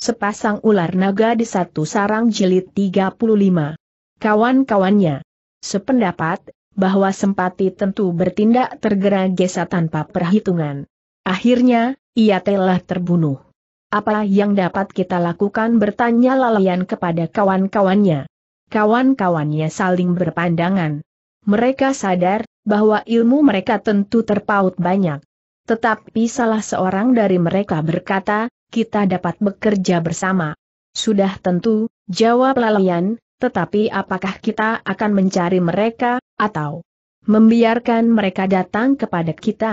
Sepasang ular naga di satu sarang jilid 35. Kawan-kawannya. Sependapat, bahwa Sempati tentu bertindak tergerak gesa tanpa perhitungan. Akhirnya, ia telah terbunuh. Apa yang dapat kita lakukan bertanya lalayan kepada kawan-kawannya. Kawan-kawannya saling berpandangan. Mereka sadar, bahwa ilmu mereka tentu terpaut banyak. Tetapi salah seorang dari mereka berkata, kita dapat bekerja bersama. Sudah tentu, jawab Lalian, tetapi apakah kita akan mencari mereka, atau membiarkan mereka datang kepada kita?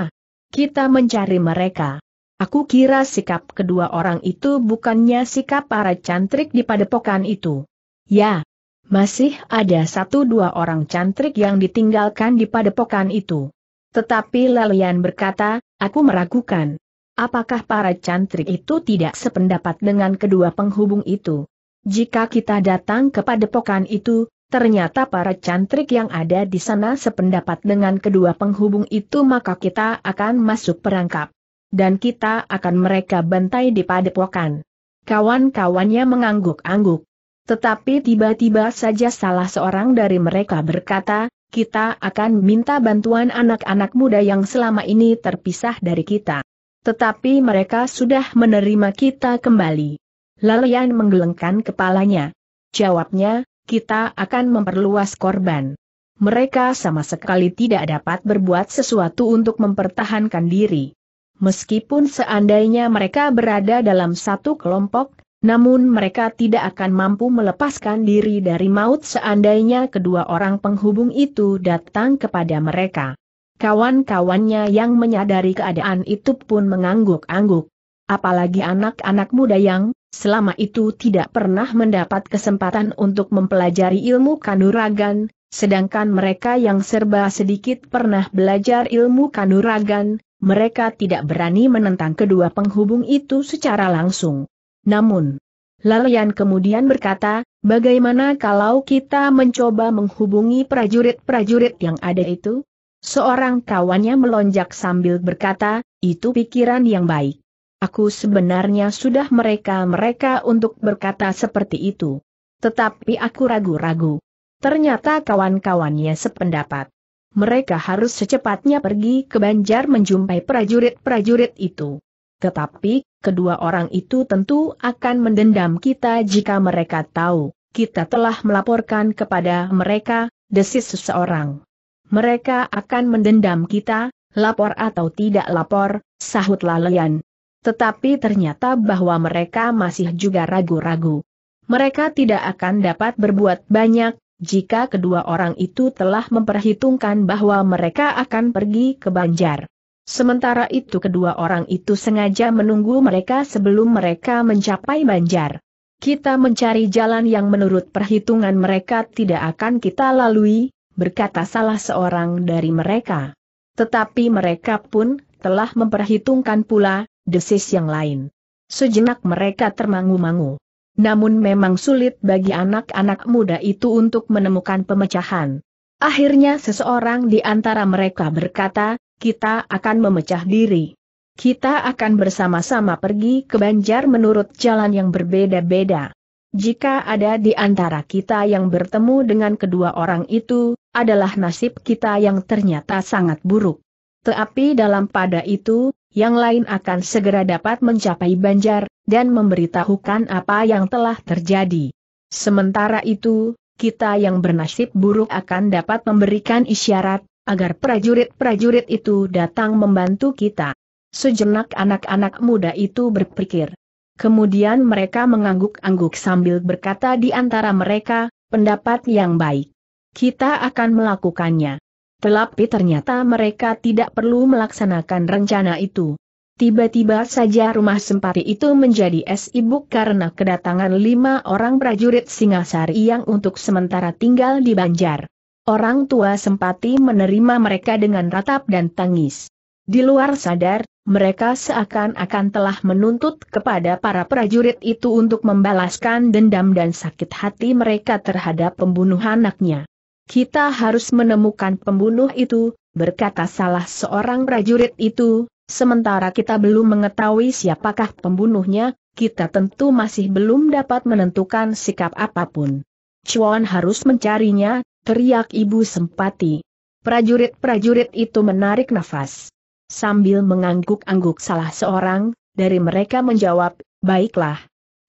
Kita mencari mereka. Aku kira sikap kedua orang itu bukannya sikap para cantrik di padepokan itu. Ya, masih ada satu dua orang cantrik yang ditinggalkan di padepokan itu. Tetapi Lalian berkata, aku meragukan. Apakah para cantrik itu tidak sependapat dengan kedua penghubung itu? Jika kita datang ke padepokan itu, ternyata para cantrik yang ada di sana sependapat dengan kedua penghubung itu maka kita akan masuk perangkap. Dan kita akan mereka bantai di padepokan. Kawan-kawannya mengangguk-angguk. Tetapi tiba-tiba saja salah seorang dari mereka berkata, kita akan minta bantuan anak-anak muda yang selama ini terpisah dari kita. Tetapi mereka sudah menerima kita kembali. Lalian menggelengkan kepalanya. Jawabnya, kita akan memperluas korban. Mereka sama sekali tidak dapat berbuat sesuatu untuk mempertahankan diri. Meskipun seandainya mereka berada dalam satu kelompok, namun mereka tidak akan mampu melepaskan diri dari maut seandainya kedua orang penghubung itu datang kepada mereka. Kawan-kawannya yang menyadari keadaan itu pun mengangguk-angguk. Apalagi anak-anak muda yang, selama itu tidak pernah mendapat kesempatan untuk mempelajari ilmu kanuragan, sedangkan mereka yang serba sedikit pernah belajar ilmu kanuragan, mereka tidak berani menentang kedua penghubung itu secara langsung. Namun, Lalian kemudian berkata, bagaimana kalau kita mencoba menghubungi prajurit-prajurit yang ada itu? Seorang kawannya melonjak sambil berkata, itu pikiran yang baik. Aku sebenarnya sudah mereka-mereka untuk berkata seperti itu. Tetapi aku ragu-ragu. Ternyata kawan-kawannya sependapat. Mereka harus secepatnya pergi ke Banjar menjumpai prajurit-prajurit itu. Tetapi, kedua orang itu tentu akan mendendam kita jika mereka tahu, kita telah melaporkan kepada mereka, desis seseorang. Mereka akan mendendam kita, lapor atau tidak lapor, sahut Lalian. Tetapi ternyata bahwa mereka masih juga ragu-ragu. Mereka tidak akan dapat berbuat banyak, jika kedua orang itu telah memperhitungkan bahwa mereka akan pergi ke Banjar. Sementara itu kedua orang itu sengaja menunggu mereka sebelum mereka mencapai Banjar. Kita mencari jalan yang menurut perhitungan mereka tidak akan kita lalui, berkata salah seorang dari mereka. Tetapi mereka pun telah memperhitungkan pula desis yang lain. Sejenak mereka termangu-mangu. Namun memang sulit bagi anak-anak muda itu untuk menemukan pemecahan. Akhirnya seseorang di antara mereka berkata, kita akan memecah diri. Kita akan bersama-sama pergi ke Banjar menurut jalan yang berbeda-beda. Jika ada di antara kita yang bertemu dengan kedua orang itu, adalah nasib kita yang ternyata sangat buruk. Tetapi dalam pada itu, yang lain akan segera dapat mencapai banjar, dan memberitahukan apa yang telah terjadi. Sementara itu, kita yang bernasib buruk akan dapat memberikan isyarat, agar prajurit-prajurit itu datang membantu kita. Sejenak anak-anak muda itu berpikir, Kemudian mereka mengangguk-angguk sambil berkata di antara mereka, pendapat yang baik. Kita akan melakukannya. Tetapi ternyata mereka tidak perlu melaksanakan rencana itu. Tiba-tiba saja rumah sempari itu menjadi es ibu karena kedatangan lima orang prajurit Singasari yang untuk sementara tinggal di Banjar. Orang tua sempati menerima mereka dengan ratap dan tangis. Di luar sadar, mereka seakan-akan telah menuntut kepada para prajurit itu untuk membalaskan dendam dan sakit hati mereka terhadap pembunuh anaknya. Kita harus menemukan pembunuh itu, berkata salah seorang prajurit itu, sementara kita belum mengetahui siapakah pembunuhnya, kita tentu masih belum dapat menentukan sikap apapun. Chuan harus mencarinya, teriak ibu sempati. Prajurit-prajurit itu menarik nafas. Sambil mengangguk-angguk salah seorang, dari mereka menjawab, baiklah.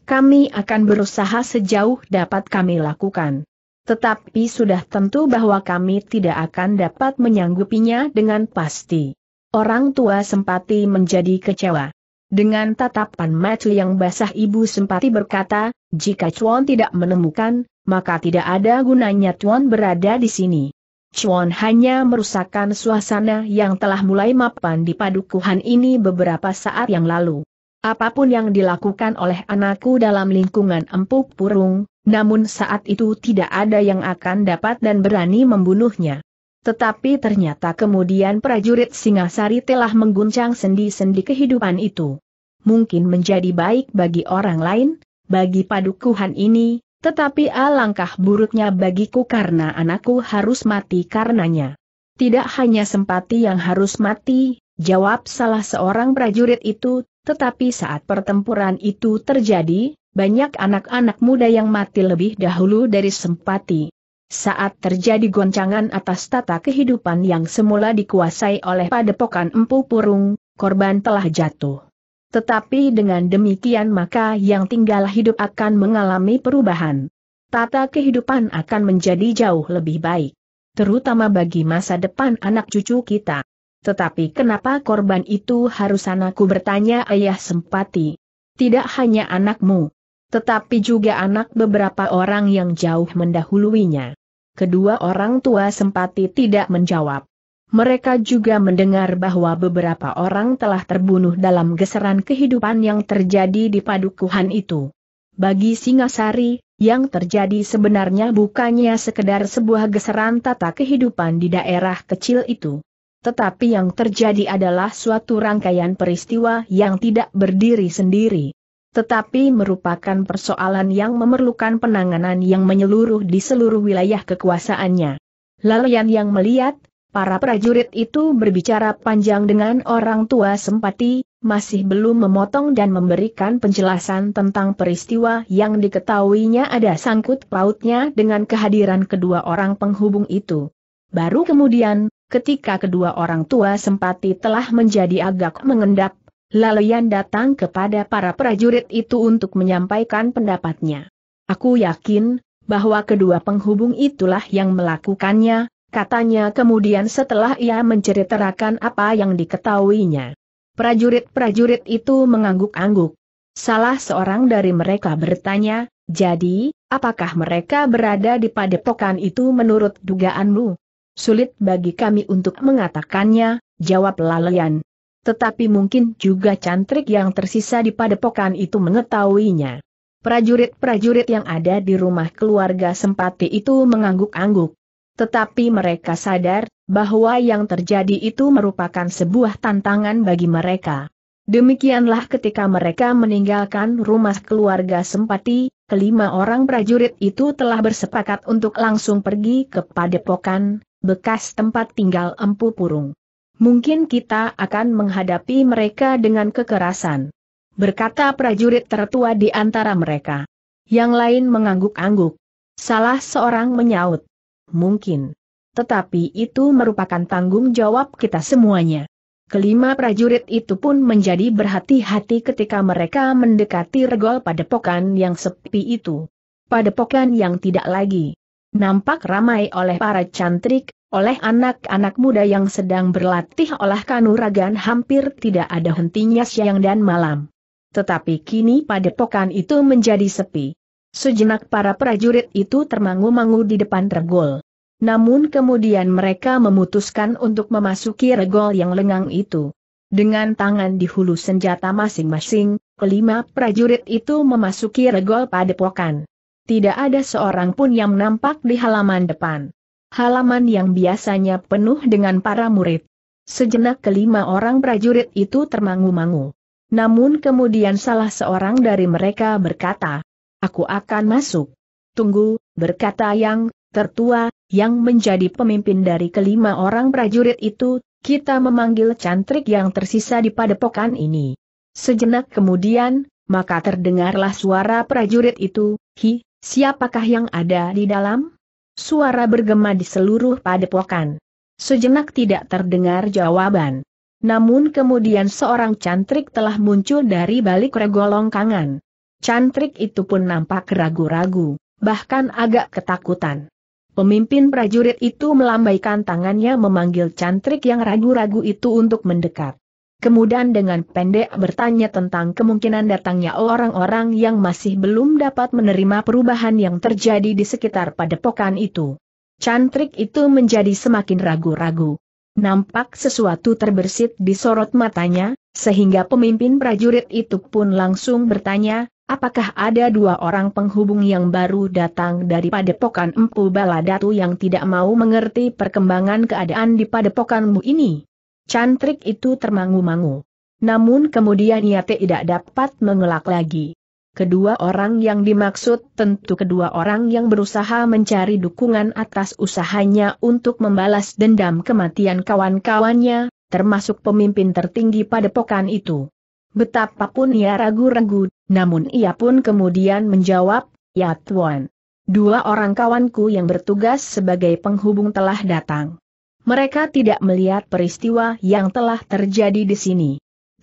Kami akan berusaha sejauh dapat kami lakukan. Tetapi sudah tentu bahwa kami tidak akan dapat menyanggupinya dengan pasti. Orang tua Sempati menjadi kecewa. Dengan tatapan mata yang basah ibu Sempati berkata, jika Chuan tidak menemukan, maka tidak ada gunanya Chuan berada di sini. Chuan hanya merusakkan suasana yang telah mulai mapan di padukuhan ini beberapa saat yang lalu. Apapun yang dilakukan oleh anakku dalam lingkungan empuk purung, namun saat itu tidak ada yang akan dapat dan berani membunuhnya. Tetapi ternyata kemudian prajurit Singasari telah mengguncang sendi-sendi kehidupan itu. Mungkin menjadi baik bagi orang lain, bagi padukuhan ini, tetapi alangkah buruknya bagiku karena anakku harus mati karenanya. Tidak hanya sempati yang harus mati, jawab salah seorang prajurit itu, tetapi saat pertempuran itu terjadi, banyak anak-anak muda yang mati lebih dahulu dari sempati. Saat terjadi goncangan atas tata kehidupan yang semula dikuasai oleh padepokan Empu Purung, korban telah jatuh. Tetapi dengan demikian maka yang tinggal hidup akan mengalami perubahan. Tata kehidupan akan menjadi jauh lebih baik. Terutama bagi masa depan anak cucu kita. Tetapi kenapa korban itu harus anakku bertanya ayah sempati. Tidak hanya anakmu. Tetapi juga anak beberapa orang yang jauh mendahuluinya. Kedua orang tua sempati tidak menjawab. Mereka juga mendengar bahwa beberapa orang telah terbunuh dalam geseran kehidupan yang terjadi di padukuhan itu. Bagi Singasari, yang terjadi sebenarnya bukannya sekedar sebuah geseran tata kehidupan di daerah kecil itu. Tetapi yang terjadi adalah suatu rangkaian peristiwa yang tidak berdiri sendiri tetapi merupakan persoalan yang memerlukan penanganan yang menyeluruh di seluruh wilayah kekuasaannya. Lalian yang melihat, Para prajurit itu berbicara panjang dengan orang tua Sempati, masih belum memotong dan memberikan penjelasan tentang peristiwa yang diketahuinya ada sangkut pautnya dengan kehadiran kedua orang penghubung itu. Baru kemudian, ketika kedua orang tua Sempati telah menjadi agak mengendap, Lalayan datang kepada para prajurit itu untuk menyampaikan pendapatnya. Aku yakin, bahwa kedua penghubung itulah yang melakukannya, katanya kemudian setelah ia menceritakan apa yang diketahuinya. Prajurit-prajurit itu mengangguk-angguk. Salah seorang dari mereka bertanya, jadi, apakah mereka berada di padepokan itu menurut dugaanmu? Sulit bagi kami untuk mengatakannya, jawab Lalian. Tetapi mungkin juga cantrik yang tersisa di padepokan itu mengetahuinya. Prajurit-prajurit yang ada di rumah keluarga Sempati itu mengangguk-angguk. Tetapi mereka sadar bahwa yang terjadi itu merupakan sebuah tantangan bagi mereka. Demikianlah ketika mereka meninggalkan rumah keluarga Sempati, kelima orang prajurit itu telah bersepakat untuk langsung pergi ke Padepokan, bekas tempat tinggal Empu Purung. Mungkin kita akan menghadapi mereka dengan kekerasan. Berkata prajurit tertua di antara mereka. Yang lain mengangguk-angguk. Salah seorang menyaut. Mungkin. Tetapi itu merupakan tanggung jawab kita semuanya. Kelima prajurit itu pun menjadi berhati-hati ketika mereka mendekati regol padepokan yang sepi itu. Padepokan yang tidak lagi nampak ramai oleh para cantrik, oleh anak-anak muda yang sedang berlatih olah kanuragan hampir tidak ada hentinya siang dan malam. Tetapi kini padepokan itu menjadi sepi. Sejenak para prajurit itu termangu-mangu di depan regol. Namun kemudian mereka memutuskan untuk memasuki regol yang lengang itu. Dengan tangan di hulu senjata masing-masing, kelima prajurit itu memasuki regol padepokan. Tidak ada seorang pun yang nampak di halaman depan. Halaman yang biasanya penuh dengan para murid. Sejenak kelima orang prajurit itu termangu-mangu. Namun kemudian salah seorang dari mereka berkata, aku akan masuk. Tunggu, berkata yang tertua, yang menjadi pemimpin dari kelima orang prajurit itu, kita memanggil cantrik yang tersisa di padepokan ini. Sejenak kemudian, maka terdengarlah suara prajurit itu, hi, siapakah yang ada di dalam? Suara bergema di seluruh padepokan. Sejenak tidak terdengar jawaban. Namun kemudian seorang cantrik telah muncul dari balik regolong kangan cantrik itu pun nampak ragu-ragu, bahkan agak ketakutan. Pemimpin prajurit itu melambaikan tangannya memanggil cantrik yang ragu-ragu itu untuk mendekat. Kemudian dengan pendek bertanya tentang kemungkinan datangnya orang-orang yang masih belum dapat menerima perubahan yang terjadi di sekitar padepokan itu. Cantrik itu menjadi semakin ragu-ragu. Nampak sesuatu terbersit di sorot matanya, sehingga pemimpin prajurit itu pun langsung bertanya, Apakah ada dua orang penghubung yang baru datang dari padepokan Empu Baladatu yang tidak mau mengerti perkembangan keadaan di padepokanmu ini? Cantrik itu termangu-mangu. Namun kemudian ia tidak dapat mengelak lagi. Kedua orang yang dimaksud tentu kedua orang yang berusaha mencari dukungan atas usahanya untuk membalas dendam kematian kawan-kawannya, termasuk pemimpin tertinggi padepokan itu. Betapapun ia ragu-ragu namun ia pun kemudian menjawab, Ya Tuan. Dua orang kawanku yang bertugas sebagai penghubung telah datang. Mereka tidak melihat peristiwa yang telah terjadi di sini.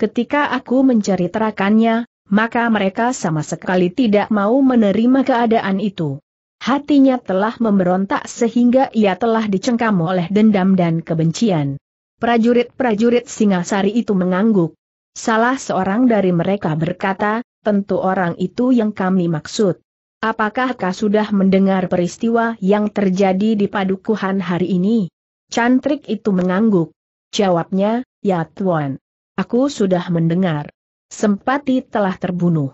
Ketika aku mencari terakannya, maka mereka sama sekali tidak mau menerima keadaan itu. Hatinya telah memberontak sehingga ia telah dicengkam oleh dendam dan kebencian. Prajurit-prajurit Singasari itu mengangguk. Salah seorang dari mereka berkata, tentu orang itu yang kami maksud. Apakah kau sudah mendengar peristiwa yang terjadi di padukuhan hari ini? Cantrik itu mengangguk. Jawabnya, ya tuan. Aku sudah mendengar. Sempati telah terbunuh.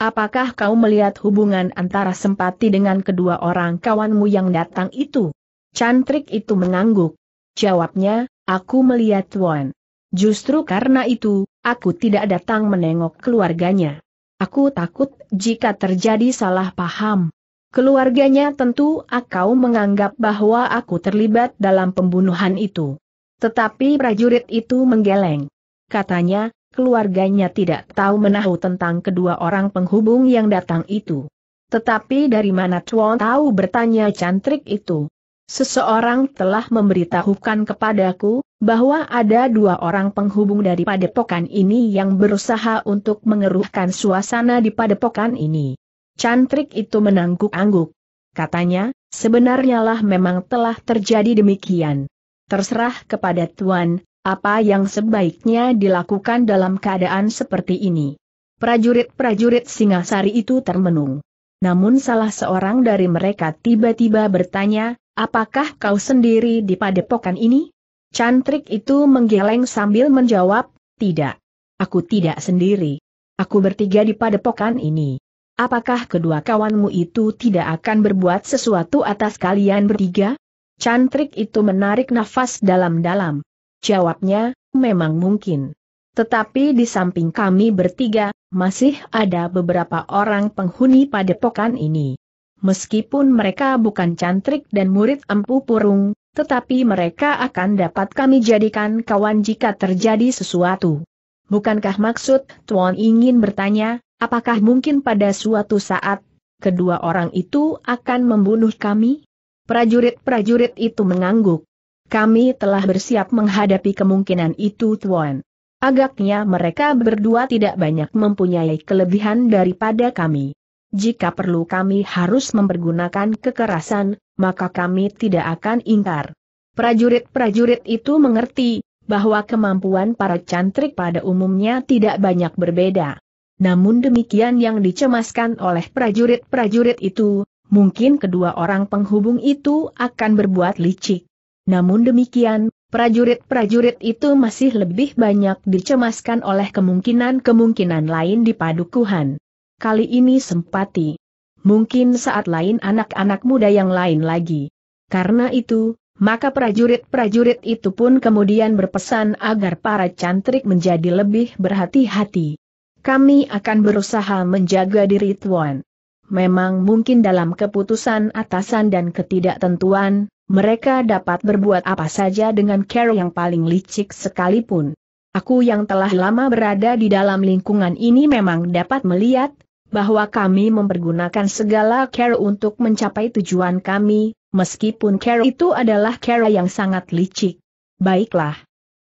Apakah kau melihat hubungan antara Sempati dengan kedua orang kawanmu yang datang itu? Cantrik itu mengangguk. Jawabnya, aku melihat Tuan. Justru karena itu, aku tidak datang menengok keluarganya. Aku takut jika terjadi salah paham. Keluarganya tentu akau menganggap bahwa aku terlibat dalam pembunuhan itu. Tetapi prajurit itu menggeleng. Katanya, keluarganya tidak tahu menahu tentang kedua orang penghubung yang datang itu. Tetapi dari mana Chuan tahu bertanya cantrik itu? Seseorang telah memberitahukan kepadaku, bahwa ada dua orang penghubung dari padepokan ini yang berusaha untuk mengeruhkan suasana di padepokan ini. Cantrik itu menangguk-angguk. Katanya, sebenarnya lah memang telah terjadi demikian. Terserah kepada Tuan, apa yang sebaiknya dilakukan dalam keadaan seperti ini. Prajurit-prajurit Singasari itu termenung. Namun salah seorang dari mereka tiba-tiba bertanya, apakah kau sendiri di padepokan ini? Cantrik itu menggeleng sambil menjawab, tidak. Aku tidak sendiri. Aku bertiga di padepokan ini. Apakah kedua kawanmu itu tidak akan berbuat sesuatu atas kalian bertiga? Cantrik itu menarik nafas dalam-dalam. Jawabnya, memang mungkin. Tetapi di samping kami bertiga, masih ada beberapa orang penghuni padepokan ini. Meskipun mereka bukan cantrik dan murid empu purung, tetapi mereka akan dapat kami jadikan kawan jika terjadi sesuatu. Bukankah maksud Tuan ingin bertanya, apakah mungkin pada suatu saat, kedua orang itu akan membunuh kami? Prajurit-prajurit itu mengangguk. Kami telah bersiap menghadapi kemungkinan itu Tuan. Agaknya mereka berdua tidak banyak mempunyai kelebihan daripada kami jika perlu kami harus mempergunakan kekerasan, maka kami tidak akan ingkar. Prajurit-prajurit itu mengerti bahwa kemampuan para cantrik pada umumnya tidak banyak berbeda. Namun demikian yang dicemaskan oleh prajurit-prajurit itu, mungkin kedua orang penghubung itu akan berbuat licik. Namun demikian, prajurit-prajurit itu masih lebih banyak dicemaskan oleh kemungkinan-kemungkinan lain di padukuhan kali ini sempati. Mungkin saat lain anak-anak muda yang lain lagi. Karena itu, maka prajurit-prajurit itu pun kemudian berpesan agar para cantrik menjadi lebih berhati-hati. Kami akan berusaha menjaga diri Tuan. Memang mungkin dalam keputusan atasan dan ketidaktentuan, mereka dapat berbuat apa saja dengan care yang paling licik sekalipun. Aku yang telah lama berada di dalam lingkungan ini memang dapat melihat, bahwa kami mempergunakan segala care untuk mencapai tujuan kami, meskipun care itu adalah care yang sangat licik. Baiklah.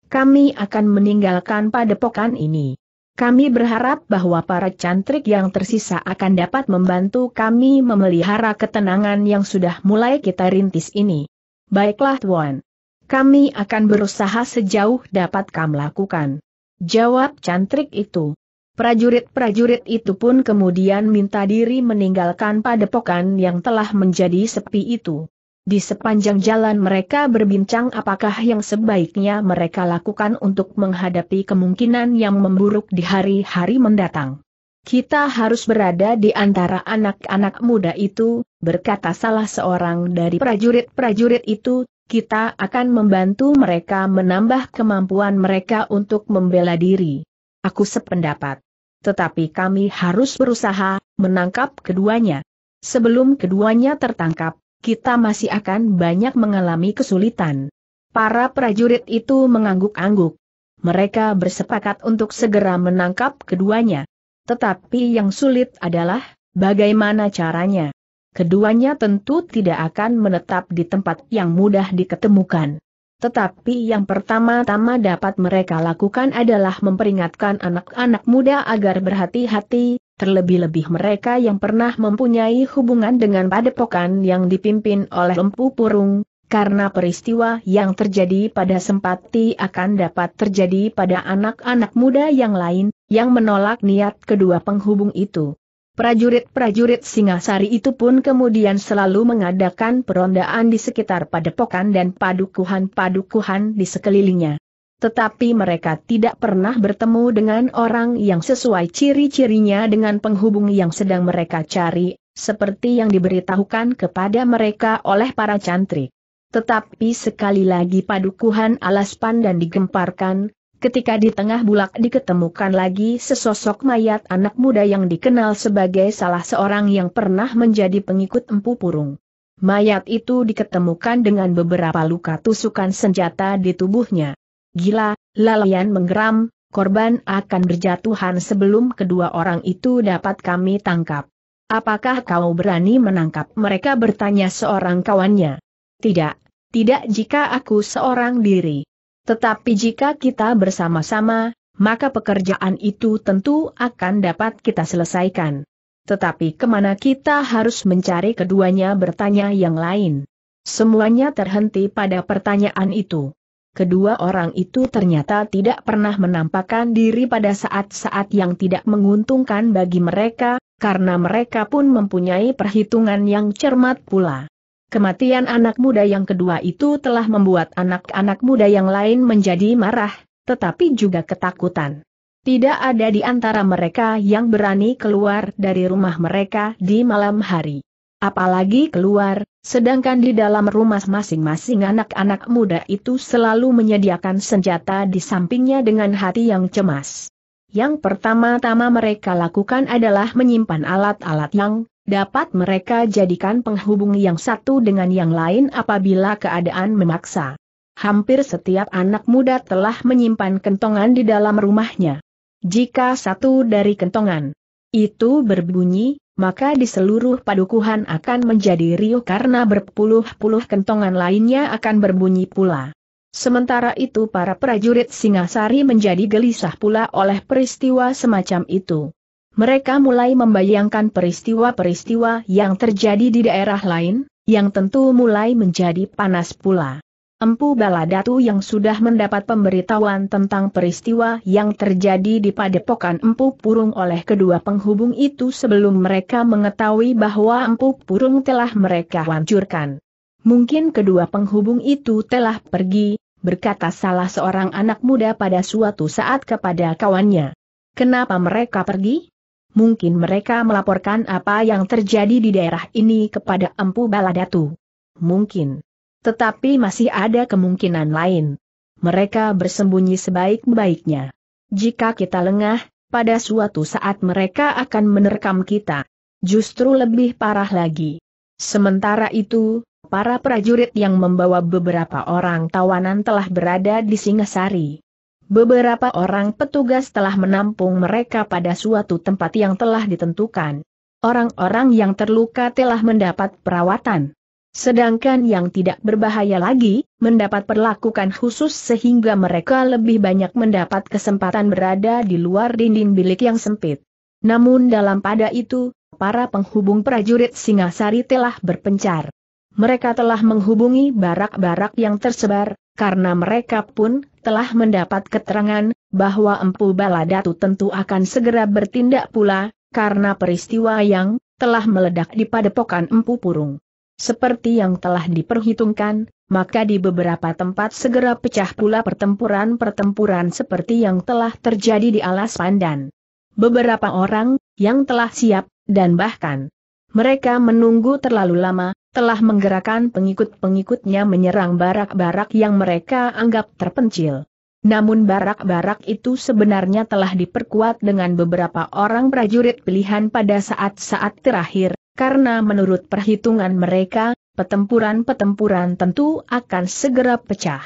Kami akan meninggalkan padepokan ini. Kami berharap bahwa para cantrik yang tersisa akan dapat membantu kami memelihara ketenangan yang sudah mulai kita rintis ini. Baiklah Tuan. Kami akan berusaha sejauh dapat kamu lakukan. Jawab cantrik itu. Prajurit-prajurit itu pun kemudian minta diri meninggalkan padepokan yang telah menjadi sepi itu. Di sepanjang jalan mereka berbincang apakah yang sebaiknya mereka lakukan untuk menghadapi kemungkinan yang memburuk di hari-hari mendatang. Kita harus berada di antara anak-anak muda itu, berkata salah seorang dari prajurit-prajurit itu, kita akan membantu mereka menambah kemampuan mereka untuk membela diri. Aku sependapat tetapi kami harus berusaha menangkap keduanya. Sebelum keduanya tertangkap, kita masih akan banyak mengalami kesulitan. Para prajurit itu mengangguk-angguk. Mereka bersepakat untuk segera menangkap keduanya. Tetapi yang sulit adalah, bagaimana caranya? Keduanya tentu tidak akan menetap di tempat yang mudah diketemukan. Tetapi yang pertama-tama dapat mereka lakukan adalah memperingatkan anak-anak muda agar berhati-hati, terlebih-lebih mereka yang pernah mempunyai hubungan dengan padepokan yang dipimpin oleh Lempu Purung, karena peristiwa yang terjadi pada Sempati akan dapat terjadi pada anak-anak muda yang lain, yang menolak niat kedua penghubung itu. Prajurit-prajurit Singasari itu pun kemudian selalu mengadakan perondaan di sekitar padepokan dan padukuhan-padukuhan di sekelilingnya. Tetapi mereka tidak pernah bertemu dengan orang yang sesuai ciri-cirinya dengan penghubung yang sedang mereka cari, seperti yang diberitahukan kepada mereka oleh para cantrik. Tetapi sekali lagi padukuhan Alaspan dan digemparkan, Ketika di tengah bulak diketemukan lagi sesosok mayat anak muda yang dikenal sebagai salah seorang yang pernah menjadi pengikut empu purung. Mayat itu diketemukan dengan beberapa luka tusukan senjata di tubuhnya. Gila, Lalayan menggeram, korban akan berjatuhan sebelum kedua orang itu dapat kami tangkap. Apakah kau berani menangkap mereka bertanya seorang kawannya? Tidak, tidak jika aku seorang diri. Tetapi jika kita bersama-sama, maka pekerjaan itu tentu akan dapat kita selesaikan. Tetapi kemana kita harus mencari keduanya bertanya yang lain. Semuanya terhenti pada pertanyaan itu. Kedua orang itu ternyata tidak pernah menampakkan diri pada saat-saat yang tidak menguntungkan bagi mereka, karena mereka pun mempunyai perhitungan yang cermat pula. Kematian anak muda yang kedua itu telah membuat anak-anak muda yang lain menjadi marah, tetapi juga ketakutan. Tidak ada di antara mereka yang berani keluar dari rumah mereka di malam hari. Apalagi keluar, sedangkan di dalam rumah masing-masing anak-anak muda itu selalu menyediakan senjata di sampingnya dengan hati yang cemas. Yang pertama-tama mereka lakukan adalah menyimpan alat-alat yang dapat mereka jadikan penghubung yang satu dengan yang lain apabila keadaan memaksa. Hampir setiap anak muda telah menyimpan kentongan di dalam rumahnya. Jika satu dari kentongan itu berbunyi, maka di seluruh padukuhan akan menjadi riuh karena berpuluh-puluh kentongan lainnya akan berbunyi pula. Sementara itu para prajurit Singasari menjadi gelisah pula oleh peristiwa semacam itu. Mereka mulai membayangkan peristiwa-peristiwa yang terjadi di daerah lain, yang tentu mulai menjadi panas pula. Empu Baladatu yang sudah mendapat pemberitahuan tentang peristiwa yang terjadi di padepokan Empu Purung oleh kedua penghubung itu sebelum mereka mengetahui bahwa Empu Purung telah mereka hancurkan. Mungkin kedua penghubung itu telah pergi, berkata salah seorang anak muda pada suatu saat kepada kawannya. Kenapa mereka pergi? mungkin mereka melaporkan apa yang terjadi di daerah ini kepada Empu Baladatu. Mungkin. Tetapi masih ada kemungkinan lain. Mereka bersembunyi sebaik-baiknya. Jika kita lengah, pada suatu saat mereka akan menerkam kita. Justru lebih parah lagi. Sementara itu, para prajurit yang membawa beberapa orang tawanan telah berada di Singasari. Beberapa orang petugas telah menampung mereka pada suatu tempat yang telah ditentukan. Orang-orang yang terluka telah mendapat perawatan. Sedangkan yang tidak berbahaya lagi, mendapat perlakukan khusus sehingga mereka lebih banyak mendapat kesempatan berada di luar dinding bilik yang sempit. Namun dalam pada itu, para penghubung prajurit Singasari telah berpencar. Mereka telah menghubungi barak-barak yang tersebar, karena mereka pun telah mendapat keterangan bahwa Empu Baladatu tentu akan segera bertindak pula, karena peristiwa yang telah meledak di padepokan Empu Purung. Seperti yang telah diperhitungkan, maka di beberapa tempat segera pecah pula pertempuran-pertempuran seperti yang telah terjadi di Alas Pandan. Beberapa orang, yang telah siap, dan bahkan mereka menunggu terlalu lama, telah menggerakkan pengikut-pengikutnya menyerang barak-barak yang mereka anggap terpencil. Namun barak-barak itu sebenarnya telah diperkuat dengan beberapa orang prajurit pilihan pada saat-saat terakhir, karena menurut perhitungan mereka, petempuran-petempuran tentu akan segera pecah.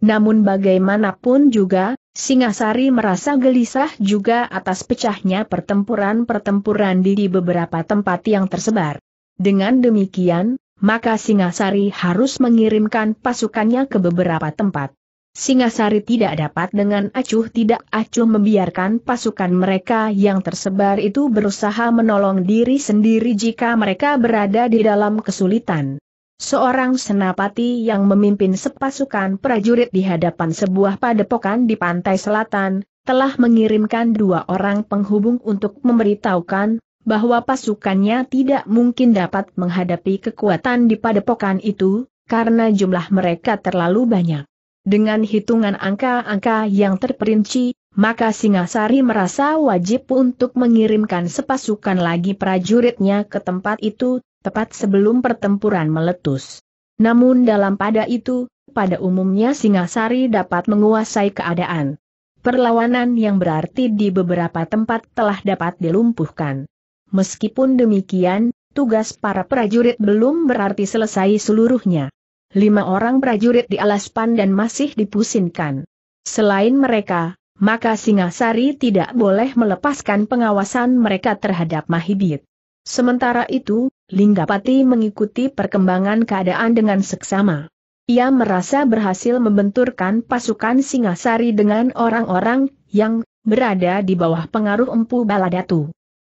Namun bagaimanapun juga, Singasari merasa gelisah juga atas pecahnya pertempuran-pertempuran di beberapa tempat yang tersebar. Dengan demikian, maka Singasari harus mengirimkan pasukannya ke beberapa tempat. Singasari tidak dapat dengan acuh tidak acuh membiarkan pasukan mereka yang tersebar itu berusaha menolong diri sendiri jika mereka berada di dalam kesulitan. Seorang senapati yang memimpin sepasukan prajurit di hadapan sebuah padepokan di pantai selatan, telah mengirimkan dua orang penghubung untuk memberitahukan bahwa pasukannya tidak mungkin dapat menghadapi kekuatan di padepokan itu, karena jumlah mereka terlalu banyak. Dengan hitungan angka-angka yang terperinci, maka Singasari merasa wajib untuk mengirimkan sepasukan lagi prajuritnya ke tempat itu, tepat sebelum pertempuran meletus. Namun dalam pada itu, pada umumnya Singasari dapat menguasai keadaan. Perlawanan yang berarti di beberapa tempat telah dapat dilumpuhkan. Meskipun demikian, tugas para prajurit belum berarti selesai seluruhnya. Lima orang prajurit di alas pandan masih dipusinkan. Selain mereka, maka Singasari tidak boleh melepaskan pengawasan mereka terhadap Mahidit. Sementara itu, Linggapati mengikuti perkembangan keadaan dengan seksama. Ia merasa berhasil membenturkan pasukan Singasari dengan orang-orang yang berada di bawah pengaruh Empu Baladatu.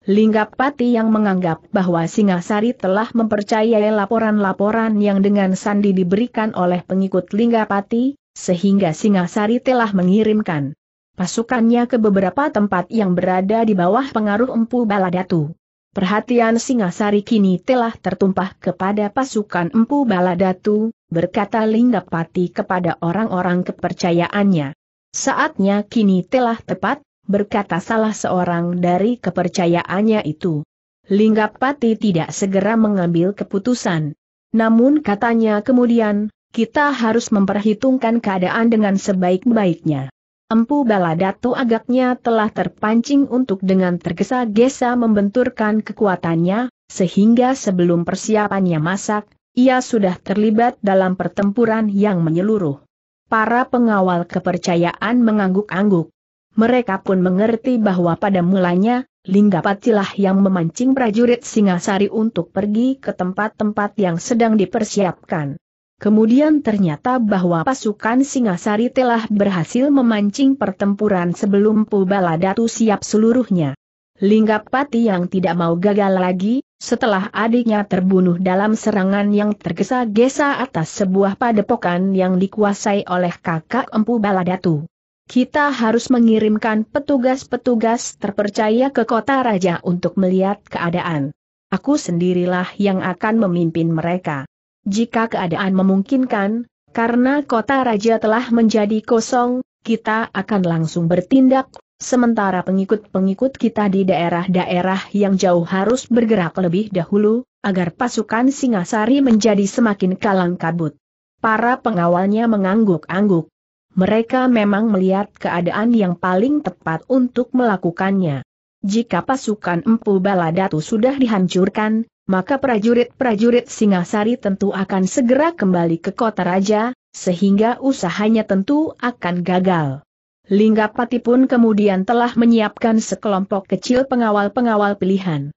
Linggapati yang menganggap bahwa Singasari telah mempercayai laporan-laporan yang dengan sandi diberikan oleh pengikut Linggapati, sehingga Singasari telah mengirimkan pasukannya ke beberapa tempat yang berada di bawah pengaruh Empu Baladatu. Perhatian Singasari kini telah tertumpah kepada pasukan Empu Baladatu, berkata Linggapati kepada orang-orang kepercayaannya. Saatnya kini telah tepat, berkata salah seorang dari kepercayaannya itu. Linggapati tidak segera mengambil keputusan. Namun katanya kemudian, kita harus memperhitungkan keadaan dengan sebaik-baiknya. Empu Baladatu agaknya telah terpancing untuk dengan tergesa-gesa membenturkan kekuatannya, sehingga sebelum persiapannya masak, ia sudah terlibat dalam pertempuran yang menyeluruh. Para pengawal kepercayaan mengangguk-angguk mereka pun mengerti bahwa pada mulanya, Linggapatilah yang memancing prajurit Singasari untuk pergi ke tempat-tempat yang sedang dipersiapkan. Kemudian ternyata bahwa pasukan Singasari telah berhasil memancing pertempuran sebelum Pubaladatu siap seluruhnya. Linggapati yang tidak mau gagal lagi, setelah adiknya terbunuh dalam serangan yang tergesa-gesa atas sebuah padepokan yang dikuasai oleh kakak Empu Baladatu. Kita harus mengirimkan petugas-petugas terpercaya ke kota raja untuk melihat keadaan. Aku sendirilah yang akan memimpin mereka. Jika keadaan memungkinkan, karena kota raja telah menjadi kosong, kita akan langsung bertindak, sementara pengikut-pengikut kita di daerah-daerah yang jauh harus bergerak lebih dahulu, agar pasukan Singasari menjadi semakin kalang kabut. Para pengawalnya mengangguk-angguk mereka memang melihat keadaan yang paling tepat untuk melakukannya. Jika pasukan Empu Baladatu sudah dihancurkan, maka prajurit-prajurit Singasari tentu akan segera kembali ke kota raja, sehingga usahanya tentu akan gagal. Linggapati pun kemudian telah menyiapkan sekelompok kecil pengawal-pengawal pilihan.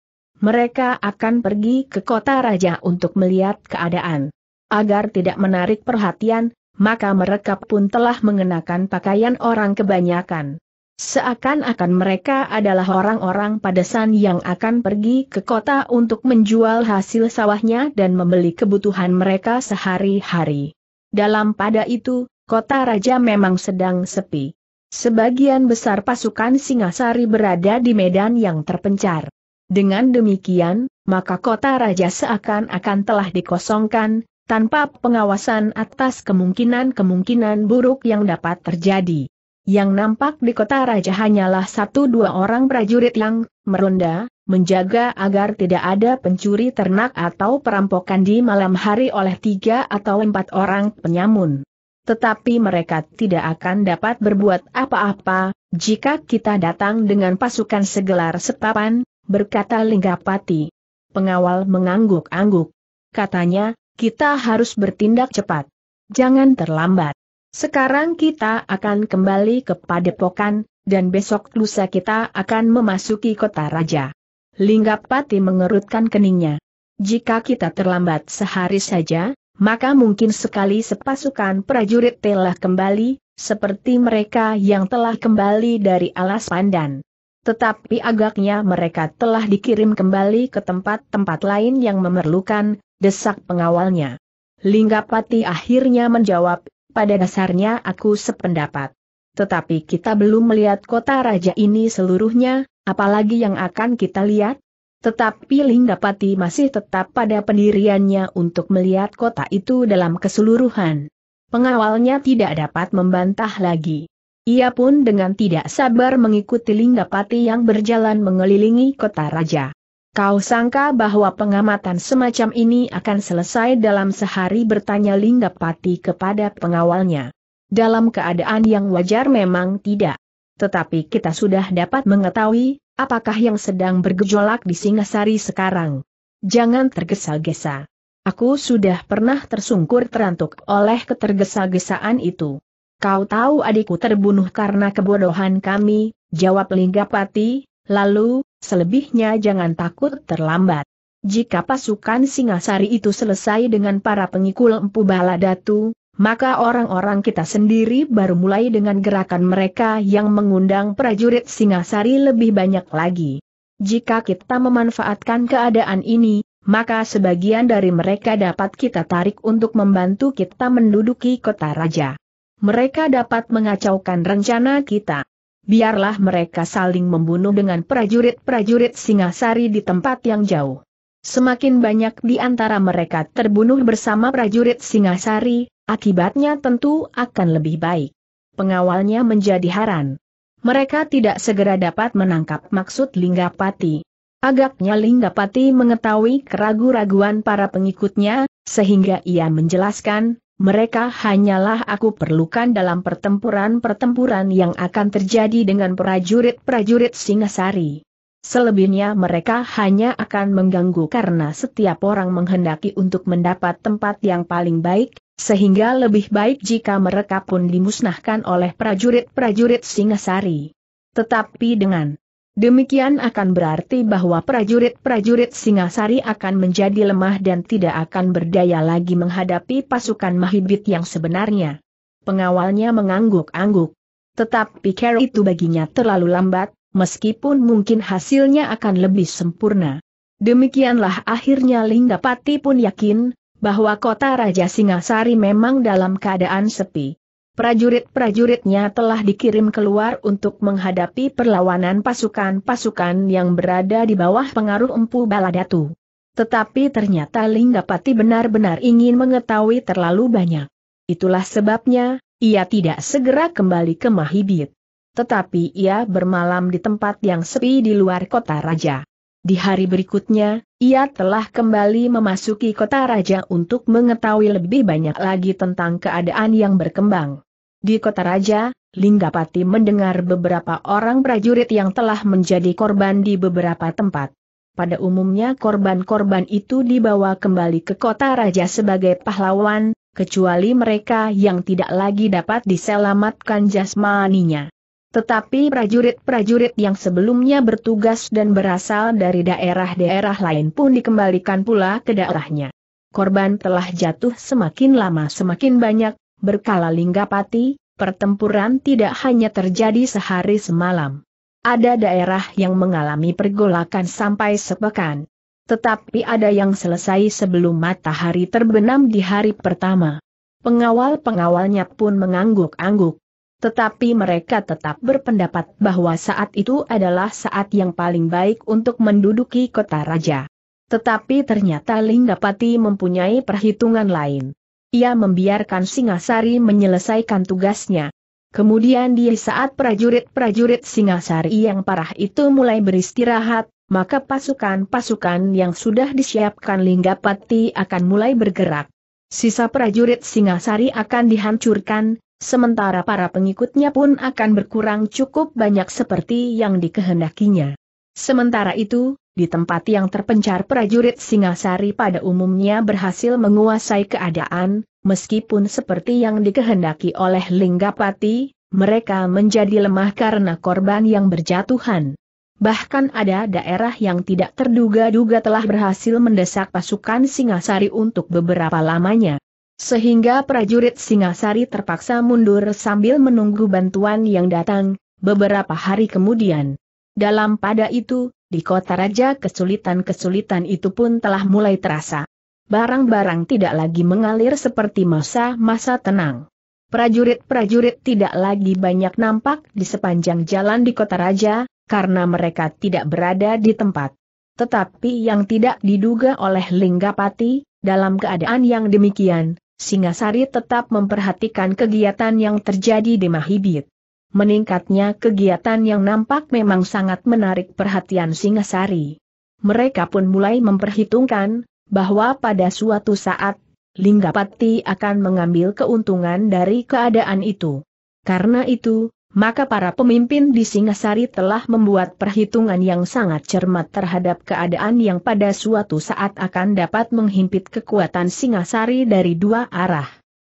Mereka akan pergi ke kota raja untuk melihat keadaan. Agar tidak menarik perhatian, maka mereka pun telah mengenakan pakaian orang kebanyakan. Seakan-akan mereka adalah orang-orang padesan yang akan pergi ke kota untuk menjual hasil sawahnya dan membeli kebutuhan mereka sehari-hari. Dalam pada itu, kota raja memang sedang sepi. Sebagian besar pasukan Singasari berada di medan yang terpencar. Dengan demikian, maka kota raja seakan-akan telah dikosongkan, tanpa pengawasan atas kemungkinan-kemungkinan buruk yang dapat terjadi. Yang nampak di kota raja hanyalah satu dua orang prajurit yang meronda, menjaga agar tidak ada pencuri ternak atau perampokan di malam hari oleh tiga atau empat orang penyamun. Tetapi mereka tidak akan dapat berbuat apa-apa, jika kita datang dengan pasukan segelar sepapan, berkata Linggapati. Pengawal mengangguk-angguk. Katanya, kita harus bertindak cepat. Jangan terlambat. Sekarang kita akan kembali ke padepokan, dan besok lusa kita akan memasuki kota raja. Linggapati mengerutkan keningnya. Jika kita terlambat sehari saja, maka mungkin sekali sepasukan prajurit telah kembali, seperti mereka yang telah kembali dari alas pandan. Tetapi agaknya mereka telah dikirim kembali ke tempat-tempat lain yang memerlukan, desak pengawalnya. Linggapati akhirnya menjawab, pada dasarnya aku sependapat. Tetapi kita belum melihat kota raja ini seluruhnya, apalagi yang akan kita lihat? Tetapi Linggapati masih tetap pada pendiriannya untuk melihat kota itu dalam keseluruhan. Pengawalnya tidak dapat membantah lagi. Ia pun dengan tidak sabar mengikuti Linggapati yang berjalan mengelilingi kota raja. Kau sangka bahwa pengamatan semacam ini akan selesai dalam sehari bertanya Linggapati kepada pengawalnya. Dalam keadaan yang wajar memang tidak. Tetapi kita sudah dapat mengetahui, apakah yang sedang bergejolak di Singasari sekarang. Jangan tergesa-gesa. Aku sudah pernah tersungkur terantuk oleh ketergesa-gesaan itu. Kau tahu adikku terbunuh karena kebodohan kami, jawab Linggapati, lalu, Selebihnya jangan takut terlambat. Jika pasukan Singasari itu selesai dengan para pengikul Empu Baladatu, maka orang-orang kita sendiri baru mulai dengan gerakan mereka yang mengundang prajurit Singasari lebih banyak lagi. Jika kita memanfaatkan keadaan ini, maka sebagian dari mereka dapat kita tarik untuk membantu kita menduduki kota raja. Mereka dapat mengacaukan rencana kita biarlah mereka saling membunuh dengan prajurit-prajurit Singasari di tempat yang jauh. Semakin banyak di antara mereka terbunuh bersama prajurit Singasari, akibatnya tentu akan lebih baik. Pengawalnya menjadi haran. Mereka tidak segera dapat menangkap maksud Linggapati. Agaknya Linggapati mengetahui keragu-raguan para pengikutnya, sehingga ia menjelaskan, mereka hanyalah aku perlukan dalam pertempuran-pertempuran yang akan terjadi dengan prajurit-prajurit Singasari. Selebihnya mereka hanya akan mengganggu karena setiap orang menghendaki untuk mendapat tempat yang paling baik, sehingga lebih baik jika mereka pun dimusnahkan oleh prajurit-prajurit Singasari. Tetapi dengan Demikian akan berarti bahwa prajurit-prajurit Singasari akan menjadi lemah dan tidak akan berdaya lagi menghadapi pasukan Mahibit yang sebenarnya. Pengawalnya mengangguk-angguk. Tetapi care itu baginya terlalu lambat, meskipun mungkin hasilnya akan lebih sempurna. Demikianlah akhirnya Linggapati pun yakin, bahwa kota Raja Singasari memang dalam keadaan sepi. Prajurit-prajuritnya telah dikirim keluar untuk menghadapi perlawanan pasukan-pasukan yang berada di bawah pengaruh Empu Baladatu. Tetapi ternyata Linggapati benar-benar ingin mengetahui terlalu banyak. Itulah sebabnya, ia tidak segera kembali ke Mahibit. Tetapi ia bermalam di tempat yang sepi di luar kota raja. Di hari berikutnya, ia telah kembali memasuki kota raja untuk mengetahui lebih banyak lagi tentang keadaan yang berkembang. Di kota raja, Linggapati mendengar beberapa orang prajurit yang telah menjadi korban di beberapa tempat. Pada umumnya korban-korban itu dibawa kembali ke kota raja sebagai pahlawan, kecuali mereka yang tidak lagi dapat diselamatkan jasmaninya. Tetapi prajurit-prajurit yang sebelumnya bertugas dan berasal dari daerah-daerah lain pun dikembalikan pula ke daerahnya. Korban telah jatuh semakin lama semakin banyak, berkala Linggapati, pertempuran tidak hanya terjadi sehari semalam. Ada daerah yang mengalami pergolakan sampai sepekan. Tetapi ada yang selesai sebelum matahari terbenam di hari pertama. Pengawal-pengawalnya pun mengangguk-angguk. Tetapi mereka tetap berpendapat bahwa saat itu adalah saat yang paling baik untuk menduduki kota raja. Tetapi ternyata Linggapati mempunyai perhitungan lain. Ia membiarkan Singasari menyelesaikan tugasnya. Kemudian di saat prajurit-prajurit Singasari yang parah itu mulai beristirahat, maka pasukan-pasukan yang sudah disiapkan Linggapati akan mulai bergerak. Sisa prajurit Singasari akan dihancurkan, sementara para pengikutnya pun akan berkurang cukup banyak seperti yang dikehendakinya. Sementara itu, di tempat yang terpencar prajurit Singasari pada umumnya berhasil menguasai keadaan, meskipun seperti yang dikehendaki oleh Linggapati, mereka menjadi lemah karena korban yang berjatuhan. Bahkan ada daerah yang tidak terduga-duga telah berhasil mendesak pasukan Singasari untuk beberapa lamanya sehingga prajurit Singasari terpaksa mundur sambil menunggu bantuan yang datang, beberapa hari kemudian. Dalam pada itu, di kota raja kesulitan-kesulitan itu pun telah mulai terasa. Barang-barang tidak lagi mengalir seperti masa-masa tenang. Prajurit-prajurit tidak lagi banyak nampak di sepanjang jalan di kota raja, karena mereka tidak berada di tempat. Tetapi yang tidak diduga oleh Linggapati, dalam keadaan yang demikian, Singasari tetap memperhatikan kegiatan yang terjadi di Mahibit. Meningkatnya kegiatan yang nampak memang sangat menarik perhatian Singasari. Mereka pun mulai memperhitungkan, bahwa pada suatu saat, Linggapati akan mengambil keuntungan dari keadaan itu. Karena itu, maka para pemimpin di Singasari telah membuat perhitungan yang sangat cermat terhadap keadaan yang pada suatu saat akan dapat menghimpit kekuatan Singasari dari dua arah.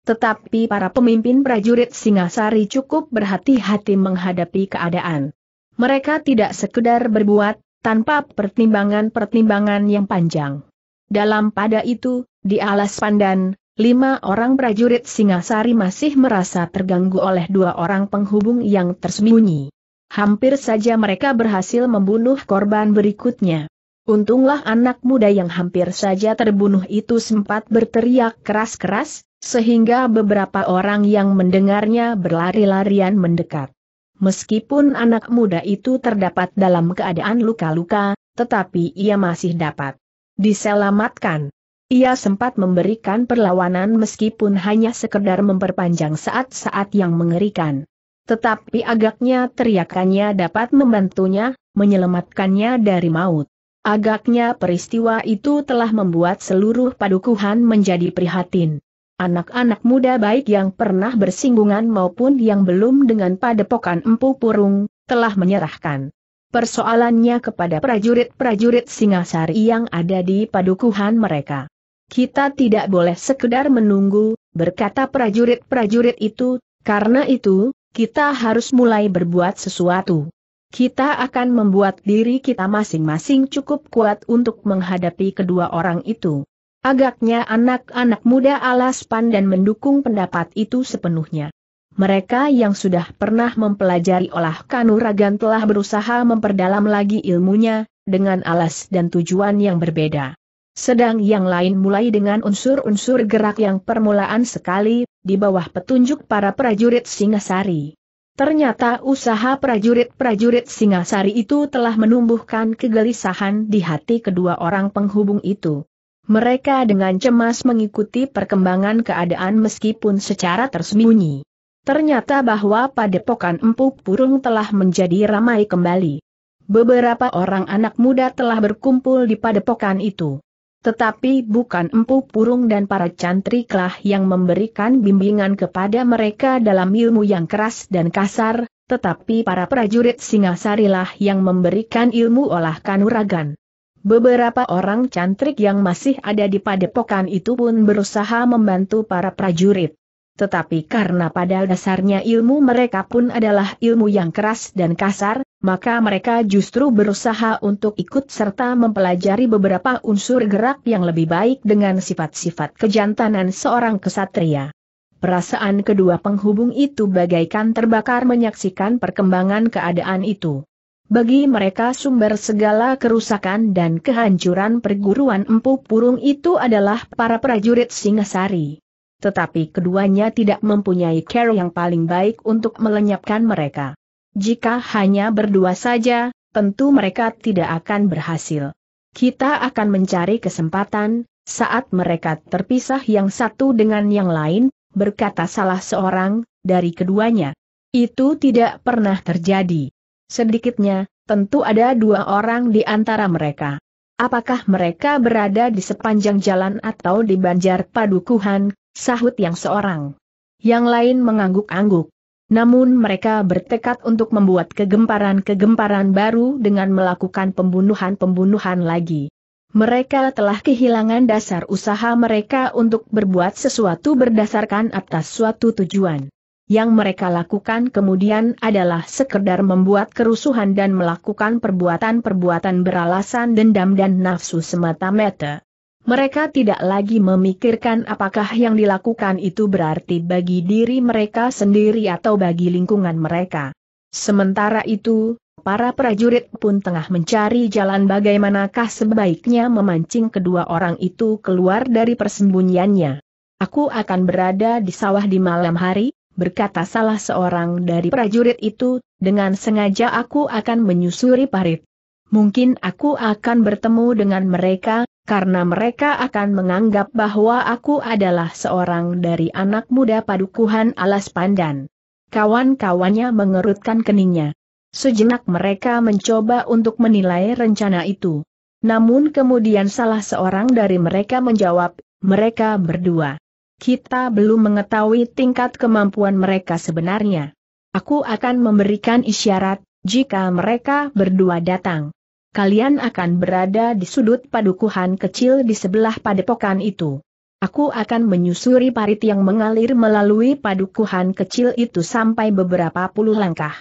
Tetapi para pemimpin prajurit Singasari cukup berhati-hati menghadapi keadaan. Mereka tidak sekedar berbuat, tanpa pertimbangan-pertimbangan yang panjang. Dalam pada itu, di alas pandan, lima orang prajurit Singasari masih merasa terganggu oleh dua orang penghubung yang tersembunyi. Hampir saja mereka berhasil membunuh korban berikutnya. Untunglah anak muda yang hampir saja terbunuh itu sempat berteriak keras-keras, sehingga beberapa orang yang mendengarnya berlari-larian mendekat. Meskipun anak muda itu terdapat dalam keadaan luka-luka, tetapi ia masih dapat diselamatkan. Ia sempat memberikan perlawanan meskipun hanya sekedar memperpanjang saat-saat yang mengerikan. Tetapi agaknya teriakannya dapat membantunya, menyelamatkannya dari maut. Agaknya peristiwa itu telah membuat seluruh padukuhan menjadi prihatin. Anak-anak muda baik yang pernah bersinggungan maupun yang belum dengan padepokan empu purung, telah menyerahkan persoalannya kepada prajurit-prajurit Singasari yang ada di padukuhan mereka. Kita tidak boleh sekedar menunggu, berkata prajurit-prajurit itu, karena itu, kita harus mulai berbuat sesuatu. Kita akan membuat diri kita masing-masing cukup kuat untuk menghadapi kedua orang itu. Agaknya anak-anak muda alas pandan mendukung pendapat itu sepenuhnya. Mereka yang sudah pernah mempelajari olah kanuragan telah berusaha memperdalam lagi ilmunya, dengan alas dan tujuan yang berbeda. Sedang yang lain mulai dengan unsur-unsur gerak yang permulaan sekali, di bawah petunjuk para prajurit Singasari. Ternyata usaha prajurit-prajurit Singasari itu telah menumbuhkan kegelisahan di hati kedua orang penghubung itu. Mereka dengan cemas mengikuti perkembangan keadaan meskipun secara tersembunyi. Ternyata bahwa padepokan empuk burung telah menjadi ramai kembali. Beberapa orang anak muda telah berkumpul di padepokan itu. Tetapi bukan Empu Purung dan para cantriklah yang memberikan bimbingan kepada mereka dalam ilmu yang keras dan kasar, tetapi para prajurit Singasarilah yang memberikan ilmu olah kanuragan. Beberapa orang cantrik yang masih ada di padepokan itu pun berusaha membantu para prajurit. Tetapi karena pada dasarnya ilmu mereka pun adalah ilmu yang keras dan kasar, maka mereka justru berusaha untuk ikut serta mempelajari beberapa unsur gerak yang lebih baik dengan sifat-sifat kejantanan seorang kesatria. Perasaan kedua penghubung itu bagaikan terbakar menyaksikan perkembangan keadaan itu. Bagi mereka sumber segala kerusakan dan kehancuran perguruan empu purung itu adalah para prajurit Singasari tetapi keduanya tidak mempunyai cara yang paling baik untuk melenyapkan mereka. Jika hanya berdua saja, tentu mereka tidak akan berhasil. Kita akan mencari kesempatan, saat mereka terpisah yang satu dengan yang lain, berkata salah seorang, dari keduanya. Itu tidak pernah terjadi. Sedikitnya, tentu ada dua orang di antara mereka. Apakah mereka berada di sepanjang jalan atau di banjar padukuhan, Sahut yang seorang. Yang lain mengangguk-angguk. Namun mereka bertekad untuk membuat kegemparan-kegemparan baru dengan melakukan pembunuhan-pembunuhan lagi. Mereka telah kehilangan dasar usaha mereka untuk berbuat sesuatu berdasarkan atas suatu tujuan. Yang mereka lakukan kemudian adalah sekedar membuat kerusuhan dan melakukan perbuatan-perbuatan beralasan dendam dan nafsu semata-mata. Mereka tidak lagi memikirkan apakah yang dilakukan itu berarti bagi diri mereka sendiri atau bagi lingkungan mereka. Sementara itu, para prajurit pun tengah mencari jalan bagaimanakah sebaiknya memancing kedua orang itu keluar dari persembunyiannya. Aku akan berada di sawah di malam hari, berkata salah seorang dari prajurit itu, dengan sengaja aku akan menyusuri parit. Mungkin aku akan bertemu dengan mereka, karena mereka akan menganggap bahwa aku adalah seorang dari anak muda padukuhan alas pandan. Kawan-kawannya mengerutkan keningnya. Sejenak mereka mencoba untuk menilai rencana itu. Namun kemudian salah seorang dari mereka menjawab, mereka berdua. Kita belum mengetahui tingkat kemampuan mereka sebenarnya. Aku akan memberikan isyarat, jika mereka berdua datang kalian akan berada di sudut padukuhan kecil di sebelah padepokan itu. Aku akan menyusuri parit yang mengalir melalui padukuhan kecil itu sampai beberapa puluh langkah.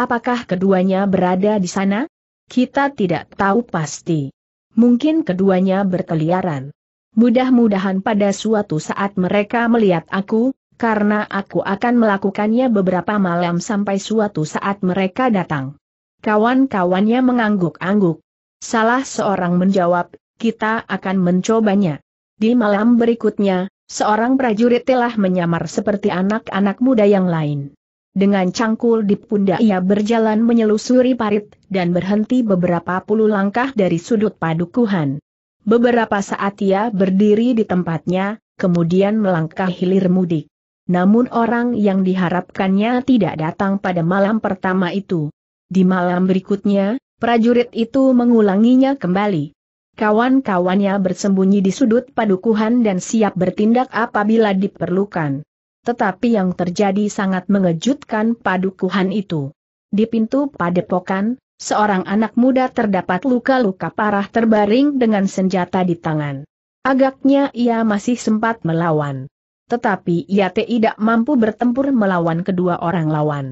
Apakah keduanya berada di sana? Kita tidak tahu pasti. Mungkin keduanya berkeliaran. Mudah-mudahan pada suatu saat mereka melihat aku, karena aku akan melakukannya beberapa malam sampai suatu saat mereka datang. Kawan-kawannya mengangguk-angguk. Salah seorang menjawab, kita akan mencobanya. Di malam berikutnya, seorang prajurit telah menyamar seperti anak-anak muda yang lain. Dengan cangkul di pundak ia berjalan menyelusuri parit, dan berhenti beberapa puluh langkah dari sudut padukuhan. Beberapa saat ia berdiri di tempatnya, kemudian melangkah hilir mudik. Namun orang yang diharapkannya tidak datang pada malam pertama itu. Di malam berikutnya, prajurit itu mengulanginya kembali. Kawan-kawannya bersembunyi di sudut padukuhan dan siap bertindak apabila diperlukan. Tetapi yang terjadi sangat mengejutkan padukuhan itu. Di pintu padepokan, seorang anak muda terdapat luka-luka parah terbaring dengan senjata di tangan. Agaknya ia masih sempat melawan. Tetapi ia tidak mampu bertempur melawan kedua orang lawan.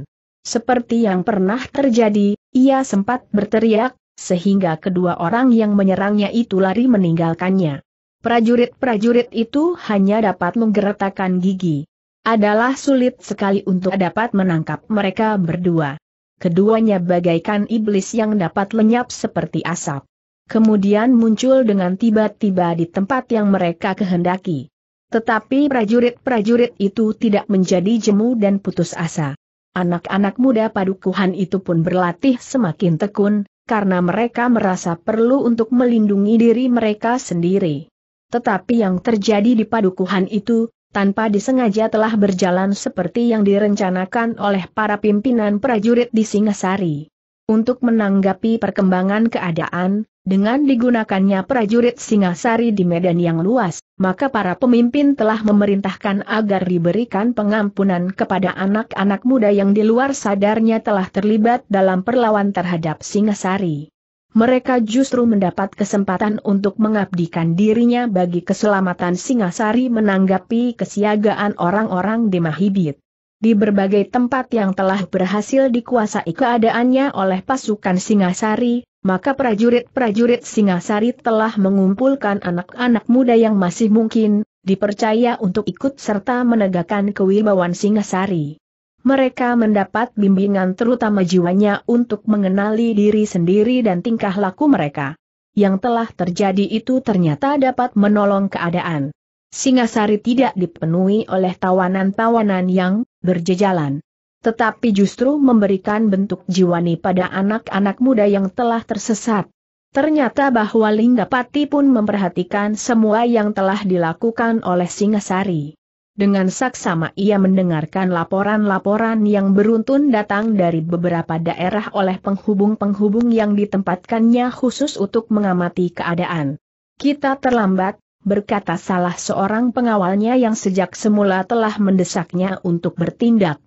Seperti yang pernah terjadi, ia sempat berteriak, sehingga kedua orang yang menyerangnya itu lari meninggalkannya. Prajurit-prajurit itu hanya dapat menggeretakkan gigi. Adalah sulit sekali untuk dapat menangkap mereka berdua. Keduanya bagaikan iblis yang dapat lenyap seperti asap. Kemudian muncul dengan tiba-tiba di tempat yang mereka kehendaki. Tetapi prajurit-prajurit itu tidak menjadi jemu dan putus asa. Anak-anak muda padukuhan itu pun berlatih semakin tekun, karena mereka merasa perlu untuk melindungi diri mereka sendiri. Tetapi yang terjadi di padukuhan itu, tanpa disengaja telah berjalan seperti yang direncanakan oleh para pimpinan prajurit di Singasari. Untuk menanggapi perkembangan keadaan, dengan digunakannya prajurit Singasari di medan yang luas, maka para pemimpin telah memerintahkan agar diberikan pengampunan kepada anak-anak muda yang di luar sadarnya telah terlibat dalam perlawan terhadap Singasari. Mereka justru mendapat kesempatan untuk mengabdikan dirinya bagi keselamatan Singasari menanggapi kesiagaan orang-orang di Mahibit. Di berbagai tempat yang telah berhasil dikuasai keadaannya oleh pasukan Singasari, maka prajurit-prajurit Singasari telah mengumpulkan anak-anak muda yang masih mungkin, dipercaya untuk ikut serta menegakkan kewibawaan Singasari. Mereka mendapat bimbingan terutama jiwanya untuk mengenali diri sendiri dan tingkah laku mereka. Yang telah terjadi itu ternyata dapat menolong keadaan. Singasari tidak dipenuhi oleh tawanan-tawanan yang berjejalan tetapi justru memberikan bentuk jiwani pada anak-anak muda yang telah tersesat. Ternyata bahwa Linggapati pun memperhatikan semua yang telah dilakukan oleh Singasari. Dengan saksama ia mendengarkan laporan-laporan yang beruntun datang dari beberapa daerah oleh penghubung-penghubung yang ditempatkannya khusus untuk mengamati keadaan. Kita terlambat, berkata salah seorang pengawalnya yang sejak semula telah mendesaknya untuk bertindak.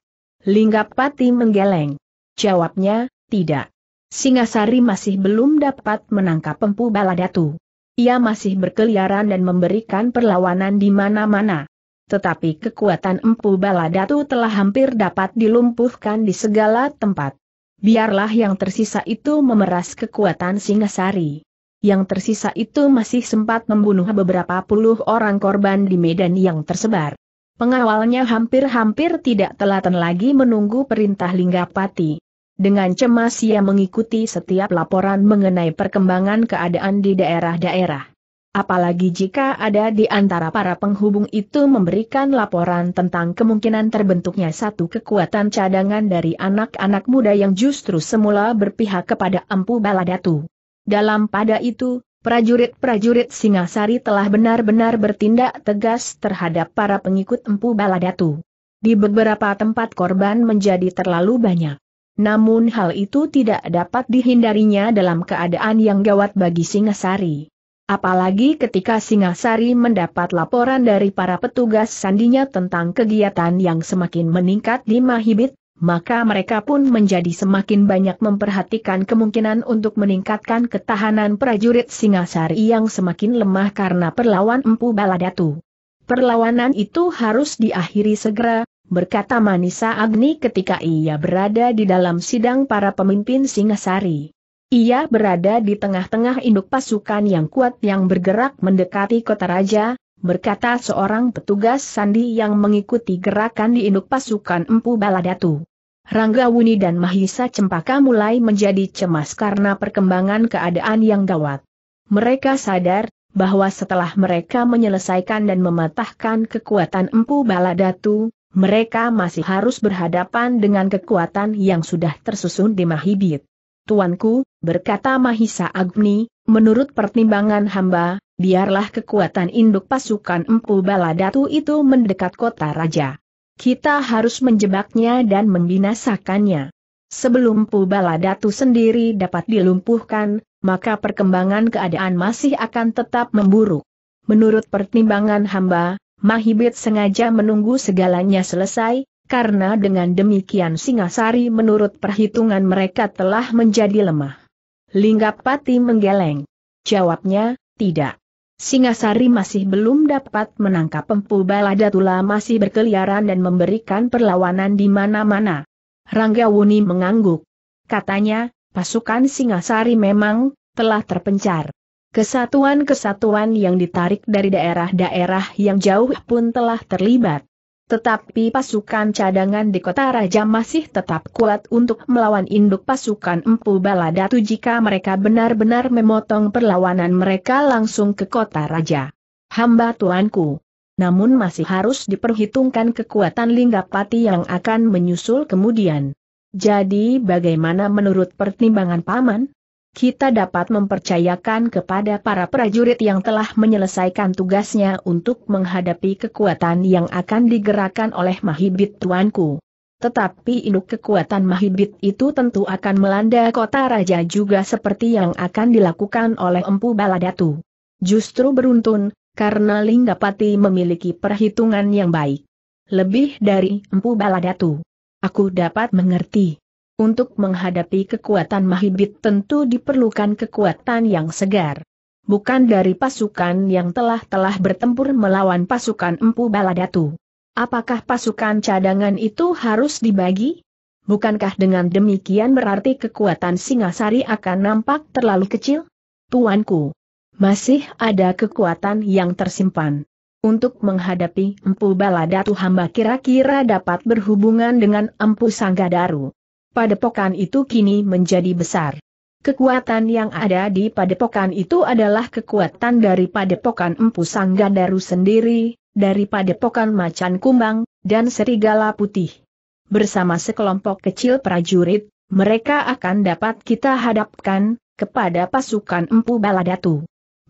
Linggapati menggeleng. Jawabnya, tidak. Singasari masih belum dapat menangkap Empu Baladatu. Ia masih berkeliaran dan memberikan perlawanan di mana-mana. Tetapi kekuatan Empu Baladatu telah hampir dapat dilumpuhkan di segala tempat. Biarlah yang tersisa itu memeras kekuatan Singasari. Yang tersisa itu masih sempat membunuh beberapa puluh orang korban di medan yang tersebar. Pengawalnya hampir-hampir tidak telaten lagi menunggu perintah Linggapati. Dengan cemas ia mengikuti setiap laporan mengenai perkembangan keadaan di daerah-daerah. Apalagi jika ada di antara para penghubung itu memberikan laporan tentang kemungkinan terbentuknya satu kekuatan cadangan dari anak-anak muda yang justru semula berpihak kepada Empu Baladatu. Dalam pada itu, prajurit-prajurit Singasari telah benar-benar bertindak tegas terhadap para pengikut Empu Baladatu. Di beberapa tempat korban menjadi terlalu banyak. Namun hal itu tidak dapat dihindarinya dalam keadaan yang gawat bagi Singasari. Apalagi ketika Singasari mendapat laporan dari para petugas sandinya tentang kegiatan yang semakin meningkat di Mahibit, maka mereka pun menjadi semakin banyak memperhatikan kemungkinan untuk meningkatkan ketahanan prajurit Singasari yang semakin lemah karena perlawan Empu Baladatu. Perlawanan itu harus diakhiri segera, berkata Manisa Agni ketika ia berada di dalam sidang para pemimpin Singasari. Ia berada di tengah-tengah induk pasukan yang kuat yang bergerak mendekati kota raja, berkata seorang petugas sandi yang mengikuti gerakan di induk pasukan Empu Baladatu. Rangga Wuni dan Mahisa Cempaka mulai menjadi cemas karena perkembangan keadaan yang gawat. Mereka sadar, bahwa setelah mereka menyelesaikan dan mematahkan kekuatan Empu Baladatu, mereka masih harus berhadapan dengan kekuatan yang sudah tersusun di Mahibit. Tuanku, berkata Mahisa Agni, menurut pertimbangan hamba, biarlah kekuatan induk pasukan Empu Baladatu itu mendekat kota raja. Kita harus menjebaknya dan membinasakannya. Sebelum Empu Baladatu sendiri dapat dilumpuhkan, maka perkembangan keadaan masih akan tetap memburuk. Menurut pertimbangan hamba, Mahibit sengaja menunggu segalanya selesai, karena dengan demikian Singasari menurut perhitungan mereka telah menjadi lemah. Linggapati menggeleng. Jawabnya, tidak. Singasari masih belum dapat menangkap empu Baladatula masih berkeliaran dan memberikan perlawanan di mana-mana. Rangga Wuni mengangguk. Katanya, pasukan Singasari memang telah terpencar. Kesatuan-kesatuan yang ditarik dari daerah-daerah yang jauh pun telah terlibat. Tetapi pasukan cadangan di kota raja masih tetap kuat untuk melawan induk pasukan Empu Baladatu jika mereka benar-benar memotong perlawanan mereka langsung ke kota raja. Hamba tuanku. Namun masih harus diperhitungkan kekuatan Linggapati yang akan menyusul kemudian. Jadi bagaimana menurut pertimbangan paman? kita dapat mempercayakan kepada para prajurit yang telah menyelesaikan tugasnya untuk menghadapi kekuatan yang akan digerakkan oleh Mahibit tuanku. Tetapi induk kekuatan Mahibit itu tentu akan melanda kota raja juga seperti yang akan dilakukan oleh Empu Baladatu. Justru beruntun, karena Linggapati memiliki perhitungan yang baik. Lebih dari Empu Baladatu. Aku dapat mengerti. Untuk menghadapi kekuatan Mahibit tentu diperlukan kekuatan yang segar. Bukan dari pasukan yang telah-telah bertempur melawan pasukan Empu Baladatu. Apakah pasukan cadangan itu harus dibagi? Bukankah dengan demikian berarti kekuatan Singasari akan nampak terlalu kecil? Tuanku, masih ada kekuatan yang tersimpan. Untuk menghadapi Empu Baladatu hamba kira-kira dapat berhubungan dengan Empu Sanggadaru padepokan itu kini menjadi besar. Kekuatan yang ada di padepokan itu adalah kekuatan dari padepokan Empu Sanggadaru sendiri, dari padepokan Macan Kumbang, dan Serigala Putih. Bersama sekelompok kecil prajurit, mereka akan dapat kita hadapkan, kepada pasukan Empu Baladatu.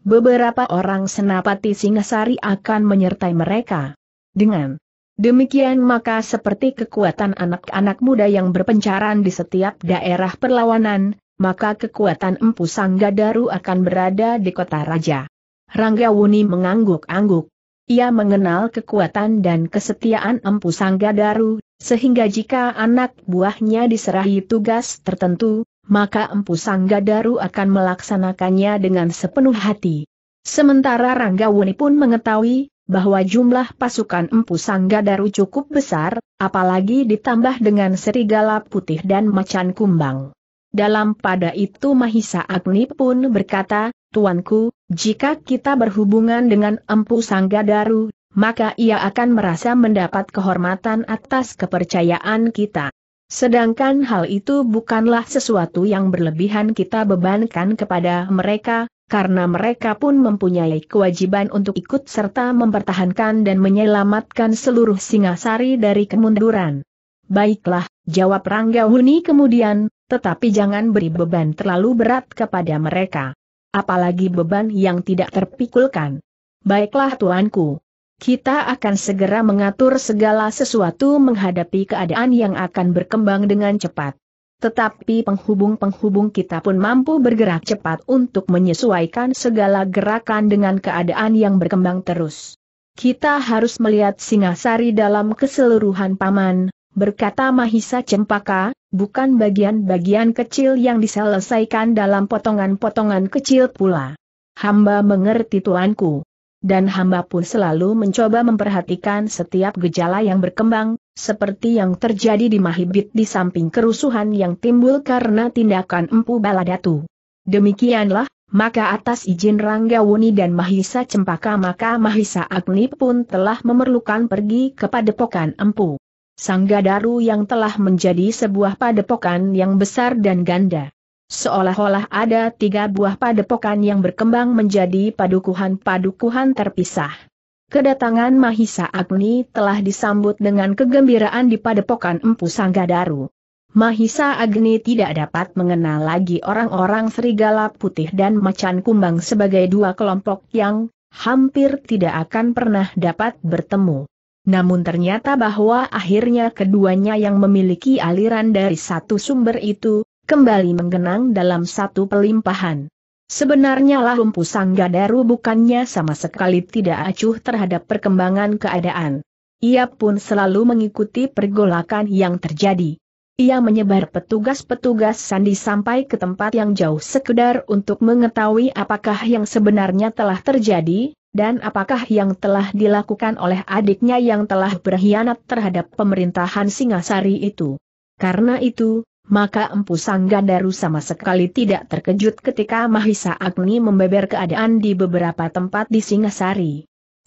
Beberapa orang senapati Singasari akan menyertai mereka. Dengan Demikian maka seperti kekuatan anak-anak muda yang berpencaran di setiap daerah perlawanan, maka kekuatan Empu Sanggadaru akan berada di kota raja. Rangga Wuni mengangguk-angguk. Ia mengenal kekuatan dan kesetiaan Empu Sanggadaru, sehingga jika anak buahnya diserahi tugas tertentu, maka Empu Sanggadaru akan melaksanakannya dengan sepenuh hati. Sementara Rangga Wuni pun mengetahui, bahwa jumlah pasukan Empu Sanggadaru cukup besar, apalagi ditambah dengan serigala putih dan macan kumbang. Dalam pada itu Mahisa Agni pun berkata, Tuanku, jika kita berhubungan dengan Empu Sanggadaru, maka ia akan merasa mendapat kehormatan atas kepercayaan kita. Sedangkan hal itu bukanlah sesuatu yang berlebihan kita bebankan kepada mereka, karena mereka pun mempunyai kewajiban untuk ikut serta mempertahankan dan menyelamatkan seluruh Singasari dari kemunduran. Baiklah, jawab Rangga Huni kemudian, tetapi jangan beri beban terlalu berat kepada mereka. Apalagi beban yang tidak terpikulkan. Baiklah tuanku. Kita akan segera mengatur segala sesuatu menghadapi keadaan yang akan berkembang dengan cepat. Tetapi penghubung-penghubung kita pun mampu bergerak cepat untuk menyesuaikan segala gerakan dengan keadaan yang berkembang terus. Kita harus melihat Singasari dalam keseluruhan paman, berkata Mahisa Cempaka, bukan bagian-bagian kecil yang diselesaikan dalam potongan-potongan kecil pula. Hamba mengerti tuanku dan hamba pun selalu mencoba memperhatikan setiap gejala yang berkembang, seperti yang terjadi di Mahibit di samping kerusuhan yang timbul karena tindakan Empu Baladatu. Demikianlah, maka atas izin Rangga Wuni dan Mahisa Cempaka maka Mahisa Agni pun telah memerlukan pergi kepada padepokan Empu. Sanggadaru yang telah menjadi sebuah padepokan yang besar dan ganda. Seolah-olah ada tiga buah padepokan yang berkembang menjadi padukuhan-padukuhan terpisah. Kedatangan Mahisa Agni telah disambut dengan kegembiraan di padepokan Empu Sanggadaru. Mahisa Agni tidak dapat mengenal lagi orang-orang serigala putih dan macan kumbang sebagai dua kelompok yang hampir tidak akan pernah dapat bertemu. Namun ternyata bahwa akhirnya keduanya yang memiliki aliran dari satu sumber itu, kembali menggenang dalam satu pelimpahan. Sebenarnya Lahum Sanggadaru Daru bukannya sama sekali tidak acuh terhadap perkembangan keadaan. Ia pun selalu mengikuti pergolakan yang terjadi. Ia menyebar petugas-petugas sandi sampai ke tempat yang jauh sekedar untuk mengetahui apakah yang sebenarnya telah terjadi, dan apakah yang telah dilakukan oleh adiknya yang telah berkhianat terhadap pemerintahan Singasari itu. Karena itu, maka Empu Sanggandaru sama sekali tidak terkejut ketika Mahisa Agni membeber keadaan di beberapa tempat di Singasari.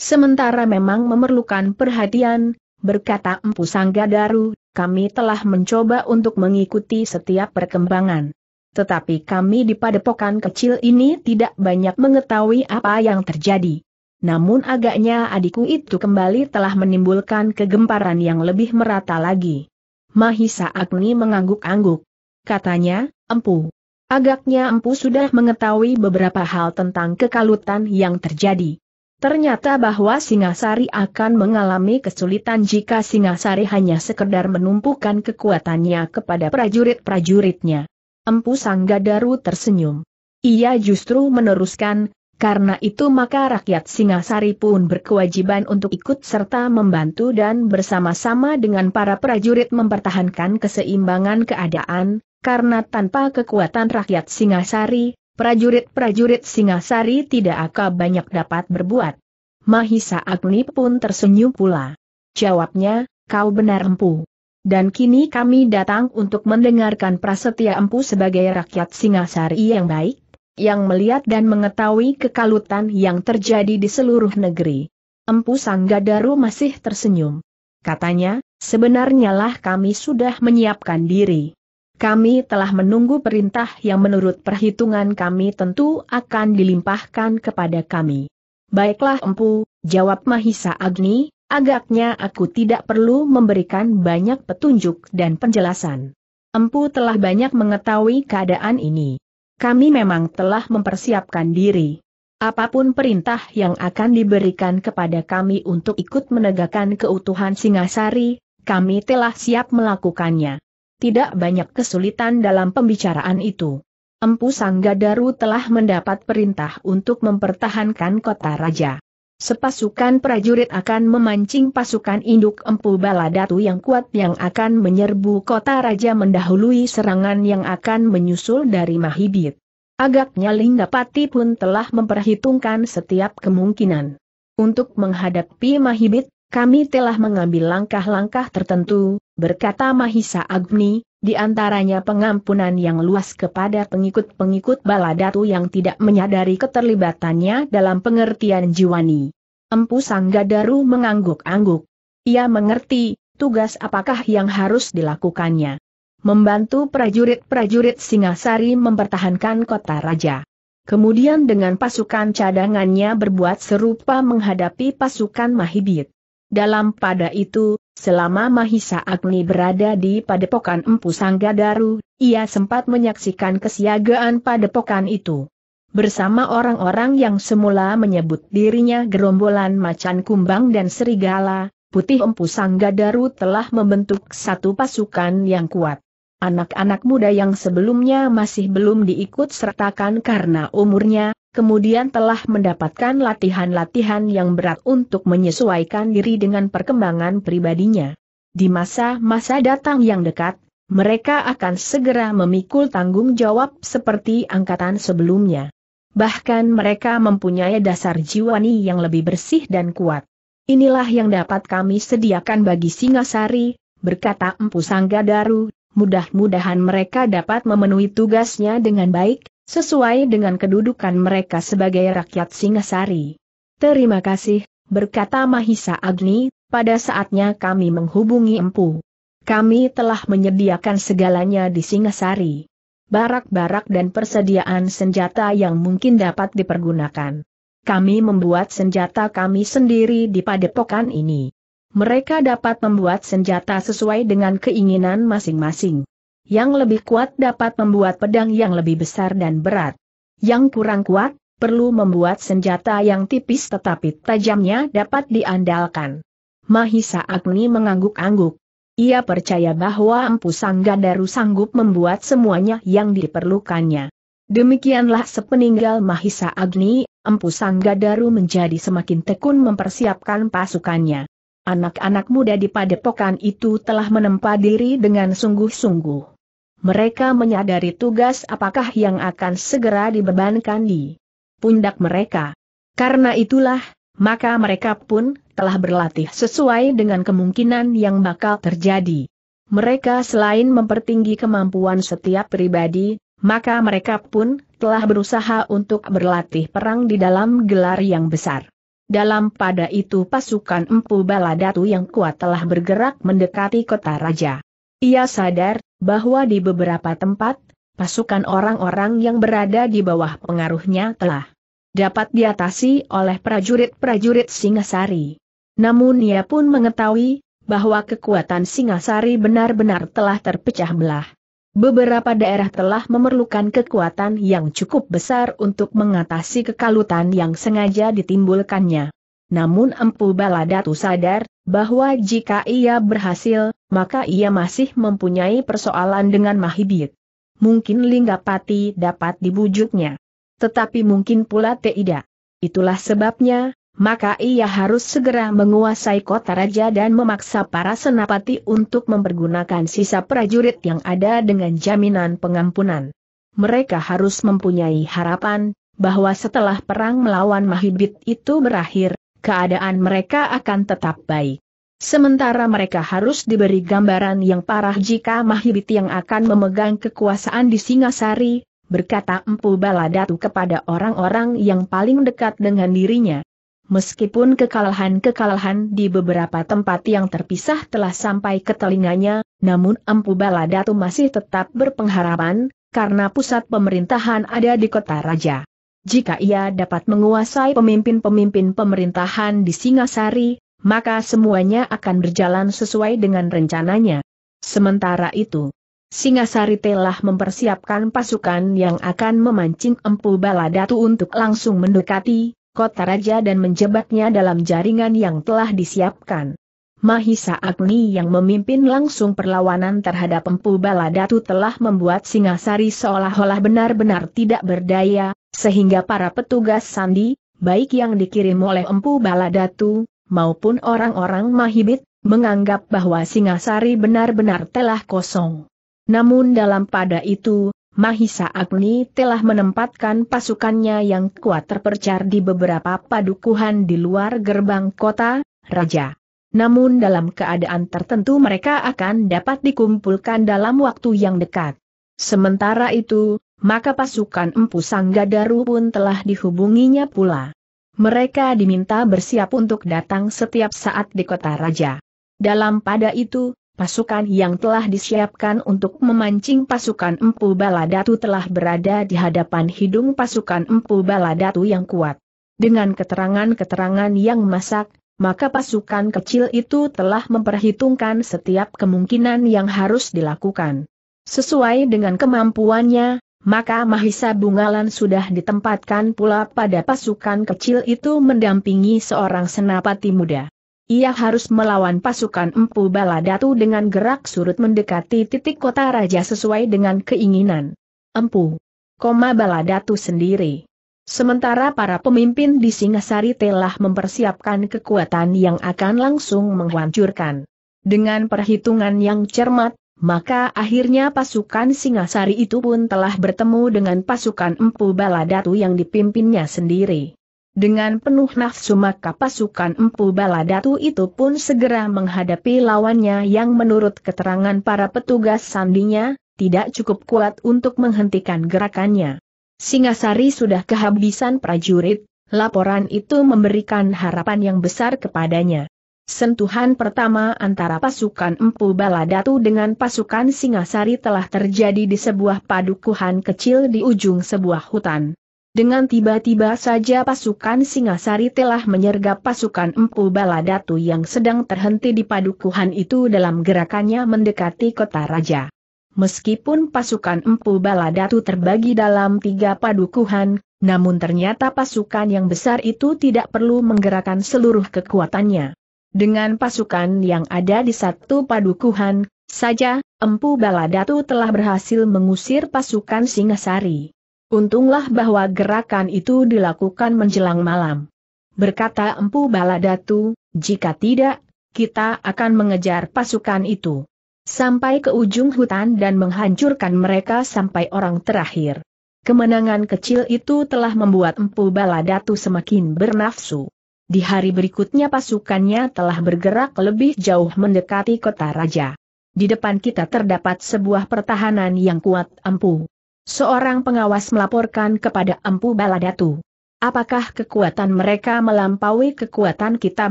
Sementara memang memerlukan perhatian, berkata Empu Sanggandaru, kami telah mencoba untuk mengikuti setiap perkembangan. Tetapi kami di padepokan kecil ini tidak banyak mengetahui apa yang terjadi. Namun agaknya adikku itu kembali telah menimbulkan kegemparan yang lebih merata lagi. Mahisa Agni mengangguk-angguk. Katanya, empu. Agaknya empu sudah mengetahui beberapa hal tentang kekalutan yang terjadi. Ternyata bahwa Singasari akan mengalami kesulitan jika Singasari hanya sekedar menumpukan kekuatannya kepada prajurit-prajuritnya. Empu Sanggadaru tersenyum. Ia justru meneruskan, karena itu maka rakyat Singasari pun berkewajiban untuk ikut serta membantu dan bersama-sama dengan para prajurit mempertahankan keseimbangan keadaan, karena tanpa kekuatan rakyat Singasari, prajurit-prajurit Singasari tidak akan banyak dapat berbuat. Mahisa Agni pun tersenyum pula. Jawabnya, kau benar empu. Dan kini kami datang untuk mendengarkan prasetya empu sebagai rakyat Singasari yang baik, yang melihat dan mengetahui kekalutan yang terjadi di seluruh negeri. Empu Sanggadaru masih tersenyum. Katanya, sebenarnya lah kami sudah menyiapkan diri. Kami telah menunggu perintah yang menurut perhitungan kami tentu akan dilimpahkan kepada kami. Baiklah empu, jawab Mahisa Agni, agaknya aku tidak perlu memberikan banyak petunjuk dan penjelasan. Empu telah banyak mengetahui keadaan ini kami memang telah mempersiapkan diri. Apapun perintah yang akan diberikan kepada kami untuk ikut menegakkan keutuhan Singasari, kami telah siap melakukannya. Tidak banyak kesulitan dalam pembicaraan itu. Empu Sanggadaru telah mendapat perintah untuk mempertahankan kota raja. Sepasukan prajurit akan memancing pasukan induk empu baladatu yang kuat yang akan menyerbu kota raja mendahului serangan yang akan menyusul dari Mahibit. Agaknya Linggapati pun telah memperhitungkan setiap kemungkinan. Untuk menghadapi Mahibit, kami telah mengambil langkah-langkah tertentu, berkata Mahisa Agni, di antaranya pengampunan yang luas kepada pengikut-pengikut Baladatu yang tidak menyadari keterlibatannya dalam pengertian jiwani. Empu Sanggadaru mengangguk-angguk. Ia mengerti, tugas apakah yang harus dilakukannya. Membantu prajurit-prajurit Singasari mempertahankan kota raja. Kemudian dengan pasukan cadangannya berbuat serupa menghadapi pasukan Mahibit. Dalam pada itu, Selama Mahisa Agni berada di padepokan Empu Sanggadaru, ia sempat menyaksikan kesiagaan padepokan itu. Bersama orang-orang yang semula menyebut dirinya gerombolan macan kumbang dan serigala, Putih Empu Sanggadaru telah membentuk satu pasukan yang kuat. Anak-anak muda yang sebelumnya masih belum diikut sertakan karena umurnya, kemudian telah mendapatkan latihan-latihan yang berat untuk menyesuaikan diri dengan perkembangan pribadinya. Di masa-masa datang yang dekat, mereka akan segera memikul tanggung jawab seperti angkatan sebelumnya. Bahkan mereka mempunyai dasar jiwani yang lebih bersih dan kuat. Inilah yang dapat kami sediakan bagi Singasari, berkata Empu Sanggadaru, mudah-mudahan mereka dapat memenuhi tugasnya dengan baik, sesuai dengan kedudukan mereka sebagai rakyat Singasari. Terima kasih, berkata Mahisa Agni, pada saatnya kami menghubungi Empu. Kami telah menyediakan segalanya di Singasari. Barak-barak dan persediaan senjata yang mungkin dapat dipergunakan. Kami membuat senjata kami sendiri di padepokan ini. Mereka dapat membuat senjata sesuai dengan keinginan masing-masing yang lebih kuat dapat membuat pedang yang lebih besar dan berat. Yang kurang kuat, perlu membuat senjata yang tipis tetapi tajamnya dapat diandalkan. Mahisa Agni mengangguk-angguk. Ia percaya bahwa Empu Sanggandaru sanggup membuat semuanya yang diperlukannya. Demikianlah sepeninggal Mahisa Agni, Empu Sanggandaru menjadi semakin tekun mempersiapkan pasukannya. Anak-anak muda di padepokan itu telah menempa diri dengan sungguh-sungguh. Mereka menyadari tugas apakah yang akan segera dibebankan di pundak mereka. Karena itulah, maka mereka pun telah berlatih sesuai dengan kemungkinan yang bakal terjadi. Mereka selain mempertinggi kemampuan setiap pribadi, maka mereka pun telah berusaha untuk berlatih perang di dalam gelar yang besar. Dalam pada itu pasukan Empu Baladatu yang kuat telah bergerak mendekati kota raja. Ia sadar, bahwa di beberapa tempat, pasukan orang-orang yang berada di bawah pengaruhnya telah dapat diatasi oleh prajurit-prajurit Singasari. Namun ia pun mengetahui bahwa kekuatan Singasari benar-benar telah terpecah belah. Beberapa daerah telah memerlukan kekuatan yang cukup besar untuk mengatasi kekalutan yang sengaja ditimbulkannya. Namun Empu Baladatu sadar, bahwa jika ia berhasil, maka ia masih mempunyai persoalan dengan Mahidit. Mungkin Linggapati dapat dibujuknya. Tetapi mungkin pula tidak. Itulah sebabnya, maka ia harus segera menguasai kota raja dan memaksa para senapati untuk mempergunakan sisa prajurit yang ada dengan jaminan pengampunan. Mereka harus mempunyai harapan, bahwa setelah perang melawan Mahibit itu berakhir, keadaan mereka akan tetap baik. Sementara mereka harus diberi gambaran yang parah jika Mahibiti yang akan memegang kekuasaan di Singasari, berkata Empu Baladatu kepada orang-orang yang paling dekat dengan dirinya. Meskipun kekalahan-kekalahan di beberapa tempat yang terpisah telah sampai ke telinganya, namun Empu Baladatu masih tetap berpengharapan, karena pusat pemerintahan ada di kota raja. Jika ia dapat menguasai pemimpin-pemimpin pemerintahan di Singasari, maka semuanya akan berjalan sesuai dengan rencananya. Sementara itu, Singasari telah mempersiapkan pasukan yang akan memancing Empu Baladatu untuk langsung mendekati kota raja dan menjebaknya dalam jaringan yang telah disiapkan. Mahisa Agni yang memimpin langsung perlawanan terhadap Empu Baladatu telah membuat Singasari seolah-olah benar-benar tidak berdaya, sehingga para petugas sandi, baik yang dikirim oleh Empu Baladatu, maupun orang-orang Mahibit, menganggap bahwa Singasari benar-benar telah kosong. Namun dalam pada itu, Mahisa Agni telah menempatkan pasukannya yang kuat terpercar di beberapa padukuhan di luar gerbang kota, Raja. Namun dalam keadaan tertentu mereka akan dapat dikumpulkan dalam waktu yang dekat. Sementara itu, maka pasukan Empu Sanggadaru pun telah dihubunginya pula mereka diminta bersiap untuk datang setiap saat di kota raja. Dalam pada itu, pasukan yang telah disiapkan untuk memancing pasukan Empu Baladatu telah berada di hadapan hidung pasukan Empu Baladatu yang kuat. Dengan keterangan-keterangan yang masak, maka pasukan kecil itu telah memperhitungkan setiap kemungkinan yang harus dilakukan. Sesuai dengan kemampuannya, maka Mahisa Bungalan sudah ditempatkan pula pada pasukan kecil itu mendampingi seorang senapati muda. Ia harus melawan pasukan Empu Baladatu dengan gerak surut mendekati titik kota raja sesuai dengan keinginan. Empu. Koma Baladatu sendiri. Sementara para pemimpin di Singasari telah mempersiapkan kekuatan yang akan langsung menghancurkan. Dengan perhitungan yang cermat, maka akhirnya pasukan Singasari itu pun telah bertemu dengan pasukan Empu Baladatu yang dipimpinnya sendiri. Dengan penuh nafsu maka pasukan Empu Baladatu itu pun segera menghadapi lawannya yang menurut keterangan para petugas sandinya, tidak cukup kuat untuk menghentikan gerakannya. Singasari sudah kehabisan prajurit, laporan itu memberikan harapan yang besar kepadanya. Sentuhan pertama antara pasukan Empu Baladatu dengan pasukan Singasari telah terjadi di sebuah padukuhan kecil di ujung sebuah hutan. Dengan tiba-tiba saja pasukan Singasari telah menyergap pasukan Empu Baladatu yang sedang terhenti di padukuhan itu dalam gerakannya mendekati kota raja. Meskipun pasukan Empu Baladatu terbagi dalam tiga padukuhan, namun ternyata pasukan yang besar itu tidak perlu menggerakkan seluruh kekuatannya. Dengan pasukan yang ada di satu padukuhan, saja, Empu Baladatu telah berhasil mengusir pasukan Singasari. Untunglah bahwa gerakan itu dilakukan menjelang malam. Berkata Empu Baladatu, jika tidak, kita akan mengejar pasukan itu. Sampai ke ujung hutan dan menghancurkan mereka sampai orang terakhir. Kemenangan kecil itu telah membuat Empu Baladatu semakin bernafsu. Di hari berikutnya pasukannya telah bergerak lebih jauh mendekati kota raja. Di depan kita terdapat sebuah pertahanan yang kuat empu. Seorang pengawas melaporkan kepada empu Baladatu. Apakah kekuatan mereka melampaui kekuatan kita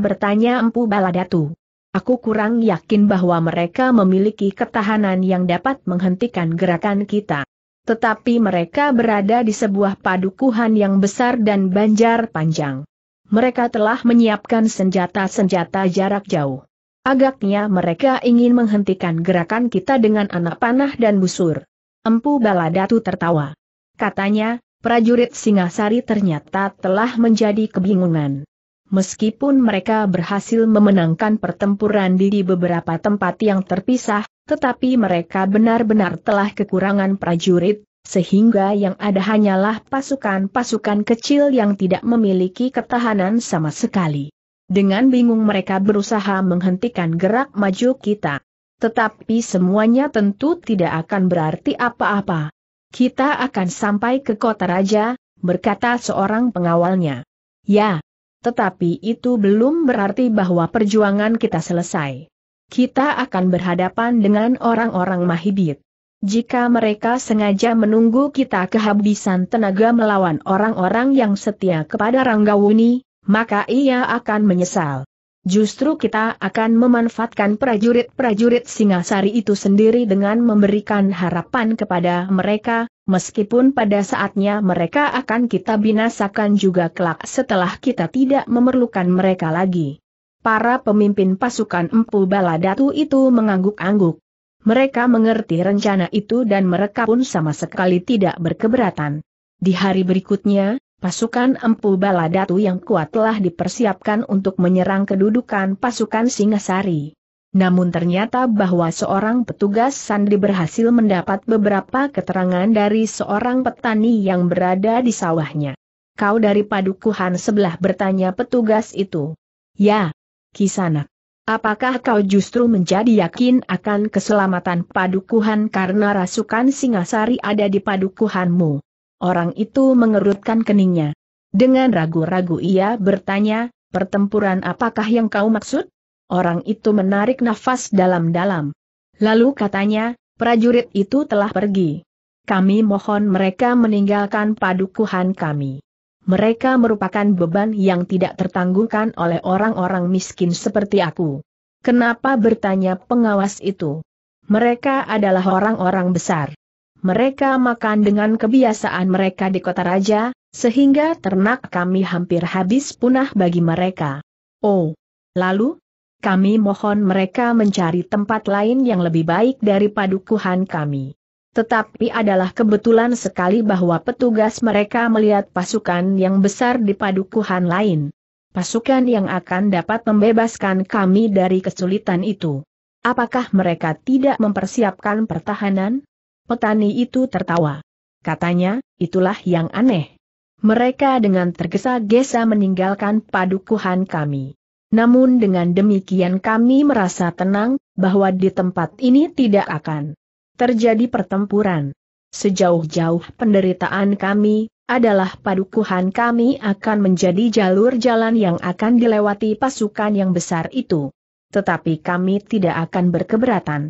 bertanya empu Baladatu. Aku kurang yakin bahwa mereka memiliki ketahanan yang dapat menghentikan gerakan kita. Tetapi mereka berada di sebuah padukuhan yang besar dan banjar panjang mereka telah menyiapkan senjata-senjata jarak jauh. Agaknya mereka ingin menghentikan gerakan kita dengan anak panah dan busur. Empu Baladatu tertawa. Katanya, prajurit Singasari ternyata telah menjadi kebingungan. Meskipun mereka berhasil memenangkan pertempuran di beberapa tempat yang terpisah, tetapi mereka benar-benar telah kekurangan prajurit, sehingga yang ada hanyalah pasukan-pasukan kecil yang tidak memiliki ketahanan sama sekali. Dengan bingung mereka berusaha menghentikan gerak maju kita. Tetapi semuanya tentu tidak akan berarti apa-apa. Kita akan sampai ke kota raja, berkata seorang pengawalnya. Ya, tetapi itu belum berarti bahwa perjuangan kita selesai. Kita akan berhadapan dengan orang-orang mahibit. Jika mereka sengaja menunggu kita kehabisan tenaga melawan orang-orang yang setia kepada Ranggawuni, maka ia akan menyesal. Justru kita akan memanfaatkan prajurit-prajurit Singasari itu sendiri dengan memberikan harapan kepada mereka, meskipun pada saatnya mereka akan kita binasakan juga kelak setelah kita tidak memerlukan mereka lagi. Para pemimpin pasukan Empu Baladatu itu mengangguk-angguk. Mereka mengerti rencana itu dan mereka pun sama sekali tidak berkeberatan. Di hari berikutnya, pasukan Empu Baladatu yang kuat telah dipersiapkan untuk menyerang kedudukan pasukan Singasari. Namun ternyata bahwa seorang petugas Sandi berhasil mendapat beberapa keterangan dari seorang petani yang berada di sawahnya. Kau dari padukuhan sebelah bertanya petugas itu. Ya, Kisanak. Apakah kau justru menjadi yakin akan keselamatan padukuhan karena rasukan Singasari ada di padukuhanmu? Orang itu mengerutkan keningnya. Dengan ragu-ragu ia bertanya, pertempuran apakah yang kau maksud? Orang itu menarik nafas dalam-dalam. Lalu katanya, prajurit itu telah pergi. Kami mohon mereka meninggalkan padukuhan kami mereka merupakan beban yang tidak tertanggungkan oleh orang-orang miskin seperti aku. Kenapa bertanya pengawas itu? Mereka adalah orang-orang besar. Mereka makan dengan kebiasaan mereka di kota raja, sehingga ternak kami hampir habis punah bagi mereka. Oh, lalu? Kami mohon mereka mencari tempat lain yang lebih baik dari padukuhan kami. Tetapi adalah kebetulan sekali bahwa petugas mereka melihat pasukan yang besar di padukuhan lain. Pasukan yang akan dapat membebaskan kami dari kesulitan itu. Apakah mereka tidak mempersiapkan pertahanan? Petani itu tertawa. Katanya, itulah yang aneh. Mereka dengan tergesa-gesa meninggalkan padukuhan kami. Namun dengan demikian kami merasa tenang, bahwa di tempat ini tidak akan terjadi pertempuran. Sejauh-jauh penderitaan kami, adalah padukuhan kami akan menjadi jalur jalan yang akan dilewati pasukan yang besar itu. Tetapi kami tidak akan berkeberatan.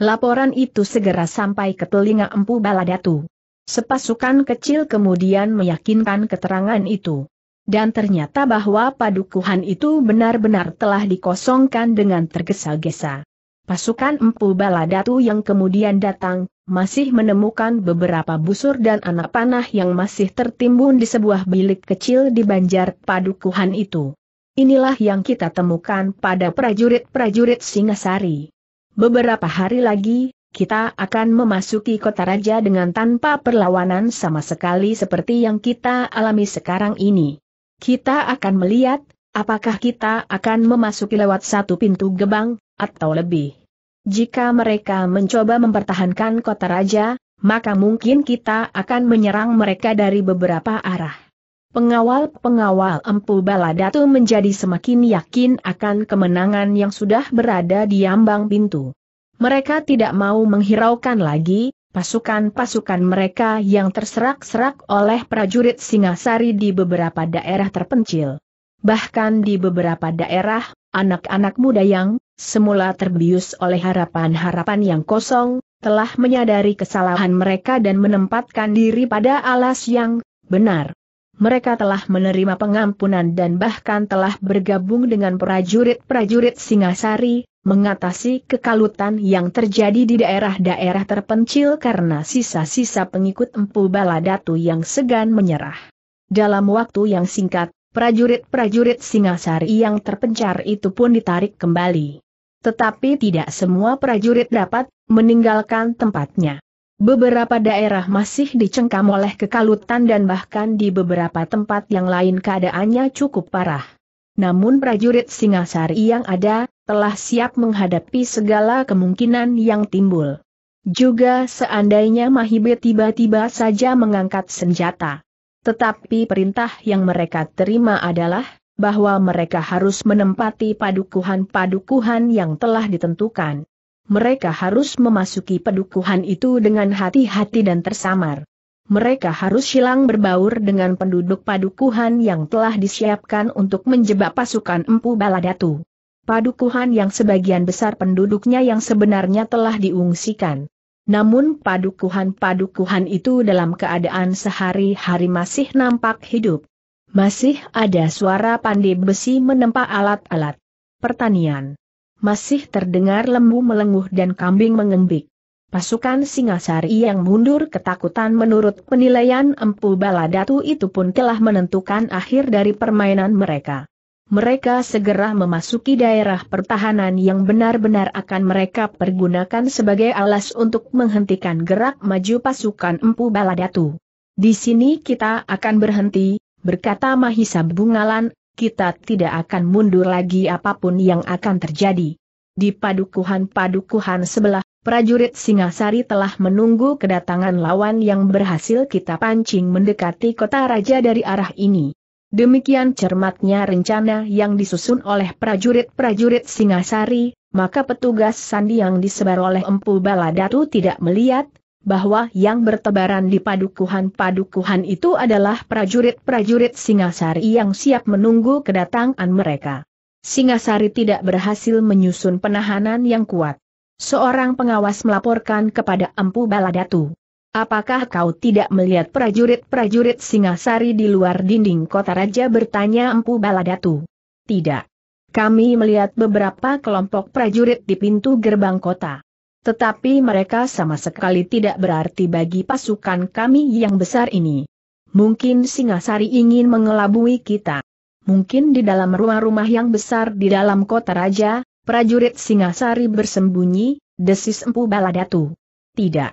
Laporan itu segera sampai ke telinga Empu Baladatu. Sepasukan kecil kemudian meyakinkan keterangan itu. Dan ternyata bahwa padukuhan itu benar-benar telah dikosongkan dengan tergesa-gesa. Pasukan Empu Baladatu yang kemudian datang, masih menemukan beberapa busur dan anak panah yang masih tertimbun di sebuah bilik kecil di banjar padukuhan itu. Inilah yang kita temukan pada prajurit-prajurit Singasari. Beberapa hari lagi, kita akan memasuki kota raja dengan tanpa perlawanan sama sekali seperti yang kita alami sekarang ini. Kita akan melihat, apakah kita akan memasuki lewat satu pintu gebang, atau lebih. Jika mereka mencoba mempertahankan kota raja, maka mungkin kita akan menyerang mereka dari beberapa arah. Pengawal-pengawal Empu Baladatu menjadi semakin yakin akan kemenangan yang sudah berada di ambang pintu. Mereka tidak mau menghiraukan lagi, pasukan-pasukan mereka yang terserak-serak oleh prajurit Singasari di beberapa daerah terpencil. Bahkan di beberapa daerah, anak-anak muda yang semula terbius oleh harapan-harapan yang kosong, telah menyadari kesalahan mereka dan menempatkan diri pada alas yang benar. Mereka telah menerima pengampunan dan bahkan telah bergabung dengan prajurit-prajurit Singasari, mengatasi kekalutan yang terjadi di daerah-daerah terpencil karena sisa-sisa pengikut Empu Baladatu yang segan menyerah. Dalam waktu yang singkat, prajurit-prajurit Singasari yang terpencar itu pun ditarik kembali. Tetapi tidak semua prajurit dapat meninggalkan tempatnya. Beberapa daerah masih dicengkam oleh kekalutan dan bahkan di beberapa tempat yang lain keadaannya cukup parah. Namun prajurit Singasari yang ada, telah siap menghadapi segala kemungkinan yang timbul. Juga seandainya Mahibe tiba-tiba saja mengangkat senjata. Tetapi perintah yang mereka terima adalah, bahwa mereka harus menempati padukuhan-padukuhan yang telah ditentukan. Mereka harus memasuki padukuhan itu dengan hati-hati dan tersamar. Mereka harus silang berbaur dengan penduduk padukuhan yang telah disiapkan untuk menjebak pasukan Empu Baladatu. Padukuhan yang sebagian besar penduduknya yang sebenarnya telah diungsikan. Namun padukuhan-padukuhan itu dalam keadaan sehari-hari masih nampak hidup. Masih ada suara pandai besi menempa alat-alat pertanian. Masih terdengar lembu melenguh dan kambing mengembik. Pasukan Singasari yang mundur ketakutan menurut penilaian Empu Baladatu itu pun telah menentukan akhir dari permainan mereka. Mereka segera memasuki daerah pertahanan yang benar-benar akan mereka pergunakan sebagai alas untuk menghentikan gerak maju pasukan Empu Baladatu. Di sini kita akan berhenti, berkata Mahisa Bungalan, kita tidak akan mundur lagi apapun yang akan terjadi. Di padukuhan-padukuhan sebelah, prajurit Singasari telah menunggu kedatangan lawan yang berhasil kita pancing mendekati kota raja dari arah ini. Demikian cermatnya rencana yang disusun oleh prajurit-prajurit Singasari, maka petugas sandi yang disebar oleh Empu Baladatu tidak melihat, bahwa yang bertebaran di padukuhan-padukuhan itu adalah prajurit-prajurit Singasari yang siap menunggu kedatangan mereka. Singasari tidak berhasil menyusun penahanan yang kuat. Seorang pengawas melaporkan kepada Empu Baladatu. Apakah kau tidak melihat prajurit-prajurit Singasari di luar dinding kota raja bertanya Empu Baladatu? Tidak. Kami melihat beberapa kelompok prajurit di pintu gerbang kota. Tetapi mereka sama sekali tidak berarti bagi pasukan kami yang besar ini. Mungkin Singasari ingin mengelabui kita. Mungkin di dalam rumah-rumah yang besar di dalam kota raja, prajurit Singasari bersembunyi, desis Empu Baladatu. Tidak.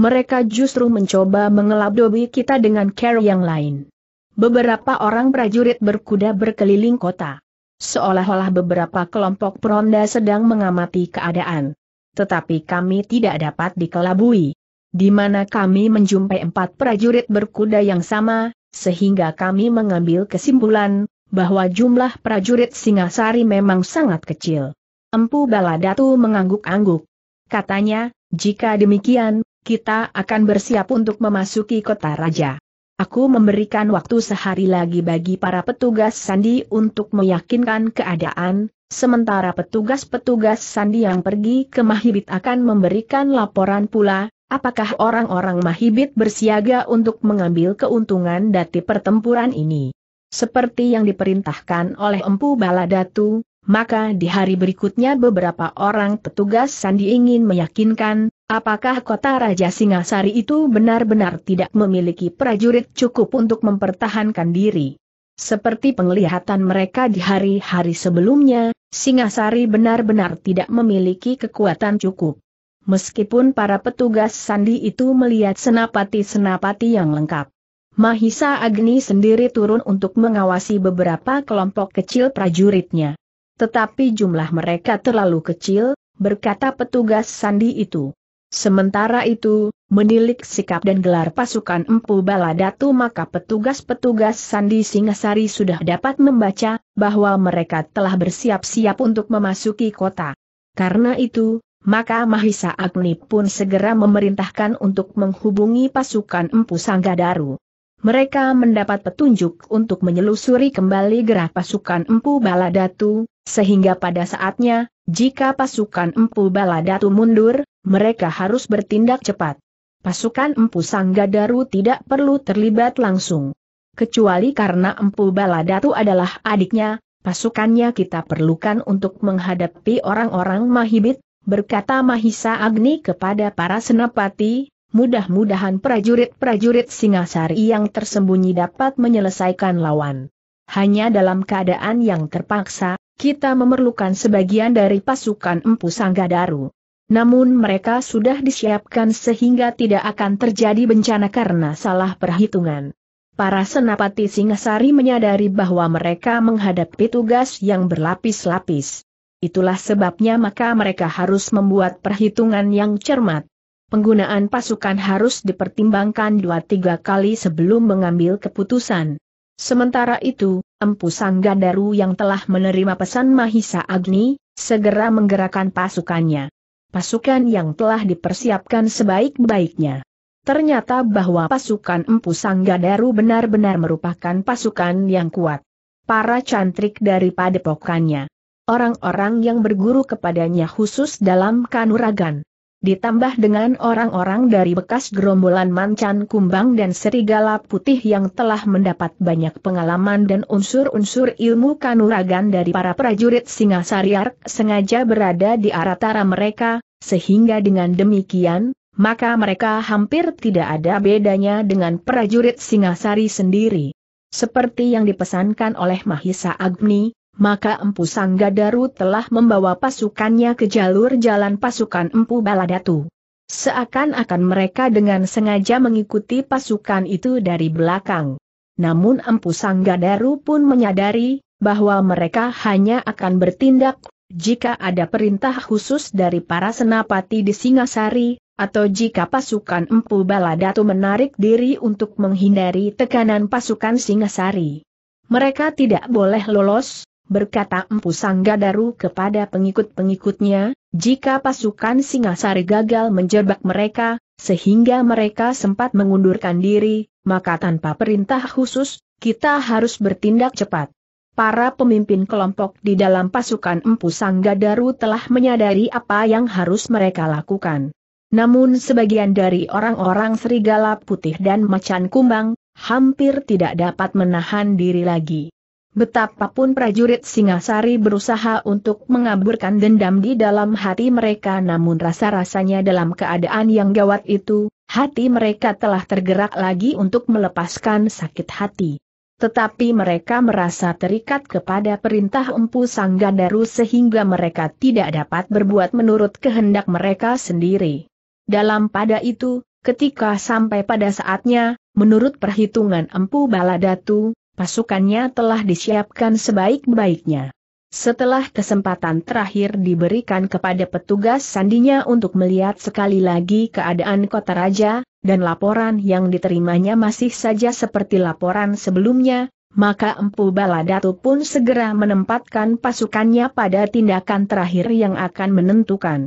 Mereka justru mencoba mengelabui kita dengan care yang lain. Beberapa orang prajurit berkuda berkeliling kota. Seolah-olah beberapa kelompok peronda sedang mengamati keadaan tetapi kami tidak dapat dikelabui. Di mana kami menjumpai empat prajurit berkuda yang sama, sehingga kami mengambil kesimpulan, bahwa jumlah prajurit Singasari memang sangat kecil. Empu Baladatu mengangguk-angguk. Katanya, jika demikian, kita akan bersiap untuk memasuki kota raja. Aku memberikan waktu sehari lagi bagi para petugas sandi untuk meyakinkan keadaan, Sementara petugas-petugas sandi yang pergi ke Mahibit akan memberikan laporan pula, apakah orang-orang Mahibit bersiaga untuk mengambil keuntungan dari pertempuran ini. Seperti yang diperintahkan oleh Empu Baladatu, maka di hari berikutnya beberapa orang petugas sandi ingin meyakinkan, apakah kota Raja Singasari itu benar-benar tidak memiliki prajurit cukup untuk mempertahankan diri. Seperti penglihatan mereka di hari-hari sebelumnya, Singasari benar-benar tidak memiliki kekuatan cukup. Meskipun para petugas sandi itu melihat senapati-senapati yang lengkap. Mahisa Agni sendiri turun untuk mengawasi beberapa kelompok kecil prajuritnya. Tetapi jumlah mereka terlalu kecil, berkata petugas sandi itu. Sementara itu, menilik sikap dan gelar pasukan Empu Baladatu maka petugas-petugas Sandi Singasari sudah dapat membaca bahwa mereka telah bersiap-siap untuk memasuki kota. Karena itu, maka Mahisa Agni pun segera memerintahkan untuk menghubungi pasukan Empu Sanggadaru. Mereka mendapat petunjuk untuk menyelusuri kembali gerak pasukan Empu Baladatu, sehingga pada saatnya, jika pasukan Empu Baladatu mundur, mereka harus bertindak cepat. Pasukan Empu Sanggadaru tidak perlu terlibat langsung. Kecuali karena Empu Baladatu adalah adiknya, pasukannya kita perlukan untuk menghadapi orang-orang Mahibit, berkata Mahisa Agni kepada para senapati, mudah-mudahan prajurit-prajurit Singasari yang tersembunyi dapat menyelesaikan lawan. Hanya dalam keadaan yang terpaksa, kita memerlukan sebagian dari pasukan Empu Sanggadaru. Namun mereka sudah disiapkan sehingga tidak akan terjadi bencana karena salah perhitungan. Para senapati Singasari menyadari bahwa mereka menghadapi tugas yang berlapis-lapis. Itulah sebabnya maka mereka harus membuat perhitungan yang cermat. Penggunaan pasukan harus dipertimbangkan dua tiga kali sebelum mengambil keputusan. Sementara itu, Empu Sanggandaru yang telah menerima pesan Mahisa Agni, segera menggerakkan pasukannya. Pasukan yang telah dipersiapkan sebaik-baiknya. Ternyata bahwa pasukan Empu Sanggandaru benar-benar merupakan pasukan yang kuat. Para cantrik daripada padepokannya. Orang-orang yang berguru kepadanya khusus dalam kanuragan ditambah dengan orang-orang dari bekas gerombolan mancan kumbang dan serigala putih yang telah mendapat banyak pengalaman dan unsur-unsur ilmu kanuragan dari para prajurit Singasariar sengaja berada di arah mereka, sehingga dengan demikian, maka mereka hampir tidak ada bedanya dengan prajurit Singasari sendiri. Seperti yang dipesankan oleh Mahisa Agni, maka Empu Sanggadaru telah membawa pasukannya ke jalur jalan pasukan Empu Baladatu. Seakan-akan mereka dengan sengaja mengikuti pasukan itu dari belakang. Namun Empu Sanggadaru pun menyadari bahwa mereka hanya akan bertindak jika ada perintah khusus dari para senapati di Singasari, atau jika pasukan Empu Baladatu menarik diri untuk menghindari tekanan pasukan Singasari. Mereka tidak boleh lolos, berkata Empu Sanggadaru kepada pengikut-pengikutnya, jika pasukan Singasari gagal menjebak mereka, sehingga mereka sempat mengundurkan diri, maka tanpa perintah khusus, kita harus bertindak cepat. Para pemimpin kelompok di dalam pasukan Empu Sanggadaru telah menyadari apa yang harus mereka lakukan. Namun sebagian dari orang-orang serigala putih dan macan kumbang, hampir tidak dapat menahan diri lagi. Betapapun prajurit Singasari berusaha untuk mengaburkan dendam di dalam hati mereka namun rasa-rasanya dalam keadaan yang gawat itu, hati mereka telah tergerak lagi untuk melepaskan sakit hati. Tetapi mereka merasa terikat kepada perintah Empu Sanggadaru sehingga mereka tidak dapat berbuat menurut kehendak mereka sendiri. Dalam pada itu, ketika sampai pada saatnya, menurut perhitungan Empu Baladatu, pasukannya telah disiapkan sebaik-baiknya. Setelah kesempatan terakhir diberikan kepada petugas sandinya untuk melihat sekali lagi keadaan kota raja, dan laporan yang diterimanya masih saja seperti laporan sebelumnya, maka Empu Baladatu pun segera menempatkan pasukannya pada tindakan terakhir yang akan menentukan.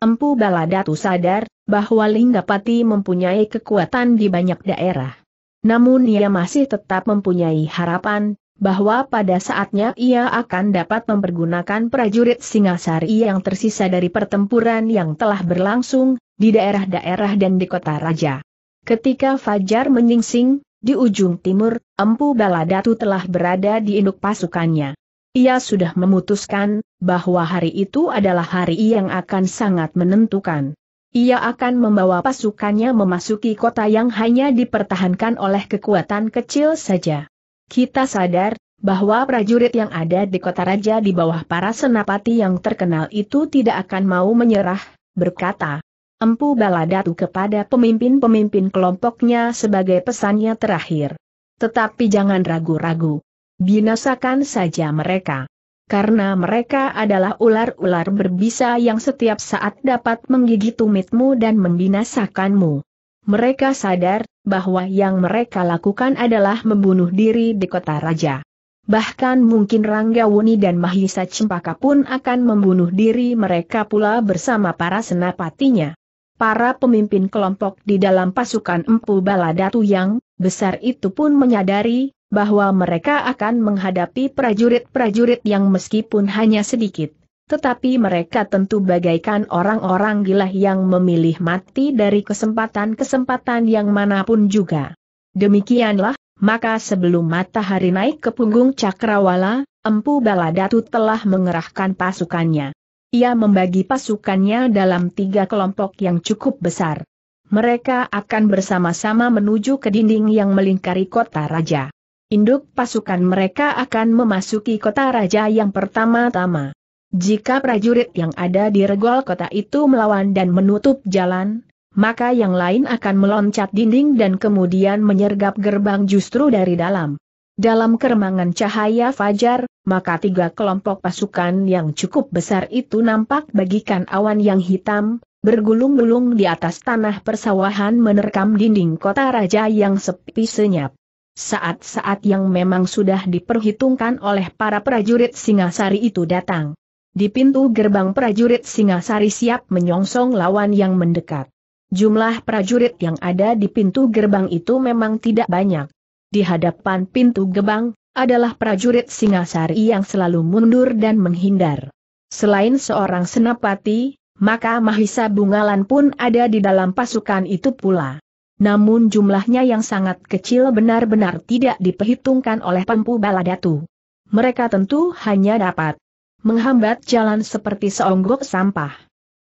Empu Baladatu sadar bahwa Linggapati mempunyai kekuatan di banyak daerah. Namun ia masih tetap mempunyai harapan, bahwa pada saatnya ia akan dapat mempergunakan prajurit Singasari yang tersisa dari pertempuran yang telah berlangsung, di daerah-daerah dan di kota raja. Ketika Fajar menyingsing, di ujung timur, Empu Baladatu telah berada di induk pasukannya. Ia sudah memutuskan, bahwa hari itu adalah hari yang akan sangat menentukan. Ia akan membawa pasukannya memasuki kota yang hanya dipertahankan oleh kekuatan kecil saja. Kita sadar, bahwa prajurit yang ada di kota raja di bawah para senapati yang terkenal itu tidak akan mau menyerah, berkata. Empu Baladatu kepada pemimpin-pemimpin kelompoknya sebagai pesannya terakhir. Tetapi jangan ragu-ragu. Binasakan saja mereka karena mereka adalah ular-ular berbisa yang setiap saat dapat menggigit tumitmu dan membinasakanmu. Mereka sadar bahwa yang mereka lakukan adalah membunuh diri di kota raja. Bahkan mungkin Rangga Wuni dan Mahisa Cempaka pun akan membunuh diri mereka pula bersama para senapatinya. Para pemimpin kelompok di dalam pasukan Empu Baladatu yang besar itu pun menyadari bahwa mereka akan menghadapi prajurit-prajurit yang meskipun hanya sedikit, tetapi mereka tentu bagaikan orang-orang gila yang memilih mati dari kesempatan-kesempatan yang manapun juga. Demikianlah, maka sebelum matahari naik ke punggung Cakrawala, Empu Baladatu telah mengerahkan pasukannya. Ia membagi pasukannya dalam tiga kelompok yang cukup besar. Mereka akan bersama-sama menuju ke dinding yang melingkari kota raja induk pasukan mereka akan memasuki kota raja yang pertama-tama. Jika prajurit yang ada di regol kota itu melawan dan menutup jalan, maka yang lain akan meloncat dinding dan kemudian menyergap gerbang justru dari dalam. Dalam keremangan cahaya fajar, maka tiga kelompok pasukan yang cukup besar itu nampak bagikan awan yang hitam, bergulung-gulung di atas tanah persawahan menerkam dinding kota raja yang sepi senyap saat-saat yang memang sudah diperhitungkan oleh para prajurit Singasari itu datang. Di pintu gerbang prajurit Singasari siap menyongsong lawan yang mendekat. Jumlah prajurit yang ada di pintu gerbang itu memang tidak banyak. Di hadapan pintu gerbang, adalah prajurit Singasari yang selalu mundur dan menghindar. Selain seorang senapati, maka Mahisa Bungalan pun ada di dalam pasukan itu pula namun jumlahnya yang sangat kecil benar-benar tidak diperhitungkan oleh Pempu Baladatu. Mereka tentu hanya dapat menghambat jalan seperti seonggok sampah.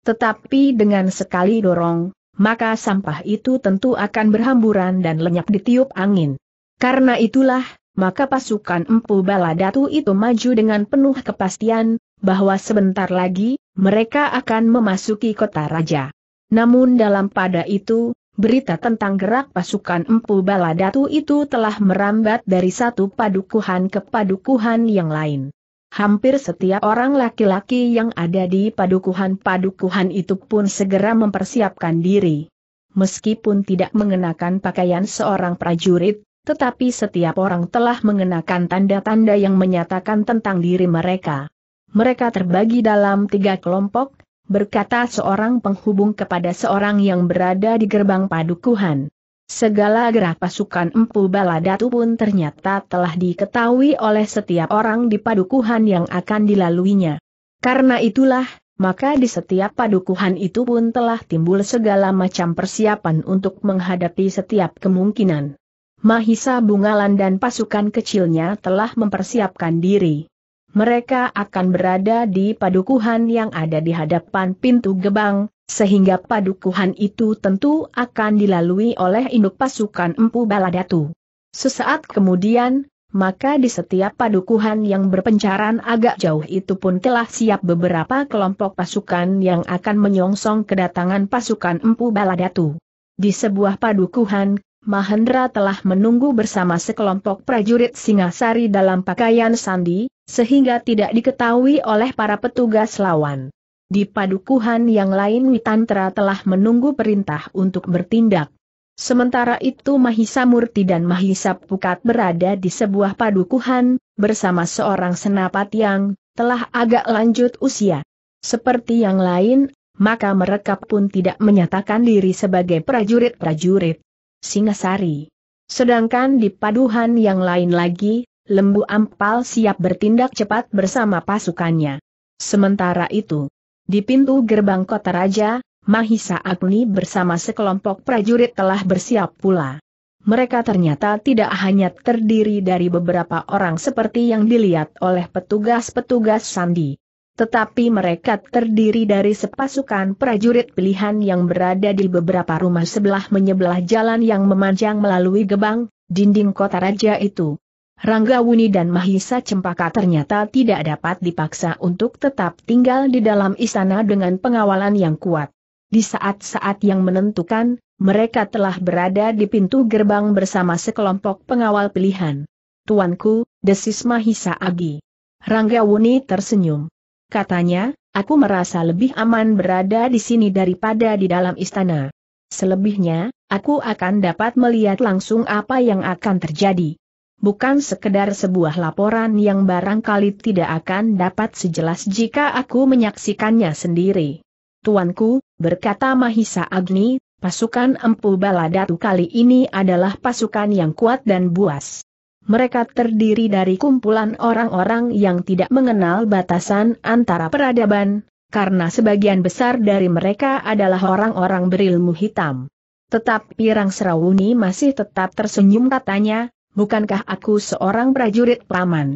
Tetapi dengan sekali dorong, maka sampah itu tentu akan berhamburan dan lenyap ditiup angin. Karena itulah, maka pasukan Empu Baladatu itu maju dengan penuh kepastian, bahwa sebentar lagi, mereka akan memasuki kota raja. Namun dalam pada itu, Berita tentang gerak pasukan Empu Baladatu itu telah merambat dari satu padukuhan ke padukuhan yang lain. Hampir setiap orang laki-laki yang ada di padukuhan-padukuhan itu pun segera mempersiapkan diri. Meskipun tidak mengenakan pakaian seorang prajurit, tetapi setiap orang telah mengenakan tanda-tanda yang menyatakan tentang diri mereka. Mereka terbagi dalam tiga kelompok, berkata seorang penghubung kepada seorang yang berada di gerbang padukuhan. Segala gerak pasukan Empu Baladatu pun ternyata telah diketahui oleh setiap orang di padukuhan yang akan dilaluinya. Karena itulah, maka di setiap padukuhan itu pun telah timbul segala macam persiapan untuk menghadapi setiap kemungkinan. Mahisa Bungalan dan pasukan kecilnya telah mempersiapkan diri mereka akan berada di padukuhan yang ada di hadapan pintu gebang, sehingga padukuhan itu tentu akan dilalui oleh induk pasukan Empu Baladatu. Sesaat kemudian, maka di setiap padukuhan yang berpencaran agak jauh itu pun telah siap beberapa kelompok pasukan yang akan menyongsong kedatangan pasukan Empu Baladatu. Di sebuah padukuhan, Mahendra telah menunggu bersama sekelompok prajurit Singasari dalam pakaian sandi, sehingga tidak diketahui oleh para petugas lawan. Di padukuhan yang lain Witantra telah menunggu perintah untuk bertindak. Sementara itu Mahisa Murti dan Mahisa Pukat berada di sebuah padukuhan, bersama seorang senapat yang telah agak lanjut usia. Seperti yang lain, maka mereka pun tidak menyatakan diri sebagai prajurit-prajurit Singasari. Sedangkan di paduhan yang lain lagi, Lembu Ampal siap bertindak cepat bersama pasukannya. Sementara itu, di pintu gerbang kota raja, Mahisa Agni bersama sekelompok prajurit telah bersiap pula. Mereka ternyata tidak hanya terdiri dari beberapa orang seperti yang dilihat oleh petugas-petugas sandi. Tetapi mereka terdiri dari sepasukan prajurit pilihan yang berada di beberapa rumah sebelah menyebelah jalan yang memanjang melalui gebang, dinding kota raja itu. Rangga Wuni dan Mahisa Cempaka ternyata tidak dapat dipaksa untuk tetap tinggal di dalam istana dengan pengawalan yang kuat. Di saat-saat yang menentukan, mereka telah berada di pintu gerbang bersama sekelompok pengawal pilihan. Tuanku, desis Mahisa Agi. Rangga Wuni tersenyum. Katanya, aku merasa lebih aman berada di sini daripada di dalam istana. Selebihnya, aku akan dapat melihat langsung apa yang akan terjadi bukan sekedar sebuah laporan yang barangkali tidak akan dapat sejelas jika aku menyaksikannya sendiri. Tuanku, berkata Mahisa Agni, pasukan Empu Baladatu kali ini adalah pasukan yang kuat dan buas. Mereka terdiri dari kumpulan orang-orang yang tidak mengenal batasan antara peradaban, karena sebagian besar dari mereka adalah orang-orang berilmu hitam. Tetapi Pirang Serawuni masih tetap tersenyum katanya, bukankah aku seorang prajurit paman?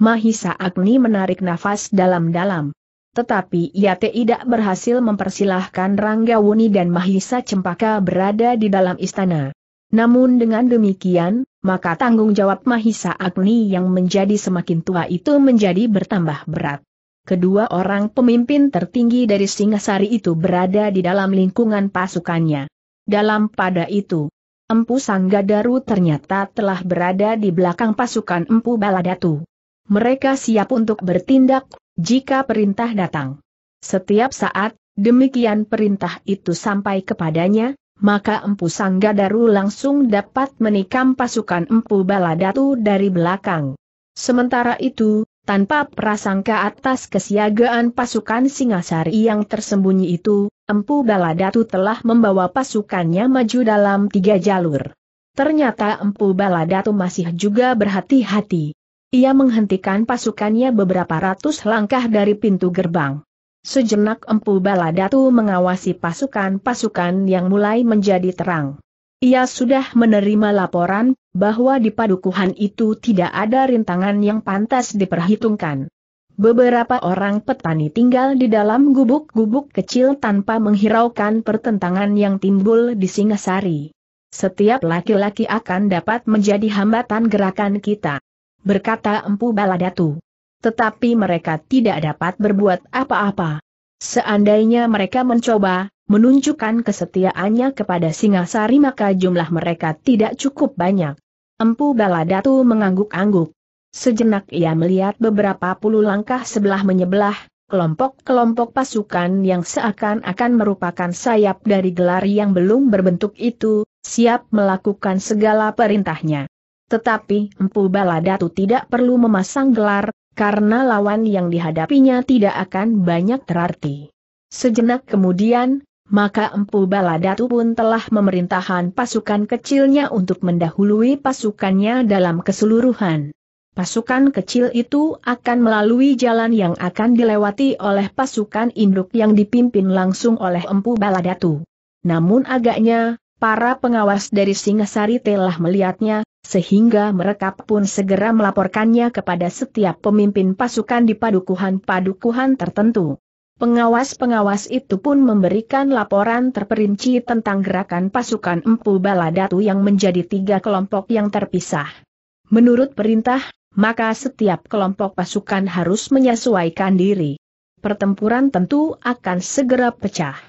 Mahisa Agni menarik nafas dalam-dalam. Tetapi ia tidak berhasil mempersilahkan Rangga Wuni dan Mahisa Cempaka berada di dalam istana. Namun dengan demikian, maka tanggung jawab Mahisa Agni yang menjadi semakin tua itu menjadi bertambah berat. Kedua orang pemimpin tertinggi dari Singasari itu berada di dalam lingkungan pasukannya. Dalam pada itu, Empu Sanggadaru ternyata telah berada di belakang pasukan Empu Baladatu. Mereka siap untuk bertindak, jika perintah datang. Setiap saat, demikian perintah itu sampai kepadanya, maka Empu Sanggadaru langsung dapat menikam pasukan Empu Baladatu dari belakang. Sementara itu, tanpa prasangka atas kesiagaan pasukan Singasari yang tersembunyi itu, Empu Baladatu telah membawa pasukannya maju dalam tiga jalur. Ternyata Empu Baladatu masih juga berhati-hati. Ia menghentikan pasukannya beberapa ratus langkah dari pintu gerbang. Sejenak Empu Baladatu mengawasi pasukan-pasukan yang mulai menjadi terang. Ia sudah menerima laporan bahwa di padukuhan itu tidak ada rintangan yang pantas diperhitungkan. Beberapa orang petani tinggal di dalam gubuk-gubuk kecil tanpa menghiraukan pertentangan yang timbul di Singasari. Setiap laki-laki akan dapat menjadi hambatan gerakan kita, berkata Empu Baladatu. Tetapi mereka tidak dapat berbuat apa-apa. Seandainya mereka mencoba, menunjukkan kesetiaannya kepada Singasari maka jumlah mereka tidak cukup banyak. Empu Baladatu mengangguk-angguk. Sejenak ia melihat beberapa puluh langkah sebelah menyebelah, kelompok-kelompok pasukan yang seakan-akan merupakan sayap dari gelar yang belum berbentuk itu, siap melakukan segala perintahnya. Tetapi Empu Baladatu tidak perlu memasang gelar, karena lawan yang dihadapinya tidak akan banyak terarti. Sejenak kemudian, maka Empu Baladatu pun telah memerintahkan pasukan kecilnya untuk mendahului pasukannya dalam keseluruhan. Pasukan kecil itu akan melalui jalan yang akan dilewati oleh pasukan induk yang dipimpin langsung oleh Empu Baladatu. Namun agaknya, para pengawas dari Singasari telah melihatnya, sehingga mereka pun segera melaporkannya kepada setiap pemimpin pasukan di padukuhan-padukuhan tertentu. Pengawas-pengawas itu pun memberikan laporan terperinci tentang gerakan pasukan Empu Baladatu yang menjadi tiga kelompok yang terpisah. Menurut perintah, maka setiap kelompok pasukan harus menyesuaikan diri. Pertempuran tentu akan segera pecah.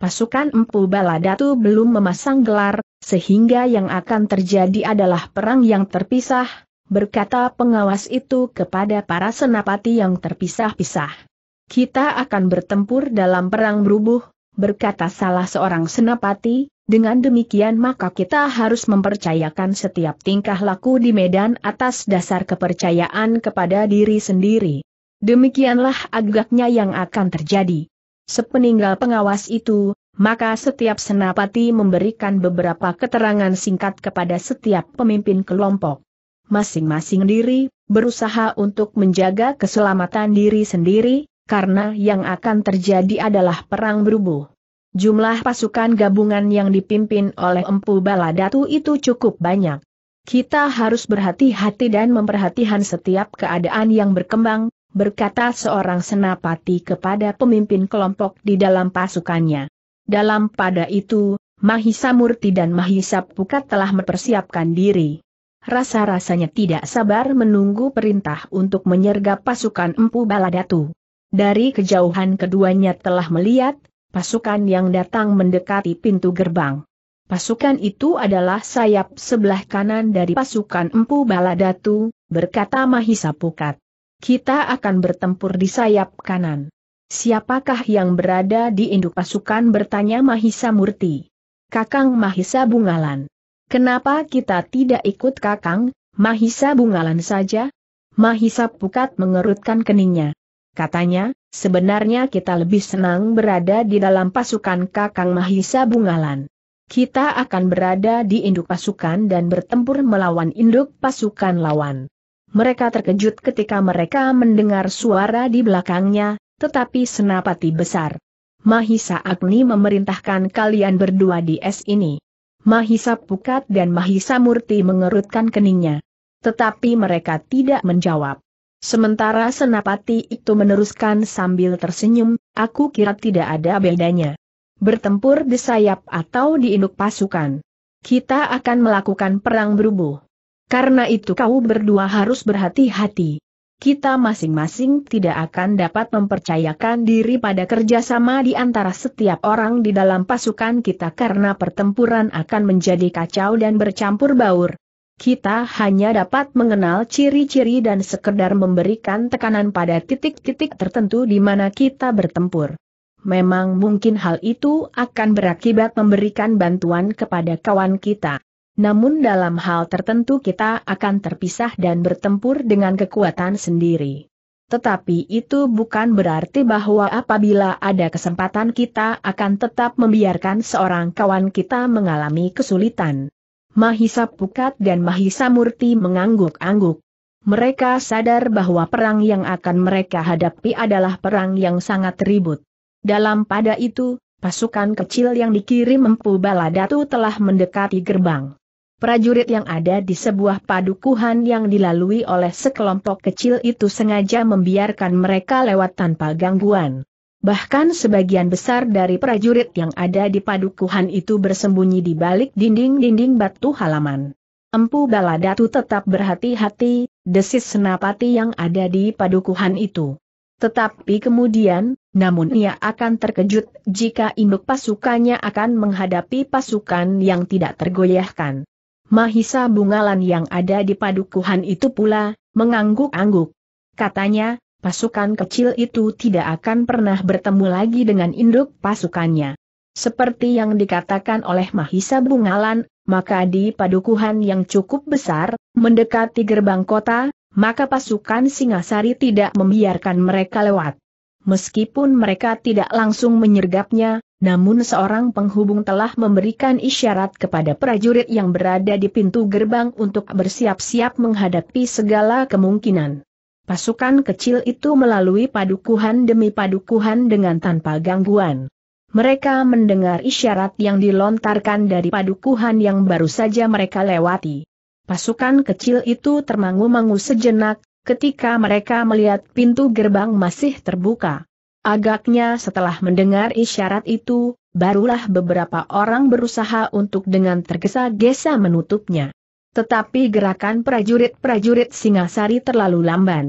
Pasukan Empu Baladatu belum memasang gelar, sehingga yang akan terjadi adalah perang yang terpisah, berkata pengawas itu kepada para senapati yang terpisah-pisah kita akan bertempur dalam perang berubuh, berkata salah seorang senapati, dengan demikian maka kita harus mempercayakan setiap tingkah laku di medan atas dasar kepercayaan kepada diri sendiri. Demikianlah agaknya yang akan terjadi. Sepeninggal pengawas itu, maka setiap senapati memberikan beberapa keterangan singkat kepada setiap pemimpin kelompok. Masing-masing diri, berusaha untuk menjaga keselamatan diri sendiri, karena yang akan terjadi adalah perang berubuh. Jumlah pasukan gabungan yang dipimpin oleh Empu Baladatu itu cukup banyak. Kita harus berhati-hati dan memperhatikan setiap keadaan yang berkembang, berkata seorang senapati kepada pemimpin kelompok di dalam pasukannya. Dalam pada itu, Mahisa Murti dan Mahisa Pukat telah mempersiapkan diri rasa-rasanya tidak sabar menunggu perintah untuk menyergap pasukan Empu Baladatu. Dari kejauhan keduanya telah melihat, pasukan yang datang mendekati pintu gerbang. Pasukan itu adalah sayap sebelah kanan dari pasukan Empu Baladatu, berkata Mahisa Pukat. Kita akan bertempur di sayap kanan. Siapakah yang berada di induk pasukan bertanya Mahisa Murti. Kakang Mahisa Bungalan. Kenapa kita tidak ikut Kakang, Mahisa Bungalan saja? Mahisa Pukat mengerutkan keningnya. Katanya, sebenarnya kita lebih senang berada di dalam pasukan Kakang Mahisa Bungalan. Kita akan berada di induk pasukan dan bertempur melawan induk pasukan lawan. Mereka terkejut ketika mereka mendengar suara di belakangnya, tetapi senapati besar. Mahisa Agni memerintahkan kalian berdua di es ini. Mahisa Pukat dan Mahisa Murti mengerutkan keningnya. Tetapi mereka tidak menjawab. Sementara senapati itu meneruskan sambil tersenyum, aku kira tidak ada bedanya. Bertempur di sayap atau di induk pasukan. Kita akan melakukan perang berubuh. Karena itu kau berdua harus berhati-hati. Kita masing-masing tidak akan dapat mempercayakan diri pada kerjasama di antara setiap orang di dalam pasukan kita karena pertempuran akan menjadi kacau dan bercampur baur. Kita hanya dapat mengenal ciri-ciri dan sekedar memberikan tekanan pada titik-titik tertentu di mana kita bertempur. Memang mungkin hal itu akan berakibat memberikan bantuan kepada kawan kita. Namun dalam hal tertentu kita akan terpisah dan bertempur dengan kekuatan sendiri. Tetapi itu bukan berarti bahwa apabila ada kesempatan kita akan tetap membiarkan seorang kawan kita mengalami kesulitan. Mahisa Pukat dan Mahisa Murti mengangguk-angguk. Mereka sadar bahwa perang yang akan mereka hadapi adalah perang yang sangat ribut. Dalam pada itu, pasukan kecil yang dikirim Empu Baladatu telah mendekati gerbang. Prajurit yang ada di sebuah padukuhan yang dilalui oleh sekelompok kecil itu sengaja membiarkan mereka lewat tanpa gangguan. Bahkan sebagian besar dari prajurit yang ada di padukuhan itu bersembunyi di balik dinding-dinding batu halaman. Empu Baladatu tetap berhati-hati, desis senapati yang ada di padukuhan itu. Tetapi kemudian, namun ia akan terkejut jika induk pasukannya akan menghadapi pasukan yang tidak tergoyahkan. Mahisa Bungalan yang ada di padukuhan itu pula, mengangguk-angguk. Katanya, pasukan kecil itu tidak akan pernah bertemu lagi dengan induk pasukannya. Seperti yang dikatakan oleh Mahisa Bungalan, maka di padukuhan yang cukup besar, mendekati gerbang kota, maka pasukan Singasari tidak membiarkan mereka lewat. Meskipun mereka tidak langsung menyergapnya, namun seorang penghubung telah memberikan isyarat kepada prajurit yang berada di pintu gerbang untuk bersiap-siap menghadapi segala kemungkinan. Pasukan kecil itu melalui padukuhan demi padukuhan dengan tanpa gangguan. Mereka mendengar isyarat yang dilontarkan dari padukuhan yang baru saja mereka lewati. Pasukan kecil itu termangu-mangu sejenak, ketika mereka melihat pintu gerbang masih terbuka. Agaknya setelah mendengar isyarat itu, barulah beberapa orang berusaha untuk dengan tergesa-gesa menutupnya. Tetapi gerakan prajurit-prajurit Singasari terlalu lamban.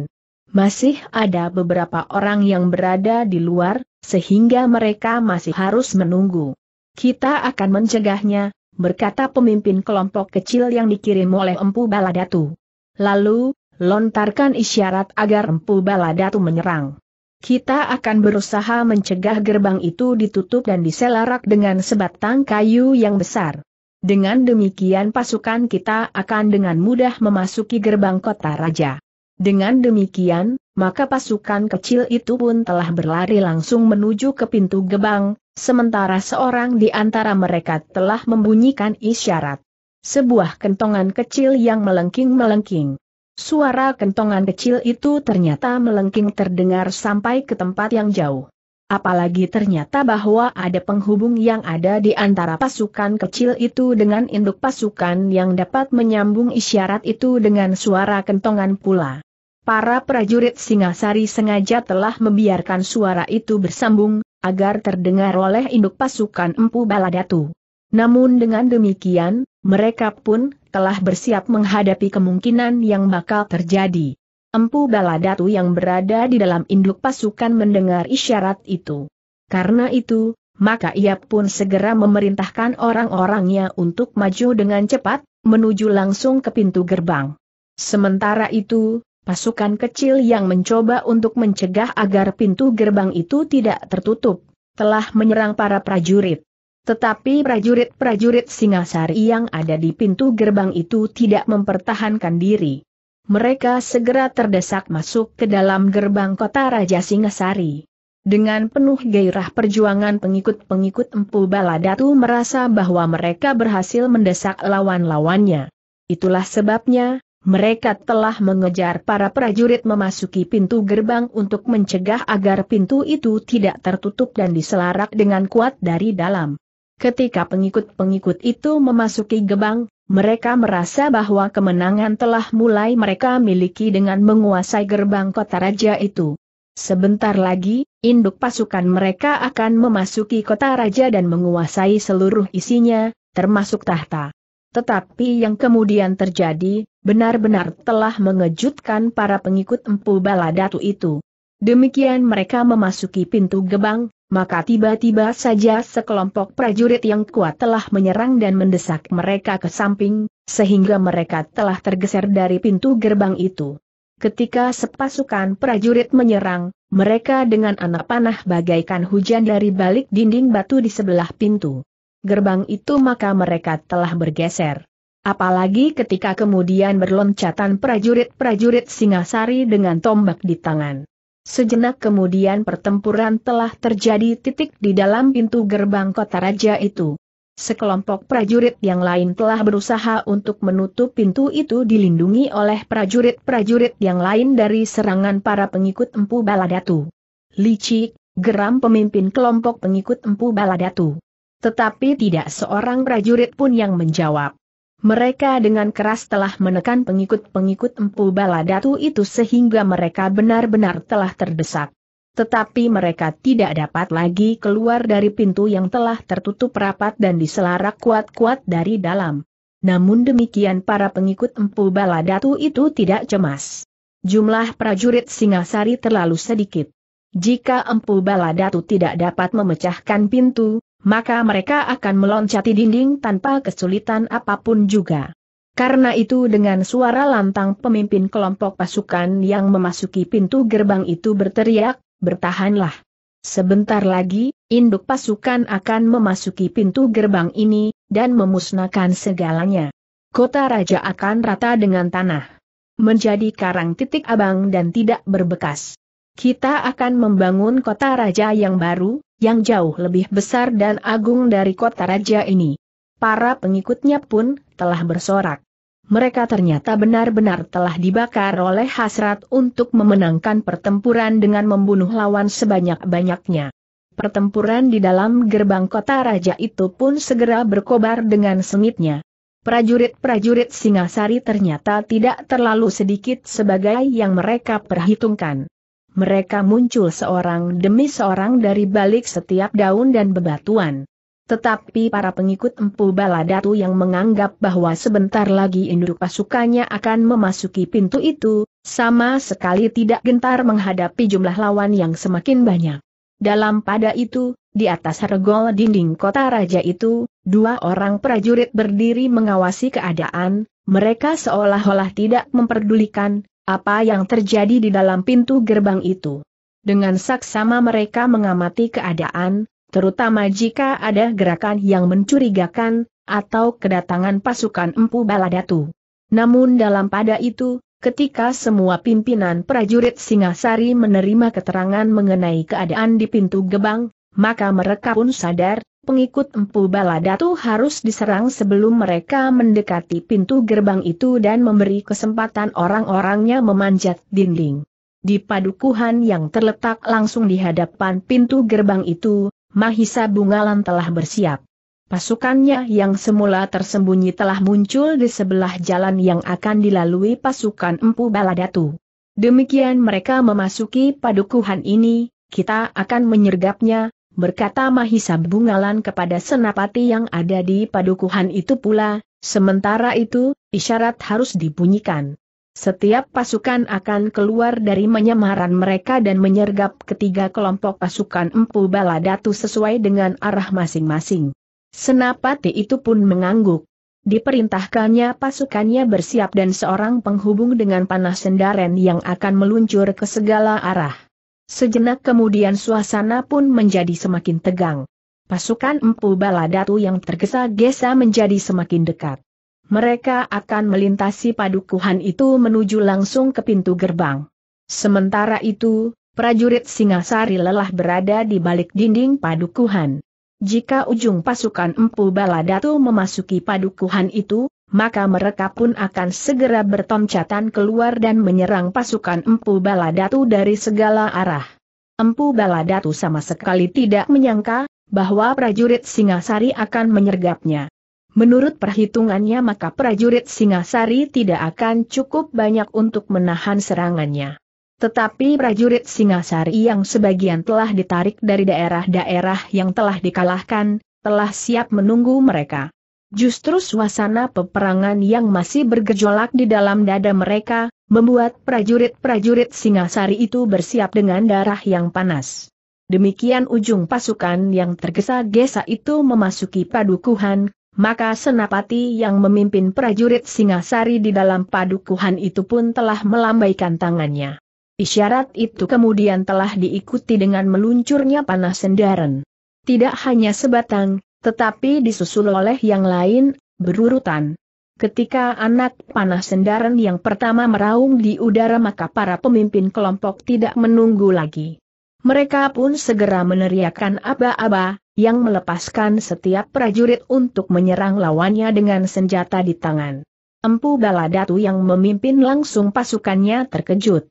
Masih ada beberapa orang yang berada di luar, sehingga mereka masih harus menunggu. Kita akan mencegahnya, berkata pemimpin kelompok kecil yang dikirim oleh Empu Baladatu. Lalu, lontarkan isyarat agar Empu Baladatu menyerang. Kita akan berusaha mencegah gerbang itu ditutup dan diselarak dengan sebatang kayu yang besar. Dengan demikian pasukan kita akan dengan mudah memasuki gerbang kota raja. Dengan demikian, maka pasukan kecil itu pun telah berlari langsung menuju ke pintu gerbang, sementara seorang di antara mereka telah membunyikan isyarat. Sebuah kentongan kecil yang melengking-melengking. Suara kentongan kecil itu ternyata melengking terdengar sampai ke tempat yang jauh. Apalagi ternyata bahwa ada penghubung yang ada di antara pasukan kecil itu dengan induk pasukan yang dapat menyambung isyarat itu dengan suara kentongan pula. Para prajurit Singasari sengaja telah membiarkan suara itu bersambung, agar terdengar oleh induk pasukan Empu Baladatu. Namun dengan demikian, mereka pun telah bersiap menghadapi kemungkinan yang bakal terjadi. Empu Baladatu yang berada di dalam induk pasukan mendengar isyarat itu. Karena itu, maka ia pun segera memerintahkan orang-orangnya untuk maju dengan cepat, menuju langsung ke pintu gerbang. Sementara itu, pasukan kecil yang mencoba untuk mencegah agar pintu gerbang itu tidak tertutup, telah menyerang para prajurit. Tetapi prajurit-prajurit Singasari yang ada di pintu gerbang itu tidak mempertahankan diri mereka segera terdesak masuk ke dalam gerbang kota Raja Singasari. Dengan penuh gairah perjuangan pengikut-pengikut Empu Baladatu merasa bahwa mereka berhasil mendesak lawan-lawannya. Itulah sebabnya, mereka telah mengejar para prajurit memasuki pintu gerbang untuk mencegah agar pintu itu tidak tertutup dan diselarak dengan kuat dari dalam. Ketika pengikut-pengikut itu memasuki gerbang, mereka merasa bahwa kemenangan telah mulai mereka miliki dengan menguasai gerbang kota raja itu. Sebentar lagi, induk pasukan mereka akan memasuki kota raja dan menguasai seluruh isinya, termasuk tahta. Tetapi yang kemudian terjadi, benar-benar telah mengejutkan para pengikut Empu Baladatu itu. Demikian mereka memasuki pintu gebang, maka tiba-tiba saja sekelompok prajurit yang kuat telah menyerang dan mendesak mereka ke samping, sehingga mereka telah tergeser dari pintu gerbang itu. Ketika sepasukan prajurit menyerang, mereka dengan anak panah bagaikan hujan dari balik dinding batu di sebelah pintu gerbang itu maka mereka telah bergeser. Apalagi ketika kemudian berloncatan prajurit-prajurit Singasari dengan tombak di tangan. Sejenak kemudian pertempuran telah terjadi titik di dalam pintu gerbang kota raja itu. Sekelompok prajurit yang lain telah berusaha untuk menutup pintu itu dilindungi oleh prajurit-prajurit yang lain dari serangan para pengikut Empu Baladatu. Licik, geram pemimpin kelompok pengikut Empu Baladatu. Tetapi tidak seorang prajurit pun yang menjawab. Mereka dengan keras telah menekan pengikut-pengikut Empu Baladatu itu sehingga mereka benar-benar telah terdesak. Tetapi mereka tidak dapat lagi keluar dari pintu yang telah tertutup rapat dan diselarak kuat-kuat dari dalam. Namun demikian para pengikut Empu Baladatu itu tidak cemas. Jumlah prajurit Singasari terlalu sedikit. Jika Empu Baladatu tidak dapat memecahkan pintu, maka mereka akan meloncati dinding tanpa kesulitan apapun juga. Karena itu dengan suara lantang pemimpin kelompok pasukan yang memasuki pintu gerbang itu berteriak, bertahanlah. Sebentar lagi, induk pasukan akan memasuki pintu gerbang ini, dan memusnahkan segalanya. Kota raja akan rata dengan tanah. Menjadi karang titik abang dan tidak berbekas. Kita akan membangun kota raja yang baru, yang jauh lebih besar dan agung dari kota raja ini. Para pengikutnya pun telah bersorak. Mereka ternyata benar-benar telah dibakar oleh hasrat untuk memenangkan pertempuran dengan membunuh lawan sebanyak-banyaknya. Pertempuran di dalam gerbang kota raja itu pun segera berkobar dengan sengitnya. Prajurit-prajurit Singasari ternyata tidak terlalu sedikit sebagai yang mereka perhitungkan mereka muncul seorang demi seorang dari balik setiap daun dan bebatuan. Tetapi para pengikut Empu Baladatu yang menganggap bahwa sebentar lagi induk pasukannya akan memasuki pintu itu, sama sekali tidak gentar menghadapi jumlah lawan yang semakin banyak. Dalam pada itu, di atas regol dinding kota raja itu, dua orang prajurit berdiri mengawasi keadaan, mereka seolah-olah tidak memperdulikan, apa yang terjadi di dalam pintu gerbang itu? Dengan saksama mereka mengamati keadaan, terutama jika ada gerakan yang mencurigakan, atau kedatangan pasukan Empu Baladatu. Namun dalam pada itu, ketika semua pimpinan prajurit Singasari menerima keterangan mengenai keadaan di pintu gerbang, maka mereka pun sadar, pengikut Empu Baladatu harus diserang sebelum mereka mendekati pintu gerbang itu dan memberi kesempatan orang-orangnya memanjat dinding. Di padukuhan yang terletak langsung di hadapan pintu gerbang itu, Mahisa Bungalan telah bersiap. Pasukannya yang semula tersembunyi telah muncul di sebelah jalan yang akan dilalui pasukan Empu Baladatu. Demikian mereka memasuki padukuhan ini, kita akan menyergapnya, berkata Mahisa Bungalan kepada senapati yang ada di padukuhan itu pula, sementara itu, isyarat harus dibunyikan. Setiap pasukan akan keluar dari menyamaran mereka dan menyergap ketiga kelompok pasukan Empu Baladatu sesuai dengan arah masing-masing. Senapati itu pun mengangguk. Diperintahkannya pasukannya bersiap dan seorang penghubung dengan panah sendaren yang akan meluncur ke segala arah. Sejenak kemudian suasana pun menjadi semakin tegang. Pasukan Empu Baladatu yang tergesa-gesa menjadi semakin dekat. Mereka akan melintasi padukuhan itu menuju langsung ke pintu gerbang. Sementara itu, prajurit Singasari lelah berada di balik dinding padukuhan. Jika ujung pasukan Empu Baladatu memasuki padukuhan itu, maka mereka pun akan segera bertoncatan keluar dan menyerang pasukan Empu Baladatu dari segala arah. Empu Baladatu sama sekali tidak menyangka bahwa prajurit Singasari akan menyergapnya. Menurut perhitungannya maka prajurit Singasari tidak akan cukup banyak untuk menahan serangannya. Tetapi prajurit Singasari yang sebagian telah ditarik dari daerah-daerah yang telah dikalahkan, telah siap menunggu mereka. Justru suasana peperangan yang masih bergejolak di dalam dada mereka, membuat prajurit-prajurit Singasari itu bersiap dengan darah yang panas. Demikian ujung pasukan yang tergesa-gesa itu memasuki padukuhan, maka Senapati yang memimpin prajurit Singasari di dalam padukuhan itu pun telah melambaikan tangannya. Isyarat itu kemudian telah diikuti dengan meluncurnya panah sendaren. Tidak hanya sebatang, tetapi disusul oleh yang lain, berurutan. Ketika anak panah sendaran yang pertama meraung di udara maka para pemimpin kelompok tidak menunggu lagi. Mereka pun segera meneriakkan aba-aba, yang melepaskan setiap prajurit untuk menyerang lawannya dengan senjata di tangan. Empu Baladatu yang memimpin langsung pasukannya terkejut.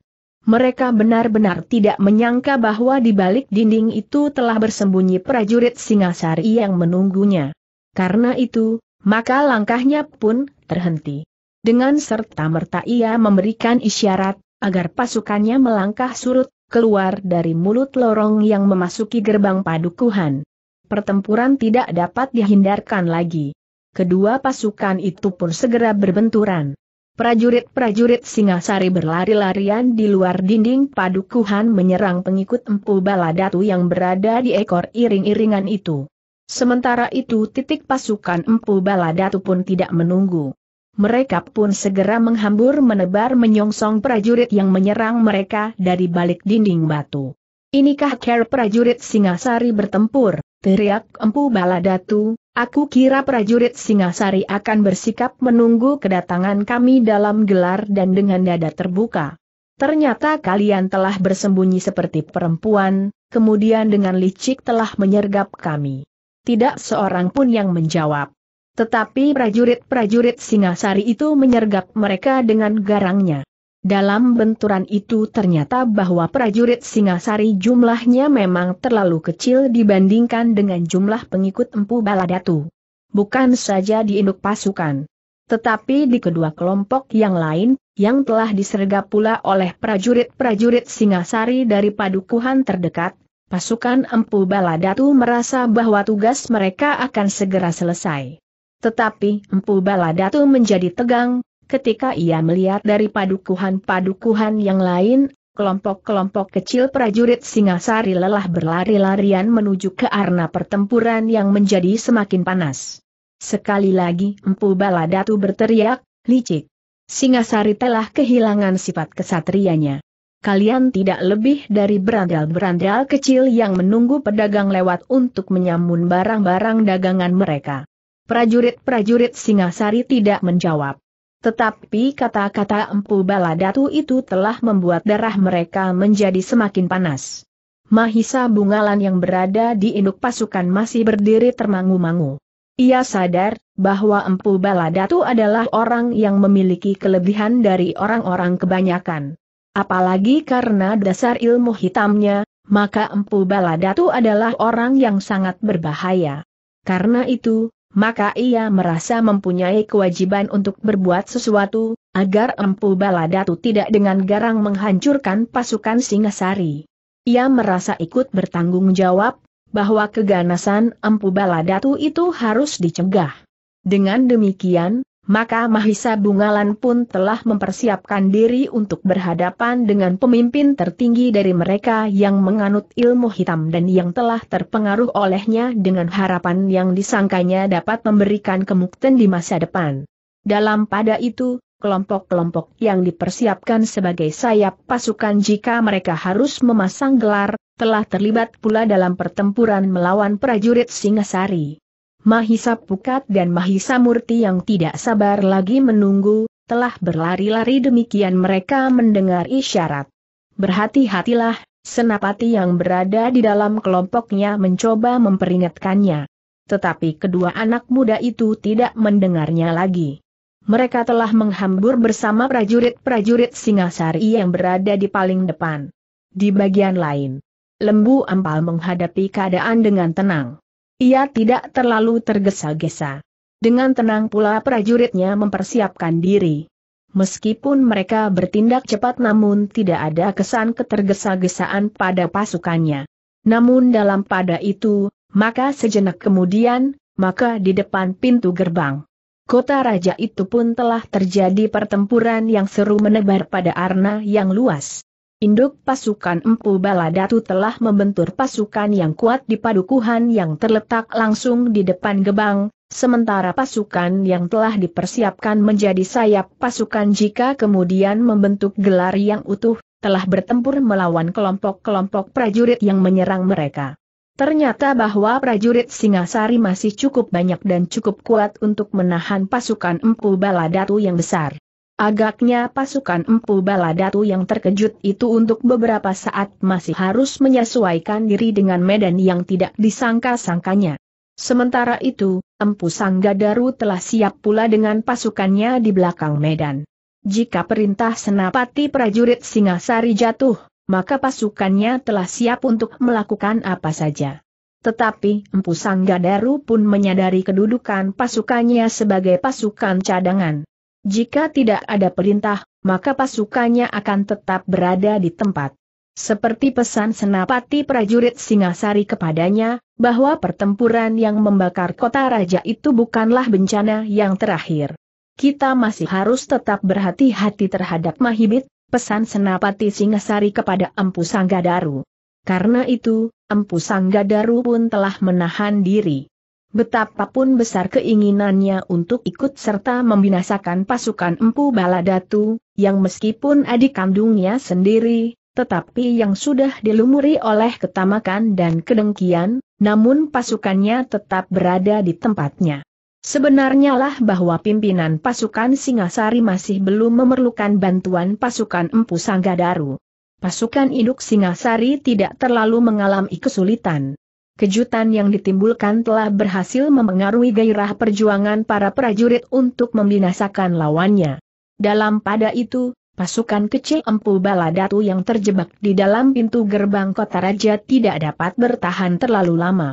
Mereka benar-benar tidak menyangka bahwa di balik dinding itu telah bersembunyi prajurit Singasari yang menunggunya. Karena itu, maka langkahnya pun terhenti. Dengan serta-merta ia memberikan isyarat, agar pasukannya melangkah surut, keluar dari mulut lorong yang memasuki gerbang padukuhan. Pertempuran tidak dapat dihindarkan lagi. Kedua pasukan itu pun segera berbenturan. Prajurit-prajurit Singasari berlari-larian di luar dinding padukuhan menyerang pengikut Empu Baladatu yang berada di ekor iring-iringan itu. Sementara itu titik pasukan Empu Baladatu pun tidak menunggu. Mereka pun segera menghambur menebar menyongsong prajurit yang menyerang mereka dari balik dinding batu. Inikah care prajurit Singasari bertempur? teriak Empu Baladatu, aku kira prajurit Singasari akan bersikap menunggu kedatangan kami dalam gelar dan dengan dada terbuka. Ternyata kalian telah bersembunyi seperti perempuan, kemudian dengan licik telah menyergap kami. Tidak seorang pun yang menjawab. Tetapi prajurit-prajurit Singasari itu menyergap mereka dengan garangnya. Dalam benturan itu ternyata bahwa prajurit Singasari jumlahnya memang terlalu kecil dibandingkan dengan jumlah pengikut Empu Baladatu. Bukan saja di induk pasukan. Tetapi di kedua kelompok yang lain, yang telah disergap pula oleh prajurit-prajurit Singasari dari padukuhan terdekat, pasukan Empu Baladatu merasa bahwa tugas mereka akan segera selesai. Tetapi Empu Baladatu menjadi tegang, Ketika ia melihat dari padukuhan-padukuhan yang lain, kelompok-kelompok kecil prajurit Singasari lelah berlari-larian menuju ke arena pertempuran yang menjadi semakin panas. Sekali lagi Empu Baladatu berteriak, licik. Singasari telah kehilangan sifat kesatrianya. Kalian tidak lebih dari berandal-berandal kecil yang menunggu pedagang lewat untuk menyamun barang-barang dagangan mereka. Prajurit-prajurit Singasari tidak menjawab. Tetapi kata-kata Empu Baladatu itu telah membuat darah mereka menjadi semakin panas. Mahisa Bungalan yang berada di induk pasukan masih berdiri termangu-mangu. Ia sadar bahwa Empu Baladatu adalah orang yang memiliki kelebihan dari orang-orang kebanyakan. Apalagi karena dasar ilmu hitamnya, maka Empu Baladatu adalah orang yang sangat berbahaya. Karena itu, maka ia merasa mempunyai kewajiban untuk berbuat sesuatu, agar Empu Baladatu tidak dengan garang menghancurkan pasukan Singasari. Ia merasa ikut bertanggung jawab, bahwa keganasan Empu Baladatu itu harus dicegah. Dengan demikian, maka Mahisa Bungalan pun telah mempersiapkan diri untuk berhadapan dengan pemimpin tertinggi dari mereka yang menganut ilmu hitam dan yang telah terpengaruh olehnya dengan harapan yang disangkanya dapat memberikan kemukten di masa depan. Dalam pada itu, kelompok-kelompok yang dipersiapkan sebagai sayap pasukan jika mereka harus memasang gelar, telah terlibat pula dalam pertempuran melawan prajurit Singasari. Mahisa Pukat dan Mahisa Murti yang tidak sabar lagi menunggu, telah berlari-lari demikian mereka mendengar isyarat. Berhati-hatilah, Senapati yang berada di dalam kelompoknya mencoba memperingatkannya. Tetapi kedua anak muda itu tidak mendengarnya lagi. Mereka telah menghambur bersama prajurit-prajurit Singasari yang berada di paling depan. Di bagian lain, Lembu Ampal menghadapi keadaan dengan tenang. Ia tidak terlalu tergesa-gesa. Dengan tenang pula prajuritnya mempersiapkan diri. Meskipun mereka bertindak cepat namun tidak ada kesan ketergesa-gesaan pada pasukannya. Namun dalam pada itu, maka sejenak kemudian, maka di depan pintu gerbang. Kota raja itu pun telah terjadi pertempuran yang seru menebar pada arna yang luas induk pasukan Empu Baladatu telah membentur pasukan yang kuat di padukuhan yang terletak langsung di depan gebang, sementara pasukan yang telah dipersiapkan menjadi sayap pasukan jika kemudian membentuk gelar yang utuh, telah bertempur melawan kelompok-kelompok prajurit yang menyerang mereka. Ternyata bahwa prajurit Singasari masih cukup banyak dan cukup kuat untuk menahan pasukan Empu Baladatu yang besar. Agaknya pasukan Empu Baladatu yang terkejut itu untuk beberapa saat masih harus menyesuaikan diri dengan medan yang tidak disangka-sangkanya. Sementara itu, Empu Sanggadaru telah siap pula dengan pasukannya di belakang medan. Jika perintah senapati prajurit Singasari jatuh, maka pasukannya telah siap untuk melakukan apa saja. Tetapi Empu Sanggadaru pun menyadari kedudukan pasukannya sebagai pasukan cadangan. Jika tidak ada perintah, maka pasukannya akan tetap berada di tempat. Seperti pesan senapati prajurit Singasari kepadanya, bahwa pertempuran yang membakar kota raja itu bukanlah bencana yang terakhir. Kita masih harus tetap berhati-hati terhadap Mahibit, pesan senapati Singasari kepada Empu Sanggadaru. Karena itu, Empu Sanggadaru pun telah menahan diri. Betapapun besar keinginannya untuk ikut serta membinasakan pasukan Empu Baladatu, yang meskipun adik kandungnya sendiri, tetapi yang sudah dilumuri oleh ketamakan dan kedengkian, namun pasukannya tetap berada di tempatnya. Sebenarnya lah bahwa pimpinan pasukan Singasari masih belum memerlukan bantuan pasukan Empu Sanggadaru. Pasukan induk Singasari tidak terlalu mengalami kesulitan kejutan yang ditimbulkan telah berhasil memengaruhi gairah perjuangan para prajurit untuk membinasakan lawannya. Dalam pada itu, pasukan kecil Empu Baladatu yang terjebak di dalam pintu gerbang kota raja tidak dapat bertahan terlalu lama.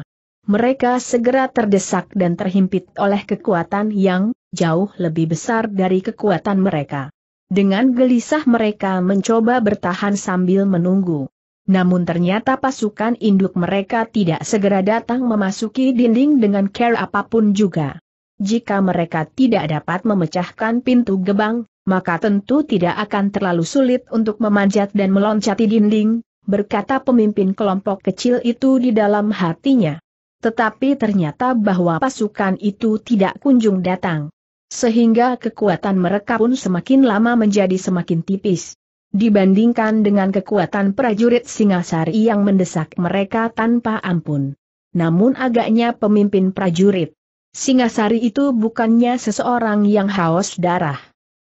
Mereka segera terdesak dan terhimpit oleh kekuatan yang jauh lebih besar dari kekuatan mereka. Dengan gelisah mereka mencoba bertahan sambil menunggu. Namun ternyata pasukan induk mereka tidak segera datang memasuki dinding dengan care apapun juga. Jika mereka tidak dapat memecahkan pintu gebang, maka tentu tidak akan terlalu sulit untuk memanjat dan meloncati dinding, berkata pemimpin kelompok kecil itu di dalam hatinya. Tetapi ternyata bahwa pasukan itu tidak kunjung datang. Sehingga kekuatan mereka pun semakin lama menjadi semakin tipis dibandingkan dengan kekuatan prajurit Singasari yang mendesak mereka tanpa ampun. Namun agaknya pemimpin prajurit Singasari itu bukannya seseorang yang haus darah.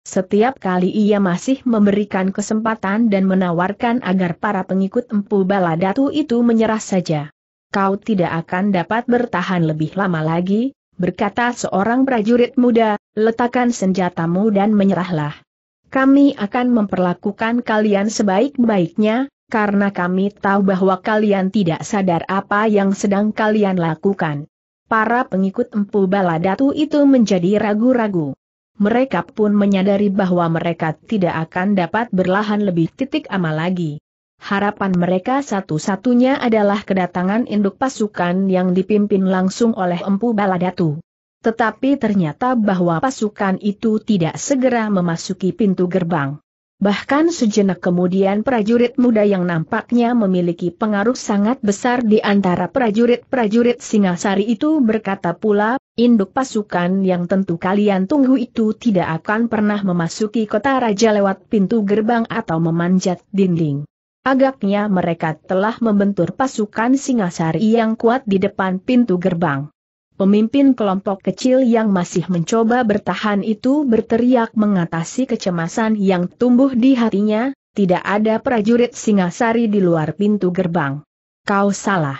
Setiap kali ia masih memberikan kesempatan dan menawarkan agar para pengikut Empu Baladatu itu menyerah saja. Kau tidak akan dapat bertahan lebih lama lagi, berkata seorang prajurit muda, letakkan senjatamu dan menyerahlah kami akan memperlakukan kalian sebaik-baiknya, karena kami tahu bahwa kalian tidak sadar apa yang sedang kalian lakukan. Para pengikut Empu Baladatu itu menjadi ragu-ragu. Mereka pun menyadari bahwa mereka tidak akan dapat berlahan lebih titik amal lagi. Harapan mereka satu-satunya adalah kedatangan induk pasukan yang dipimpin langsung oleh Empu Baladatu. Tetapi ternyata bahwa pasukan itu tidak segera memasuki pintu gerbang. Bahkan sejenak kemudian prajurit muda yang nampaknya memiliki pengaruh sangat besar di antara prajurit-prajurit Singasari itu berkata pula, induk pasukan yang tentu kalian tunggu itu tidak akan pernah memasuki kota raja lewat pintu gerbang atau memanjat dinding. Agaknya mereka telah membentur pasukan Singasari yang kuat di depan pintu gerbang. Pemimpin kelompok kecil yang masih mencoba bertahan itu berteriak mengatasi kecemasan yang tumbuh di hatinya, tidak ada prajurit Singasari di luar pintu gerbang. Kau salah.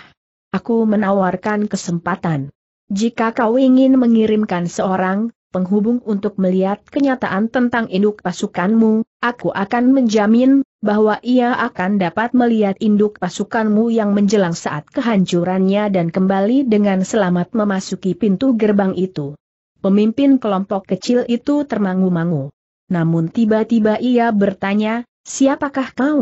Aku menawarkan kesempatan. Jika kau ingin mengirimkan seorang penghubung untuk melihat kenyataan tentang induk pasukanmu, aku akan menjamin bahwa ia akan dapat melihat induk pasukanmu yang menjelang saat kehancurannya dan kembali dengan selamat memasuki pintu gerbang itu. Pemimpin kelompok kecil itu termangu-mangu. Namun tiba-tiba ia bertanya, siapakah kau?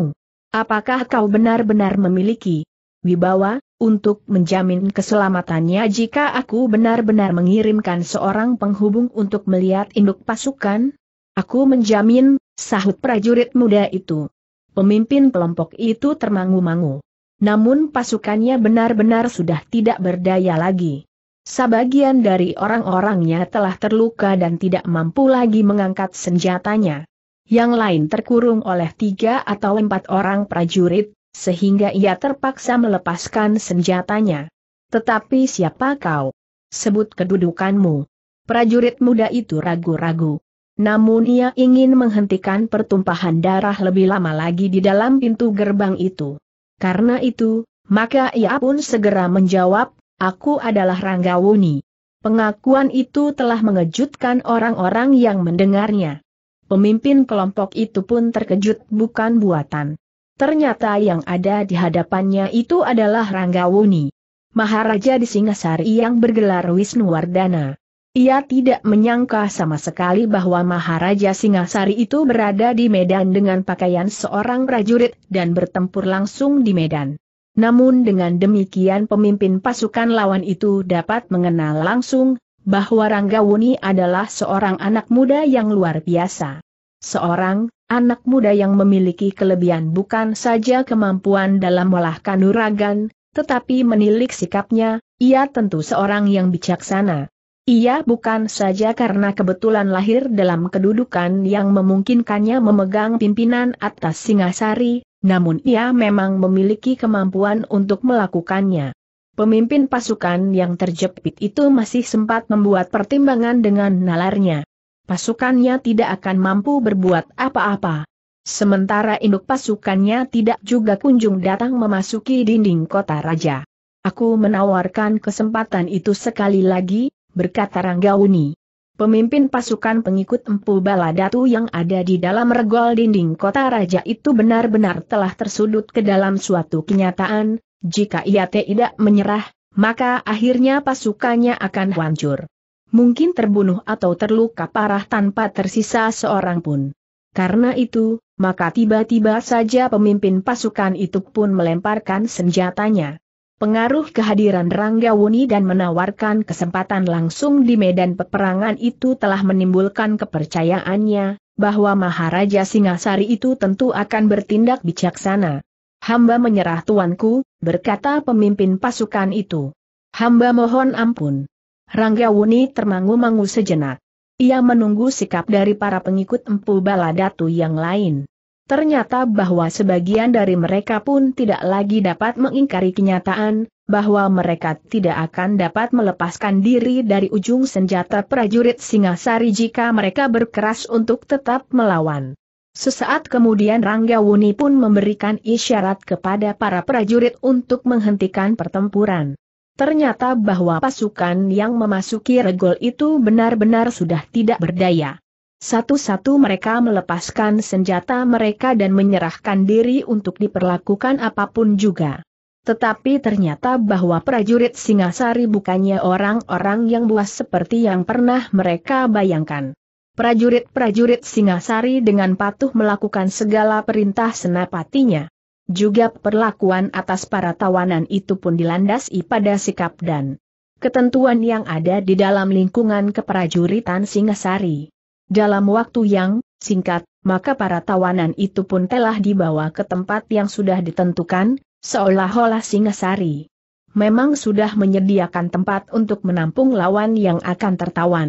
Apakah kau benar-benar memiliki wibawa untuk menjamin keselamatannya jika aku benar-benar mengirimkan seorang penghubung untuk melihat induk pasukan? Aku menjamin, sahut prajurit muda itu. Pemimpin kelompok itu termangu-mangu. Namun pasukannya benar-benar sudah tidak berdaya lagi. Sebagian dari orang-orangnya telah terluka dan tidak mampu lagi mengangkat senjatanya. Yang lain terkurung oleh tiga atau empat orang prajurit, sehingga ia terpaksa melepaskan senjatanya. Tetapi siapa kau? Sebut kedudukanmu. Prajurit muda itu ragu-ragu. Namun ia ingin menghentikan pertumpahan darah lebih lama lagi di dalam pintu gerbang itu. Karena itu, maka ia pun segera menjawab, aku adalah Ranggawuni. Pengakuan itu telah mengejutkan orang-orang yang mendengarnya. Pemimpin kelompok itu pun terkejut bukan buatan. Ternyata yang ada di hadapannya itu adalah Ranggawuni. Maharaja di Singasari yang bergelar Wisnuwardana. Ia tidak menyangka sama sekali bahwa Maharaja Singasari itu berada di Medan dengan pakaian seorang prajurit dan bertempur langsung di Medan. Namun dengan demikian pemimpin pasukan lawan itu dapat mengenal langsung bahwa Ranggawuni adalah seorang anak muda yang luar biasa. Seorang anak muda yang memiliki kelebihan bukan saja kemampuan dalam olah kanuragan, tetapi menilik sikapnya, ia tentu seorang yang bijaksana. Ia bukan saja karena kebetulan lahir dalam kedudukan yang memungkinkannya memegang pimpinan atas Singasari, namun ia memang memiliki kemampuan untuk melakukannya. Pemimpin pasukan yang terjepit itu masih sempat membuat pertimbangan dengan nalarnya. Pasukannya tidak akan mampu berbuat apa-apa. Sementara induk pasukannya tidak juga kunjung datang memasuki dinding kota raja. Aku menawarkan kesempatan itu sekali lagi, berkata Ranggauni. Pemimpin pasukan pengikut Empu Baladatu yang ada di dalam regol dinding kota raja itu benar-benar telah tersudut ke dalam suatu kenyataan, jika ia tidak menyerah, maka akhirnya pasukannya akan hancur. Mungkin terbunuh atau terluka parah tanpa tersisa seorang pun. Karena itu, maka tiba-tiba saja pemimpin pasukan itu pun melemparkan senjatanya pengaruh kehadiran Rangga Wuni dan menawarkan kesempatan langsung di medan peperangan itu telah menimbulkan kepercayaannya, bahwa Maharaja Singasari itu tentu akan bertindak bijaksana. Hamba menyerah tuanku, berkata pemimpin pasukan itu. Hamba mohon ampun. Rangga Wuni termangu-mangu sejenak. Ia menunggu sikap dari para pengikut Empu Baladatu yang lain. Ternyata bahwa sebagian dari mereka pun tidak lagi dapat mengingkari kenyataan, bahwa mereka tidak akan dapat melepaskan diri dari ujung senjata prajurit Singasari jika mereka berkeras untuk tetap melawan. Sesaat kemudian Rangga Wuni pun memberikan isyarat kepada para prajurit untuk menghentikan pertempuran. Ternyata bahwa pasukan yang memasuki regol itu benar-benar sudah tidak berdaya. Satu-satu mereka melepaskan senjata mereka dan menyerahkan diri untuk diperlakukan apapun juga. Tetapi ternyata bahwa prajurit Singasari bukannya orang-orang yang buas seperti yang pernah mereka bayangkan. Prajurit-prajurit Singasari dengan patuh melakukan segala perintah senapatinya. Juga perlakuan atas para tawanan itu pun dilandasi pada sikap dan ketentuan yang ada di dalam lingkungan keprajuritan Singasari. Dalam waktu yang singkat, maka para tawanan itu pun telah dibawa ke tempat yang sudah ditentukan, seolah-olah Singasari memang sudah menyediakan tempat untuk menampung lawan yang akan tertawan.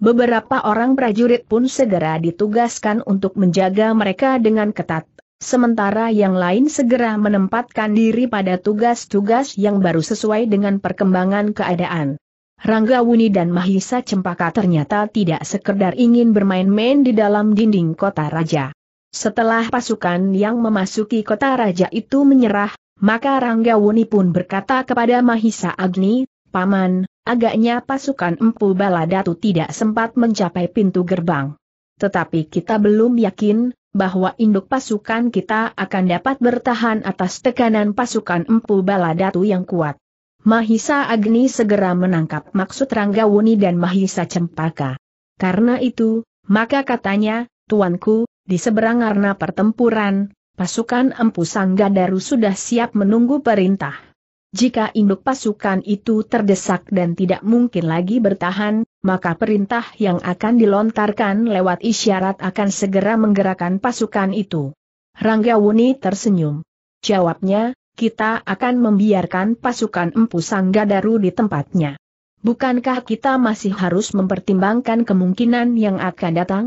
Beberapa orang prajurit pun segera ditugaskan untuk menjaga mereka dengan ketat, sementara yang lain segera menempatkan diri pada tugas-tugas yang baru sesuai dengan perkembangan keadaan. Rangga Wuni dan Mahisa Cempaka ternyata tidak sekedar ingin bermain-main di dalam dinding kota raja. Setelah pasukan yang memasuki kota raja itu menyerah, maka Rangga Wuni pun berkata kepada Mahisa Agni, Paman, agaknya pasukan Empu Baladatu tidak sempat mencapai pintu gerbang. Tetapi kita belum yakin, bahwa induk pasukan kita akan dapat bertahan atas tekanan pasukan Empu Baladatu yang kuat. Mahisa Agni segera menangkap maksud Ranggawuni dan Mahisa Cempaka. Karena itu, maka katanya, Tuanku, di seberang arena pertempuran, pasukan Empu Sangga sudah siap menunggu perintah. Jika induk pasukan itu terdesak dan tidak mungkin lagi bertahan, maka perintah yang akan dilontarkan lewat isyarat akan segera menggerakkan pasukan itu. Ranggawuni tersenyum. Jawabnya, kita akan membiarkan pasukan Empu Sanggadaru di tempatnya. Bukankah kita masih harus mempertimbangkan kemungkinan yang akan datang?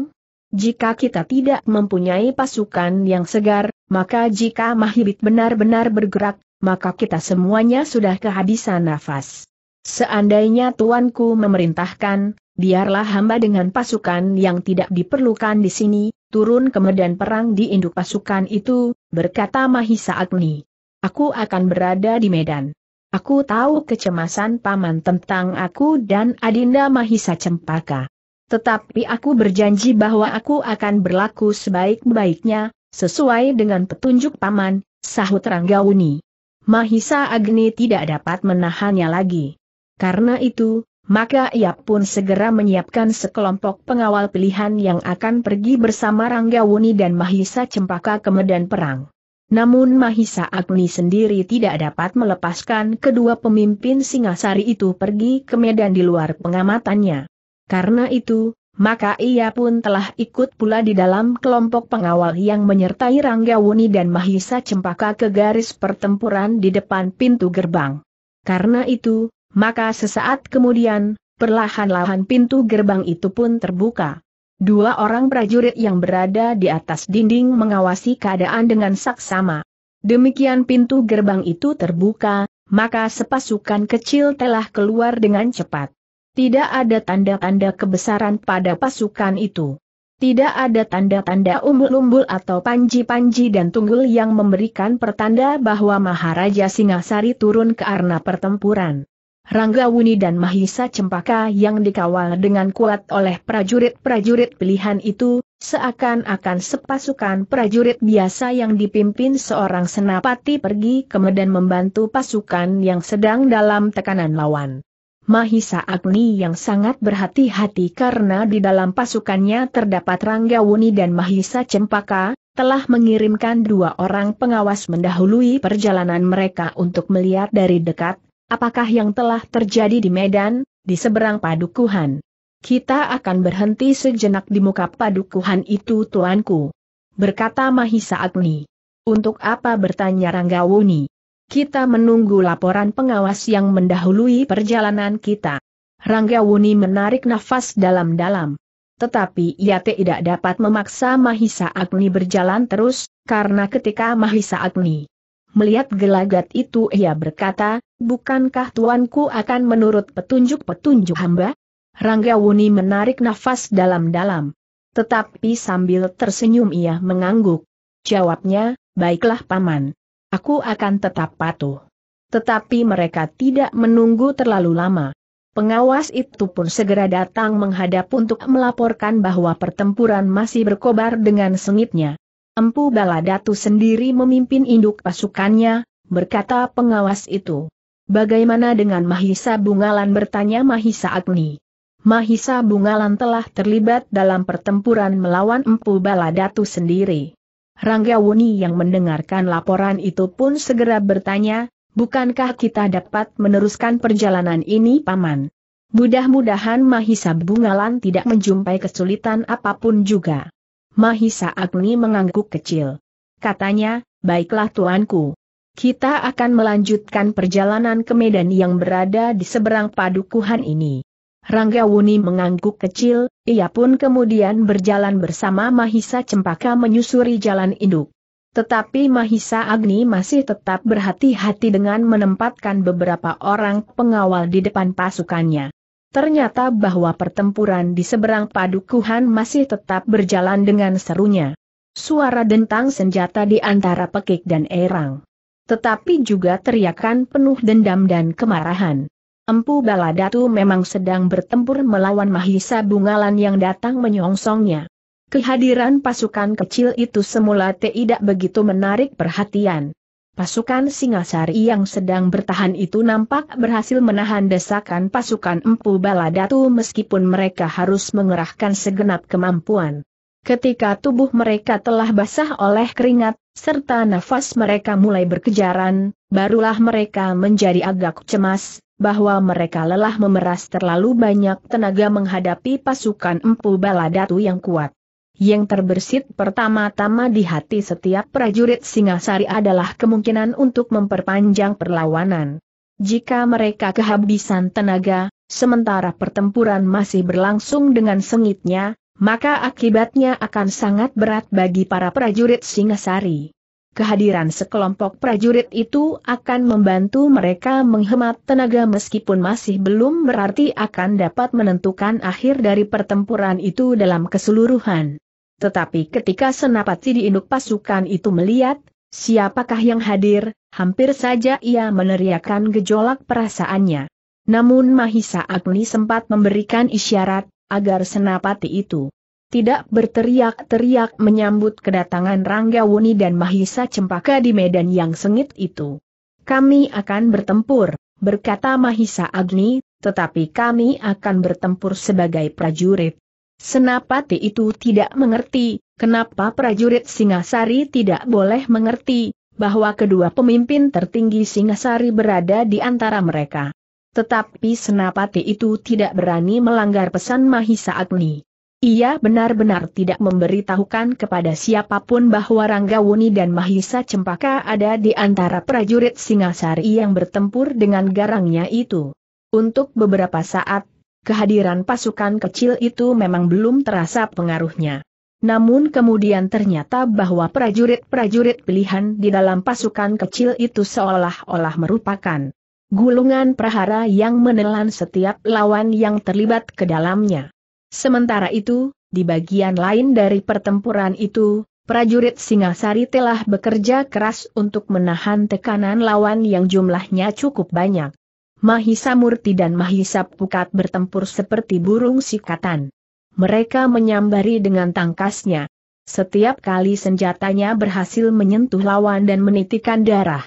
Jika kita tidak mempunyai pasukan yang segar, maka jika Mahibit benar-benar bergerak, maka kita semuanya sudah kehabisan nafas. Seandainya tuanku memerintahkan, biarlah hamba dengan pasukan yang tidak diperlukan di sini, turun ke medan perang di induk pasukan itu, berkata Mahisa Agni. Aku akan berada di Medan. Aku tahu kecemasan paman tentang aku dan Adinda Mahisa Cempaka. Tetapi aku berjanji bahwa aku akan berlaku sebaik-baiknya, sesuai dengan petunjuk paman, sahut Ranggauni. Mahisa Agni tidak dapat menahannya lagi. Karena itu, maka ia pun segera menyiapkan sekelompok pengawal pilihan yang akan pergi bersama Ranggauni dan Mahisa Cempaka ke medan perang. Namun Mahisa Agni sendiri tidak dapat melepaskan kedua pemimpin Singasari itu pergi ke medan di luar pengamatannya. Karena itu, maka ia pun telah ikut pula di dalam kelompok pengawal yang menyertai Rangga Wuni dan Mahisa Cempaka ke garis pertempuran di depan pintu gerbang. Karena itu, maka sesaat kemudian, perlahan-lahan pintu gerbang itu pun terbuka. Dua orang prajurit yang berada di atas dinding mengawasi keadaan dengan saksama. Demikian pintu gerbang itu terbuka, maka sepasukan kecil telah keluar dengan cepat. Tidak ada tanda-tanda kebesaran pada pasukan itu. Tidak ada tanda-tanda umbul-umbul atau panji-panji dan tunggul yang memberikan pertanda bahwa Maharaja Singasari turun ke arena pertempuran. Rangga Wuni dan Mahisa Cempaka yang dikawal dengan kuat oleh prajurit-prajurit pilihan itu, seakan-akan sepasukan prajurit biasa yang dipimpin seorang senapati pergi ke medan membantu pasukan yang sedang dalam tekanan lawan. Mahisa Agni yang sangat berhati-hati karena di dalam pasukannya terdapat Rangga Wuni dan Mahisa Cempaka, telah mengirimkan dua orang pengawas mendahului perjalanan mereka untuk melihat dari dekat, Apakah yang telah terjadi di Medan, di seberang padukuhan? Kita akan berhenti sejenak di muka padukuhan itu tuanku. Berkata Mahisa Agni. Untuk apa bertanya Ranggawuni? Kita menunggu laporan pengawas yang mendahului perjalanan kita. Ranggawuni menarik nafas dalam-dalam. Tetapi ia tidak dapat memaksa Mahisa Agni berjalan terus, karena ketika Mahisa Agni melihat gelagat itu ia berkata, Bukankah tuanku akan menurut petunjuk-petunjuk hamba? Rangga Wuni menarik nafas dalam-dalam. Tetapi sambil tersenyum ia mengangguk. Jawabnya, baiklah paman. Aku akan tetap patuh. Tetapi mereka tidak menunggu terlalu lama. Pengawas itu pun segera datang menghadap untuk melaporkan bahwa pertempuran masih berkobar dengan sengitnya. Empu Baladatu sendiri memimpin induk pasukannya, berkata pengawas itu. Bagaimana dengan Mahisa Bungalan bertanya Mahisa Agni. Mahisa Bungalan telah terlibat dalam pertempuran melawan Empu Baladatu sendiri. Ranggawuni yang mendengarkan laporan itu pun segera bertanya, bukankah kita dapat meneruskan perjalanan ini Paman? Mudah-mudahan Mahisa Bungalan tidak menjumpai kesulitan apapun juga. Mahisa Agni mengangguk kecil. Katanya, baiklah tuanku. Kita akan melanjutkan perjalanan ke medan yang berada di seberang padukuhan ini. Rangga Wuni mengangguk kecil, ia pun kemudian berjalan bersama Mahisa Cempaka menyusuri jalan induk. Tetapi Mahisa Agni masih tetap berhati-hati dengan menempatkan beberapa orang pengawal di depan pasukannya. Ternyata bahwa pertempuran di seberang padukuhan masih tetap berjalan dengan serunya. Suara dentang senjata di antara pekik dan erang. Tetapi juga teriakan penuh dendam dan kemarahan. Empu Baladatu memang sedang bertempur melawan Mahisa Bungalan yang datang menyongsongnya. Kehadiran pasukan kecil itu semula tidak begitu menarik perhatian. Pasukan Singasari yang sedang bertahan itu nampak berhasil menahan desakan pasukan Empu Baladatu meskipun mereka harus mengerahkan segenap kemampuan. Ketika tubuh mereka telah basah oleh keringat, serta nafas mereka mulai berkejaran, barulah mereka menjadi agak cemas, bahwa mereka lelah memeras terlalu banyak tenaga menghadapi pasukan empu baladatu yang kuat. Yang terbersit pertama-tama di hati setiap prajurit Singasari adalah kemungkinan untuk memperpanjang perlawanan. Jika mereka kehabisan tenaga, sementara pertempuran masih berlangsung dengan sengitnya, maka akibatnya akan sangat berat bagi para prajurit Singasari. Kehadiran sekelompok prajurit itu akan membantu mereka menghemat tenaga meskipun masih belum berarti akan dapat menentukan akhir dari pertempuran itu dalam keseluruhan. Tetapi ketika senapati di induk pasukan itu melihat, siapakah yang hadir, hampir saja ia meneriakan gejolak perasaannya. Namun Mahisa Agni sempat memberikan isyarat, agar senapati itu tidak berteriak-teriak menyambut kedatangan Rangga Wuni dan Mahisa Cempaka di medan yang sengit itu. Kami akan bertempur, berkata Mahisa Agni, tetapi kami akan bertempur sebagai prajurit. Senapati itu tidak mengerti, kenapa prajurit Singasari tidak boleh mengerti, bahwa kedua pemimpin tertinggi Singasari berada di antara mereka. Tetapi Senapati itu tidak berani melanggar pesan Mahisa Agni. Ia benar-benar tidak memberitahukan kepada siapapun bahwa Ranggawuni dan Mahisa Cempaka ada di antara prajurit Singasari yang bertempur dengan garangnya itu. Untuk beberapa saat, kehadiran pasukan kecil itu memang belum terasa pengaruhnya. Namun kemudian ternyata bahwa prajurit-prajurit pilihan di dalam pasukan kecil itu seolah-olah merupakan gulungan prahara yang menelan setiap lawan yang terlibat ke dalamnya. Sementara itu, di bagian lain dari pertempuran itu, prajurit Singasari telah bekerja keras untuk menahan tekanan lawan yang jumlahnya cukup banyak. Mahisa Murti dan Mahisa Pukat bertempur seperti burung sikatan. Mereka menyambari dengan tangkasnya. Setiap kali senjatanya berhasil menyentuh lawan dan menitikan darah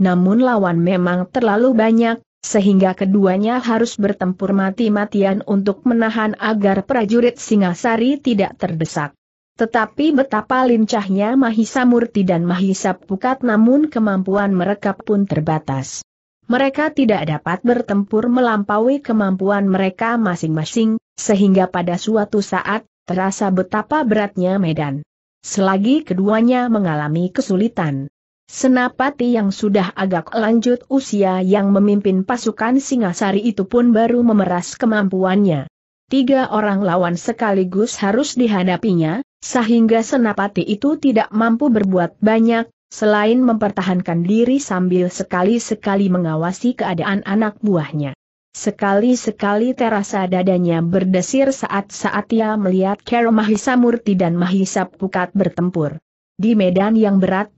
namun lawan memang terlalu banyak, sehingga keduanya harus bertempur mati-matian untuk menahan agar prajurit Singasari tidak terdesak. Tetapi betapa lincahnya Mahisa Murti dan Mahisa Pukat namun kemampuan mereka pun terbatas. Mereka tidak dapat bertempur melampaui kemampuan mereka masing-masing, sehingga pada suatu saat, terasa betapa beratnya medan. Selagi keduanya mengalami kesulitan, Senapati yang sudah agak lanjut usia yang memimpin pasukan Singasari itu pun baru memeras kemampuannya. Tiga orang lawan sekaligus harus dihadapinya, sehingga Senapati itu tidak mampu berbuat banyak, selain mempertahankan diri sambil sekali-sekali mengawasi keadaan anak buahnya. Sekali-sekali terasa dadanya berdesir saat-saat ia melihat Kero Mahisa Murti dan Mahisa Pukat bertempur. Di medan yang berat,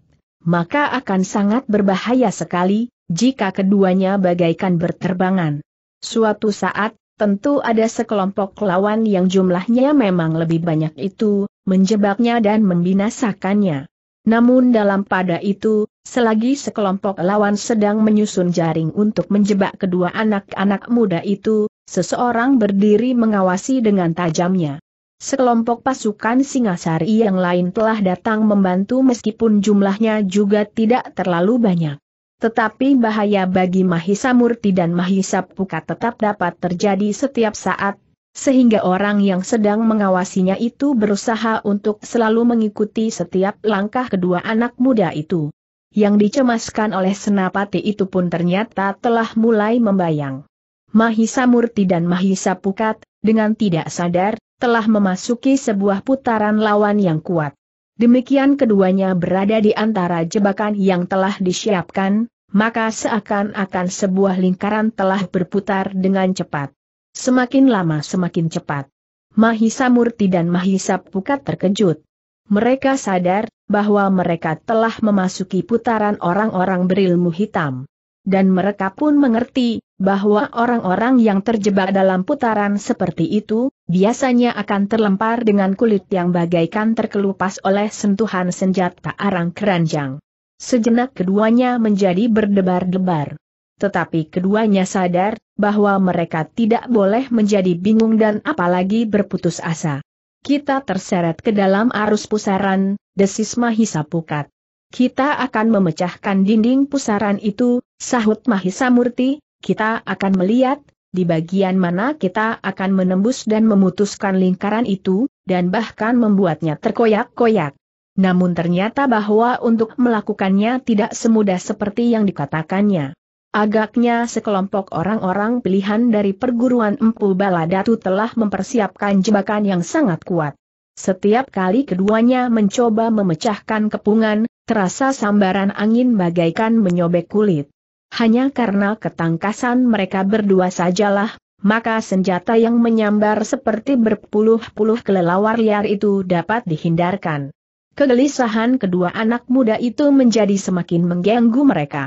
maka akan sangat berbahaya sekali, jika keduanya bagaikan berterbangan. Suatu saat, tentu ada sekelompok lawan yang jumlahnya memang lebih banyak itu, menjebaknya dan membinasakannya. Namun dalam pada itu, selagi sekelompok lawan sedang menyusun jaring untuk menjebak kedua anak-anak muda itu, seseorang berdiri mengawasi dengan tajamnya. Sekelompok pasukan Singasari yang lain telah datang membantu meskipun jumlahnya juga tidak terlalu banyak. Tetapi bahaya bagi Mahisa Murti dan Mahisa Puka tetap dapat terjadi setiap saat, sehingga orang yang sedang mengawasinya itu berusaha untuk selalu mengikuti setiap langkah kedua anak muda itu. Yang dicemaskan oleh Senapati itu pun ternyata telah mulai membayang. Mahisa Murti dan Mahisa Pukat, dengan tidak sadar, telah memasuki sebuah putaran lawan yang kuat. Demikian keduanya berada di antara jebakan yang telah disiapkan, maka seakan-akan sebuah lingkaran telah berputar dengan cepat. Semakin lama semakin cepat. Mahisa Murti dan Mahisa Pukat terkejut. Mereka sadar bahwa mereka telah memasuki putaran orang-orang berilmu hitam. Dan mereka pun mengerti bahwa orang-orang yang terjebak dalam putaran seperti itu biasanya akan terlempar dengan kulit yang bagaikan terkelupas oleh sentuhan senjata arang keranjang. Sejenak keduanya menjadi berdebar-debar. Tetapi keduanya sadar bahwa mereka tidak boleh menjadi bingung dan apalagi berputus asa. Kita terseret ke dalam arus pusaran, desis Mahisa Pukat. Kita akan memecahkan dinding pusaran itu, sahut Mahisa Murti, kita akan melihat di bagian mana kita akan menembus dan memutuskan lingkaran itu, dan bahkan membuatnya terkoyak-koyak. Namun ternyata bahwa untuk melakukannya tidak semudah seperti yang dikatakannya. Agaknya sekelompok orang-orang pilihan dari perguruan Empu Baladatu telah mempersiapkan jebakan yang sangat kuat. Setiap kali keduanya mencoba memecahkan kepungan, terasa sambaran angin bagaikan menyobek kulit hanya karena ketangkasan mereka berdua sajalah, maka senjata yang menyambar seperti berpuluh-puluh kelelawar liar itu dapat dihindarkan. Kegelisahan kedua anak muda itu menjadi semakin mengganggu mereka.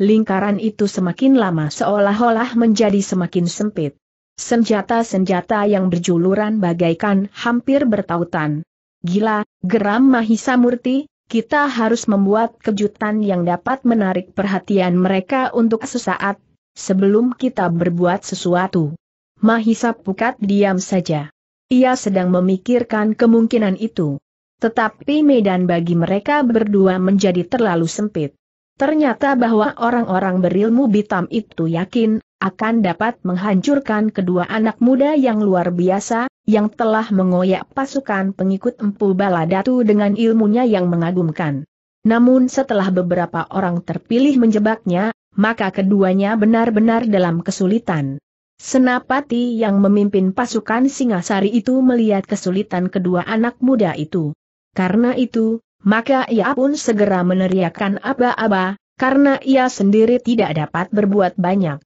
Lingkaran itu semakin lama seolah-olah menjadi semakin sempit. Senjata-senjata yang berjuluran bagaikan hampir bertautan. Gila, geram Mahisa Murti, kita harus membuat kejutan yang dapat menarik perhatian mereka untuk sesaat, sebelum kita berbuat sesuatu. Mahisa Pukat diam saja. Ia sedang memikirkan kemungkinan itu. Tetapi medan bagi mereka berdua menjadi terlalu sempit. Ternyata bahwa orang-orang berilmu hitam itu yakin akan dapat menghancurkan kedua anak muda yang luar biasa, yang telah mengoyak pasukan pengikut Empu Baladatu dengan ilmunya yang mengagumkan. Namun setelah beberapa orang terpilih menjebaknya, maka keduanya benar-benar dalam kesulitan. Senapati yang memimpin pasukan Singasari itu melihat kesulitan kedua anak muda itu. Karena itu, maka ia pun segera meneriakkan aba-aba, karena ia sendiri tidak dapat berbuat banyak.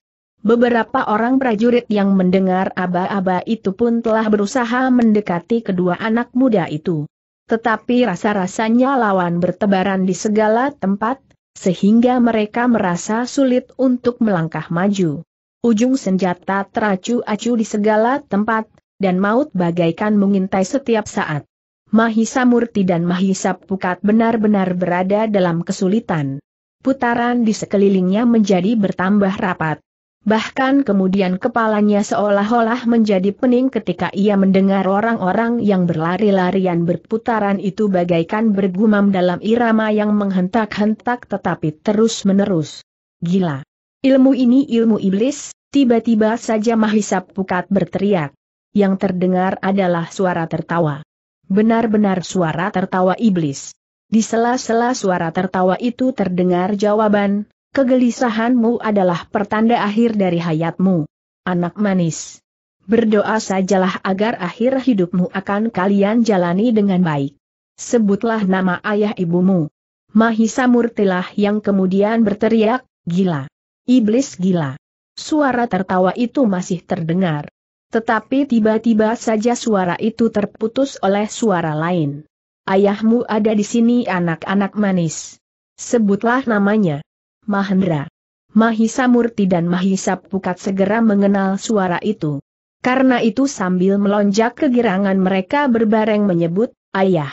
Beberapa orang prajurit yang mendengar aba-aba itu pun telah berusaha mendekati kedua anak muda itu. Tetapi rasa-rasanya lawan bertebaran di segala tempat, sehingga mereka merasa sulit untuk melangkah maju. Ujung senjata teracu-acu di segala tempat, dan maut bagaikan mengintai setiap saat. Mahisa Murti dan Mahisa Pukat benar-benar berada dalam kesulitan. Putaran di sekelilingnya menjadi bertambah rapat Bahkan kemudian kepalanya seolah-olah menjadi pening ketika ia mendengar orang-orang yang berlari-larian berputaran itu bagaikan bergumam dalam irama yang menghentak-hentak tetapi terus-menerus. Gila. Ilmu ini ilmu iblis, tiba-tiba saja Mahisap Pukat berteriak. Yang terdengar adalah suara tertawa. Benar-benar suara tertawa iblis. Di sela-sela suara tertawa itu terdengar jawaban, Kegelisahanmu adalah pertanda akhir dari hayatmu. Anak manis. Berdoa sajalah agar akhir hidupmu akan kalian jalani dengan baik. Sebutlah nama ayah ibumu. Mahisa Murtilah yang kemudian berteriak, gila. Iblis gila. Suara tertawa itu masih terdengar. Tetapi tiba-tiba saja suara itu terputus oleh suara lain. Ayahmu ada di sini anak-anak manis. Sebutlah namanya. Mahendra. Mahisa Murti dan Mahisa Pukat segera mengenal suara itu. Karena itu sambil melonjak kegirangan mereka berbareng menyebut, Ayah.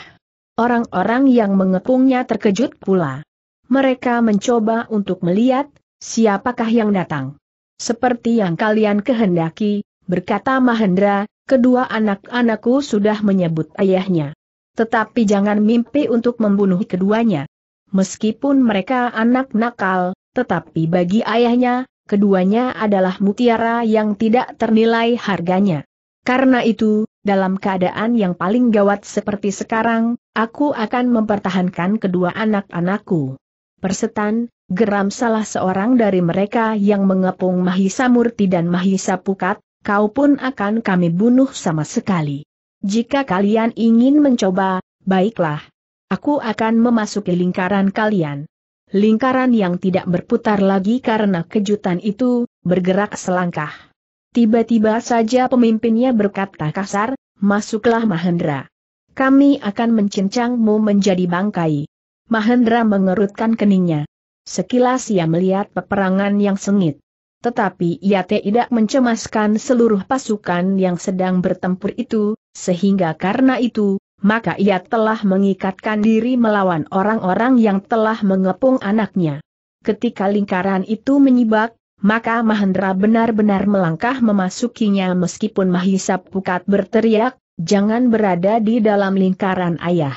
Orang-orang yang mengepungnya terkejut pula. Mereka mencoba untuk melihat, siapakah yang datang. Seperti yang kalian kehendaki, berkata Mahendra, kedua anak-anakku sudah menyebut ayahnya. Tetapi jangan mimpi untuk membunuh keduanya. Meskipun mereka anak nakal, tetapi bagi ayahnya, keduanya adalah mutiara yang tidak ternilai harganya. Karena itu, dalam keadaan yang paling gawat seperti sekarang, aku akan mempertahankan kedua anak-anakku. Persetan, geram salah seorang dari mereka yang mengepung Mahisa Murti dan Mahisa Pukat, kau pun akan kami bunuh sama sekali. Jika kalian ingin mencoba, baiklah, Aku akan memasuki lingkaran kalian. Lingkaran yang tidak berputar lagi karena kejutan itu, bergerak selangkah. Tiba-tiba saja pemimpinnya berkata kasar, masuklah Mahendra. Kami akan mencincangmu menjadi bangkai. Mahendra mengerutkan keningnya. Sekilas ia melihat peperangan yang sengit. Tetapi ia tidak mencemaskan seluruh pasukan yang sedang bertempur itu, sehingga karena itu, maka ia telah mengikatkan diri melawan orang-orang yang telah mengepung anaknya. Ketika lingkaran itu menyibak, maka Mahendra benar-benar melangkah memasukinya meskipun Mahisa Pukat berteriak, jangan berada di dalam lingkaran ayah.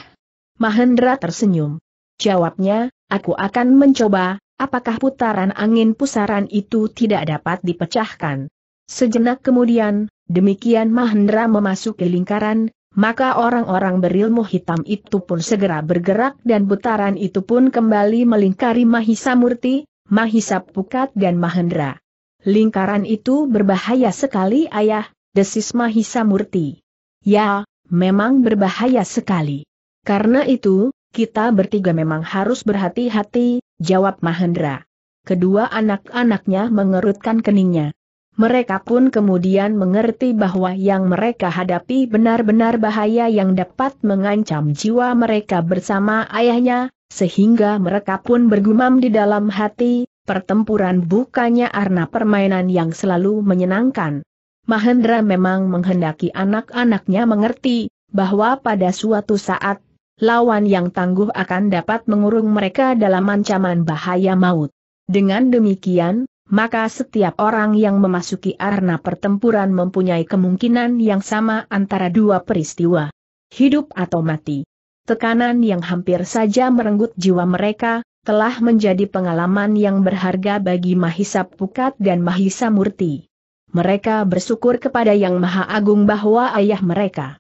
Mahendra tersenyum. Jawabnya, aku akan mencoba, apakah putaran angin pusaran itu tidak dapat dipecahkan. Sejenak kemudian, demikian Mahendra memasuki lingkaran, maka orang-orang berilmu hitam itu pun segera bergerak dan putaran itu pun kembali melingkari Mahisa Murti, Mahisa Pukat dan Mahendra. Lingkaran itu berbahaya sekali ayah, desis Mahisa Murti. Ya, memang berbahaya sekali. Karena itu, kita bertiga memang harus berhati-hati, jawab Mahendra. Kedua anak-anaknya mengerutkan keningnya. Mereka pun kemudian mengerti bahwa yang mereka hadapi benar-benar bahaya yang dapat mengancam jiwa mereka bersama ayahnya, sehingga mereka pun bergumam di dalam hati, pertempuran bukannya arna permainan yang selalu menyenangkan. Mahendra memang menghendaki anak-anaknya mengerti, bahwa pada suatu saat, lawan yang tangguh akan dapat mengurung mereka dalam ancaman bahaya maut. Dengan demikian, maka setiap orang yang memasuki arena pertempuran mempunyai kemungkinan yang sama antara dua peristiwa. Hidup atau mati. Tekanan yang hampir saja merenggut jiwa mereka, telah menjadi pengalaman yang berharga bagi Mahisa Pukat dan Mahisa Murti. Mereka bersyukur kepada Yang Maha Agung bahwa ayah mereka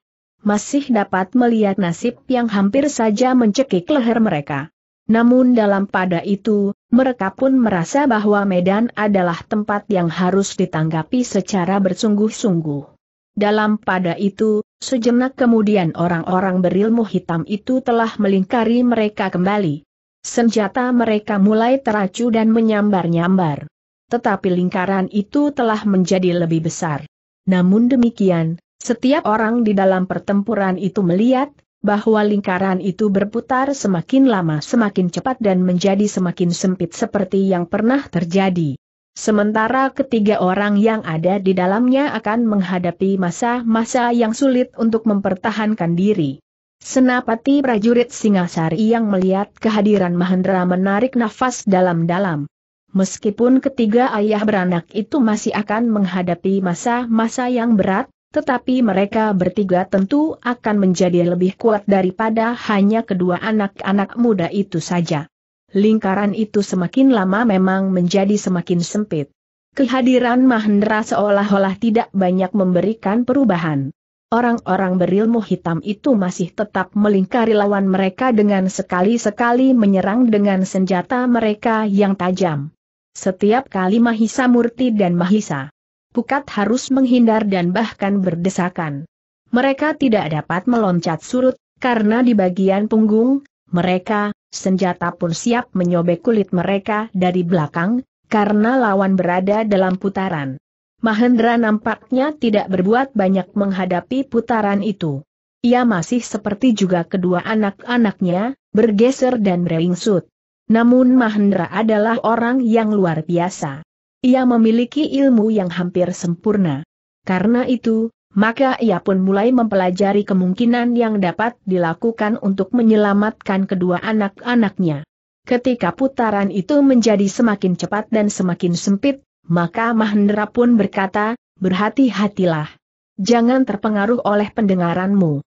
masih dapat melihat nasib yang hampir saja mencekik leher mereka. Namun dalam pada itu, mereka pun merasa bahwa Medan adalah tempat yang harus ditanggapi secara bersungguh-sungguh. Dalam pada itu, sejenak kemudian orang-orang berilmu hitam itu telah melingkari mereka kembali. Senjata mereka mulai teracu dan menyambar-nyambar. Tetapi lingkaran itu telah menjadi lebih besar. Namun demikian, setiap orang di dalam pertempuran itu melihat, bahwa lingkaran itu berputar semakin lama semakin cepat dan menjadi semakin sempit seperti yang pernah terjadi. Sementara ketiga orang yang ada di dalamnya akan menghadapi masa-masa yang sulit untuk mempertahankan diri. Senapati prajurit Singasari yang melihat kehadiran Mahendra menarik nafas dalam-dalam. Meskipun ketiga ayah beranak itu masih akan menghadapi masa-masa yang berat, tetapi mereka bertiga tentu akan menjadi lebih kuat daripada hanya kedua anak-anak muda itu saja. Lingkaran itu semakin lama memang menjadi semakin sempit. Kehadiran Mahendra seolah-olah tidak banyak memberikan perubahan. Orang-orang berilmu hitam itu masih tetap melingkari lawan mereka dengan sekali-sekali menyerang dengan senjata mereka yang tajam. Setiap kali Mahisa Murti dan Mahisa Pukat harus menghindar dan bahkan berdesakan. Mereka tidak dapat meloncat surut, karena di bagian punggung, mereka, senjata pun siap menyobek kulit mereka dari belakang, karena lawan berada dalam putaran. Mahendra nampaknya tidak berbuat banyak menghadapi putaran itu. Ia masih seperti juga kedua anak-anaknya, bergeser dan beringsut. Namun Mahendra adalah orang yang luar biasa. Ia memiliki ilmu yang hampir sempurna. Karena itu, maka ia pun mulai mempelajari kemungkinan yang dapat dilakukan untuk menyelamatkan kedua anak-anaknya. Ketika putaran itu menjadi semakin cepat dan semakin sempit, maka Mahendra pun berkata, berhati-hatilah. Jangan terpengaruh oleh pendengaranmu.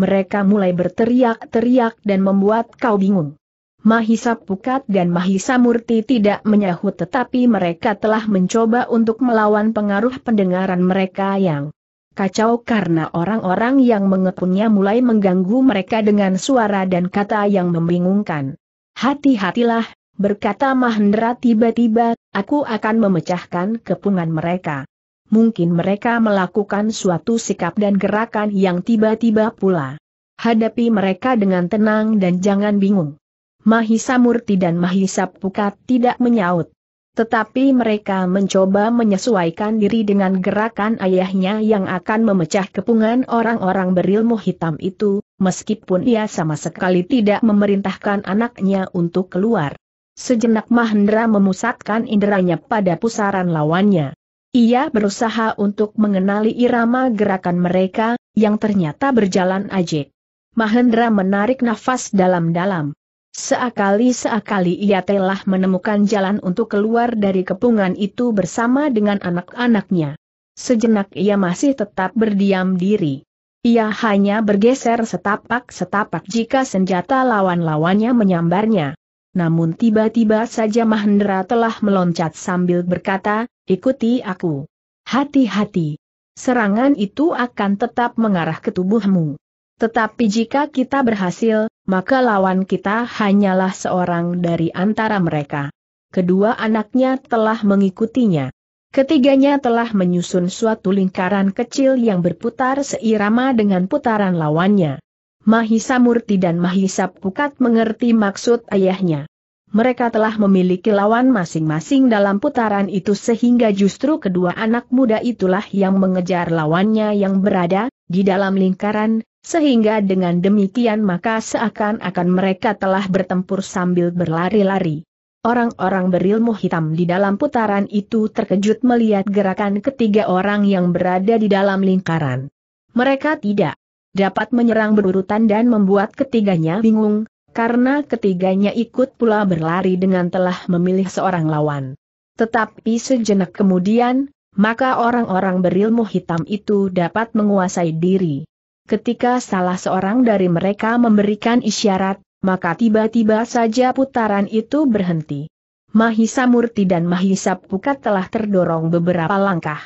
Mereka mulai berteriak-teriak dan membuat kau bingung. Mahisa Pukat dan Mahisa Murti tidak menyahut tetapi mereka telah mencoba untuk melawan pengaruh pendengaran mereka yang kacau karena orang-orang yang mengepungnya mulai mengganggu mereka dengan suara dan kata yang membingungkan. Hati-hatilah, berkata Mahendra tiba-tiba, aku akan memecahkan kepungan mereka. Mungkin mereka melakukan suatu sikap dan gerakan yang tiba-tiba pula. Hadapi mereka dengan tenang dan jangan bingung. Mahisa Murti dan Mahisa Pukat tidak menyaut. Tetapi mereka mencoba menyesuaikan diri dengan gerakan ayahnya yang akan memecah kepungan orang-orang berilmu hitam itu, meskipun ia sama sekali tidak memerintahkan anaknya untuk keluar. Sejenak Mahendra memusatkan inderanya pada pusaran lawannya. Ia berusaha untuk mengenali irama gerakan mereka, yang ternyata berjalan ajaib. Mahendra menarik nafas dalam-dalam. Seakali-seakali ia telah menemukan jalan untuk keluar dari kepungan itu bersama dengan anak-anaknya. Sejenak ia masih tetap berdiam diri. Ia hanya bergeser setapak-setapak jika senjata lawan-lawannya menyambarnya. Namun tiba-tiba saja Mahendra telah meloncat sambil berkata, ikuti aku. Hati-hati. Serangan itu akan tetap mengarah ke tubuhmu. Tetapi jika kita berhasil, maka lawan kita hanyalah seorang dari antara mereka. Kedua anaknya telah mengikutinya. Ketiganya telah menyusun suatu lingkaran kecil yang berputar seirama dengan putaran lawannya. Mahisa Murti dan Mahisa Pukat mengerti maksud ayahnya. Mereka telah memiliki lawan masing-masing dalam putaran itu sehingga justru kedua anak muda itulah yang mengejar lawannya yang berada di dalam lingkaran, sehingga dengan demikian maka seakan-akan mereka telah bertempur sambil berlari-lari. Orang-orang berilmu hitam di dalam putaran itu terkejut melihat gerakan ketiga orang yang berada di dalam lingkaran. Mereka tidak dapat menyerang berurutan dan membuat ketiganya bingung, karena ketiganya ikut pula berlari dengan telah memilih seorang lawan. Tetapi sejenak kemudian, maka orang-orang berilmu hitam itu dapat menguasai diri. Ketika salah seorang dari mereka memberikan isyarat, maka tiba-tiba saja putaran itu berhenti. Mahisa Murti dan Mahisa Pukat telah terdorong beberapa langkah.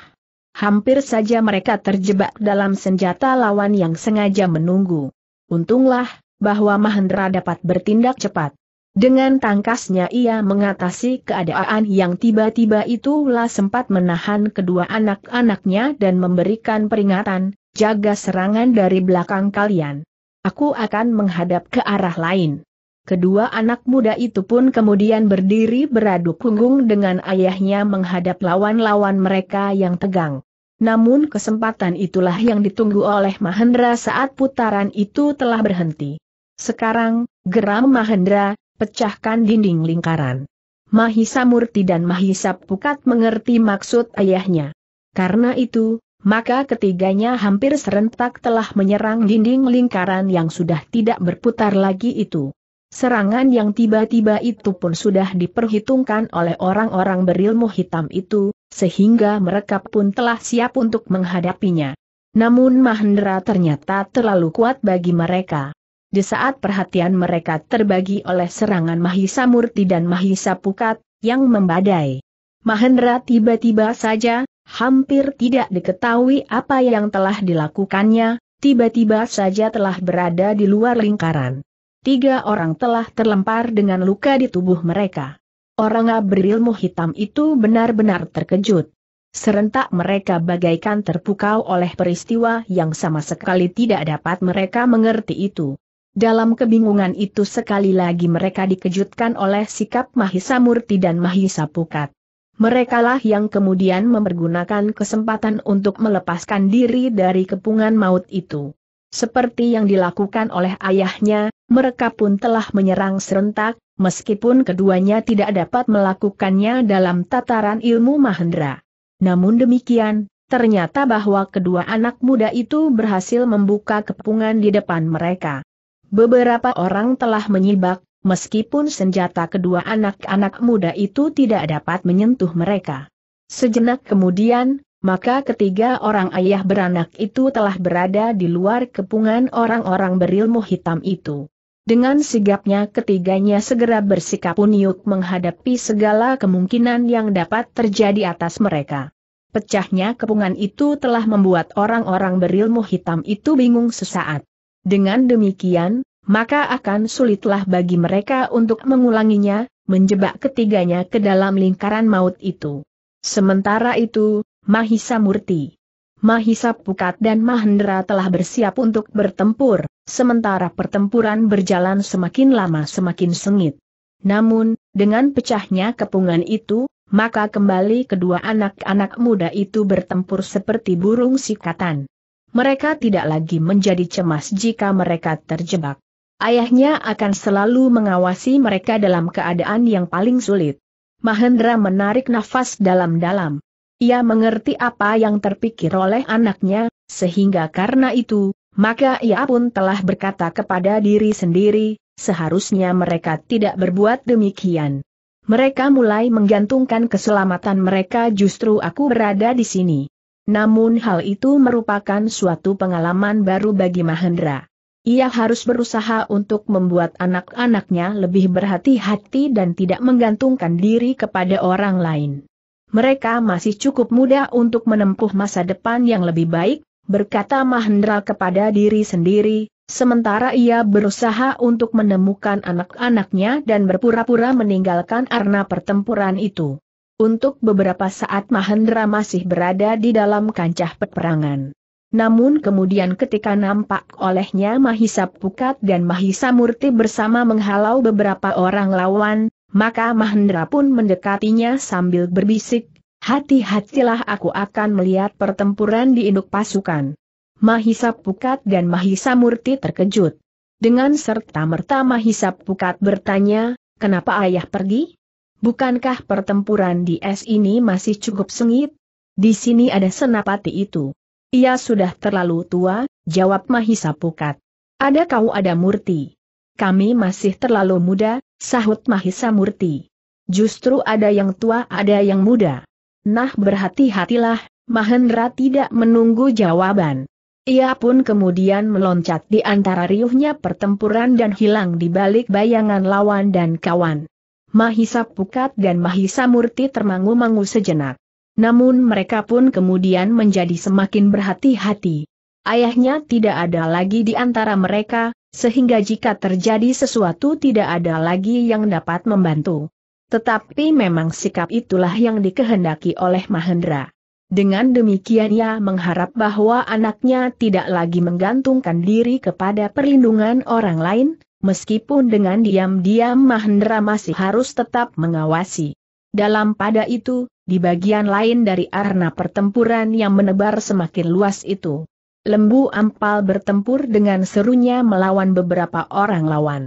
Hampir saja mereka terjebak dalam senjata lawan yang sengaja menunggu. Untunglah, bahwa Mahendra dapat bertindak cepat. Dengan tangkasnya ia mengatasi keadaan yang tiba-tiba itulah sempat menahan kedua anak-anaknya dan memberikan peringatan, jaga serangan dari belakang kalian. Aku akan menghadap ke arah lain. Kedua anak muda itu pun kemudian berdiri beradu punggung dengan ayahnya menghadap lawan-lawan mereka yang tegang. Namun kesempatan itulah yang ditunggu oleh Mahendra saat putaran itu telah berhenti. Sekarang, geram Mahendra, pecahkan dinding lingkaran. Mahisa Murti dan Mahisa Pukat mengerti maksud ayahnya. Karena itu, maka ketiganya hampir serentak telah menyerang dinding lingkaran yang sudah tidak berputar lagi itu. Serangan yang tiba-tiba itu pun sudah diperhitungkan oleh orang-orang berilmu hitam itu, sehingga mereka pun telah siap untuk menghadapinya. Namun Mahendra ternyata terlalu kuat bagi mereka. Di saat perhatian mereka terbagi oleh serangan Mahisa Murti dan Mahisa Pukat, yang membadai. Mahendra tiba-tiba saja, hampir tidak diketahui apa yang telah dilakukannya, tiba-tiba saja telah berada di luar lingkaran. Tiga orang telah terlempar dengan luka di tubuh mereka. Orang berilmu hitam itu benar-benar terkejut. Serentak mereka bagaikan terpukau oleh peristiwa yang sama sekali tidak dapat mereka mengerti itu. Dalam kebingungan itu sekali lagi mereka dikejutkan oleh sikap Mahisa Murti dan Mahisa Pukat. Merekalah yang kemudian mempergunakan kesempatan untuk melepaskan diri dari kepungan maut itu. Seperti yang dilakukan oleh ayahnya, mereka pun telah menyerang serentak, meskipun keduanya tidak dapat melakukannya dalam tataran ilmu Mahendra. Namun demikian, ternyata bahwa kedua anak muda itu berhasil membuka kepungan di depan mereka. Beberapa orang telah menyibak, meskipun senjata kedua anak-anak muda itu tidak dapat menyentuh mereka. Sejenak kemudian, maka ketiga orang ayah beranak itu telah berada di luar kepungan orang-orang berilmu hitam itu. Dengan sigapnya ketiganya segera bersikap unyuk menghadapi segala kemungkinan yang dapat terjadi atas mereka. Pecahnya kepungan itu telah membuat orang-orang berilmu hitam itu bingung sesaat. Dengan demikian, maka akan sulitlah bagi mereka untuk mengulanginya, menjebak ketiganya ke dalam lingkaran maut itu. Sementara itu, Mahisa Murti, Mahisa Pukat dan Mahendra telah bersiap untuk bertempur, sementara pertempuran berjalan semakin lama semakin sengit. Namun, dengan pecahnya kepungan itu, maka kembali kedua anak-anak muda itu bertempur seperti burung sikatan. Mereka tidak lagi menjadi cemas jika mereka terjebak. Ayahnya akan selalu mengawasi mereka dalam keadaan yang paling sulit. Mahendra menarik nafas dalam-dalam. Ia mengerti apa yang terpikir oleh anaknya, sehingga karena itu, maka ia pun telah berkata kepada diri sendiri, seharusnya mereka tidak berbuat demikian. Mereka mulai menggantungkan keselamatan mereka justru aku berada di sini. Namun hal itu merupakan suatu pengalaman baru bagi Mahendra ia harus berusaha untuk membuat anak-anaknya lebih berhati-hati dan tidak menggantungkan diri kepada orang lain. Mereka masih cukup muda untuk menempuh masa depan yang lebih baik, berkata Mahendra kepada diri sendiri, sementara ia berusaha untuk menemukan anak-anaknya dan berpura-pura meninggalkan arena pertempuran itu. Untuk beberapa saat Mahendra masih berada di dalam kancah peperangan. Namun kemudian ketika nampak olehnya Mahisa Pukat dan Mahisa Murti bersama menghalau beberapa orang lawan, maka Mahendra pun mendekatinya sambil berbisik, hati-hatilah aku akan melihat pertempuran di induk pasukan. Mahisa Pukat dan Mahisa Murti terkejut. Dengan serta-merta Mahisa Pukat bertanya, kenapa ayah pergi? Bukankah pertempuran di es ini masih cukup sengit? Di sini ada senapati itu. Ia sudah terlalu tua, jawab Mahisa Pukat. Ada kau ada Murti. Kami masih terlalu muda, sahut Mahisa Murti. Justru ada yang tua ada yang muda. Nah berhati-hatilah, Mahendra tidak menunggu jawaban. Ia pun kemudian meloncat di antara riuhnya pertempuran dan hilang di balik bayangan lawan dan kawan. Mahisa Pukat dan Mahisa Murti termangu-mangu sejenak. Namun mereka pun kemudian menjadi semakin berhati-hati. Ayahnya tidak ada lagi di antara mereka, sehingga jika terjadi sesuatu tidak ada lagi yang dapat membantu. Tetapi memang sikap itulah yang dikehendaki oleh Mahendra. Dengan demikian ia mengharap bahwa anaknya tidak lagi menggantungkan diri kepada perlindungan orang lain, meskipun dengan diam-diam Mahendra masih harus tetap mengawasi. Dalam pada itu, di bagian lain dari arena pertempuran yang menebar semakin luas itu. Lembu Ampal bertempur dengan serunya melawan beberapa orang lawan.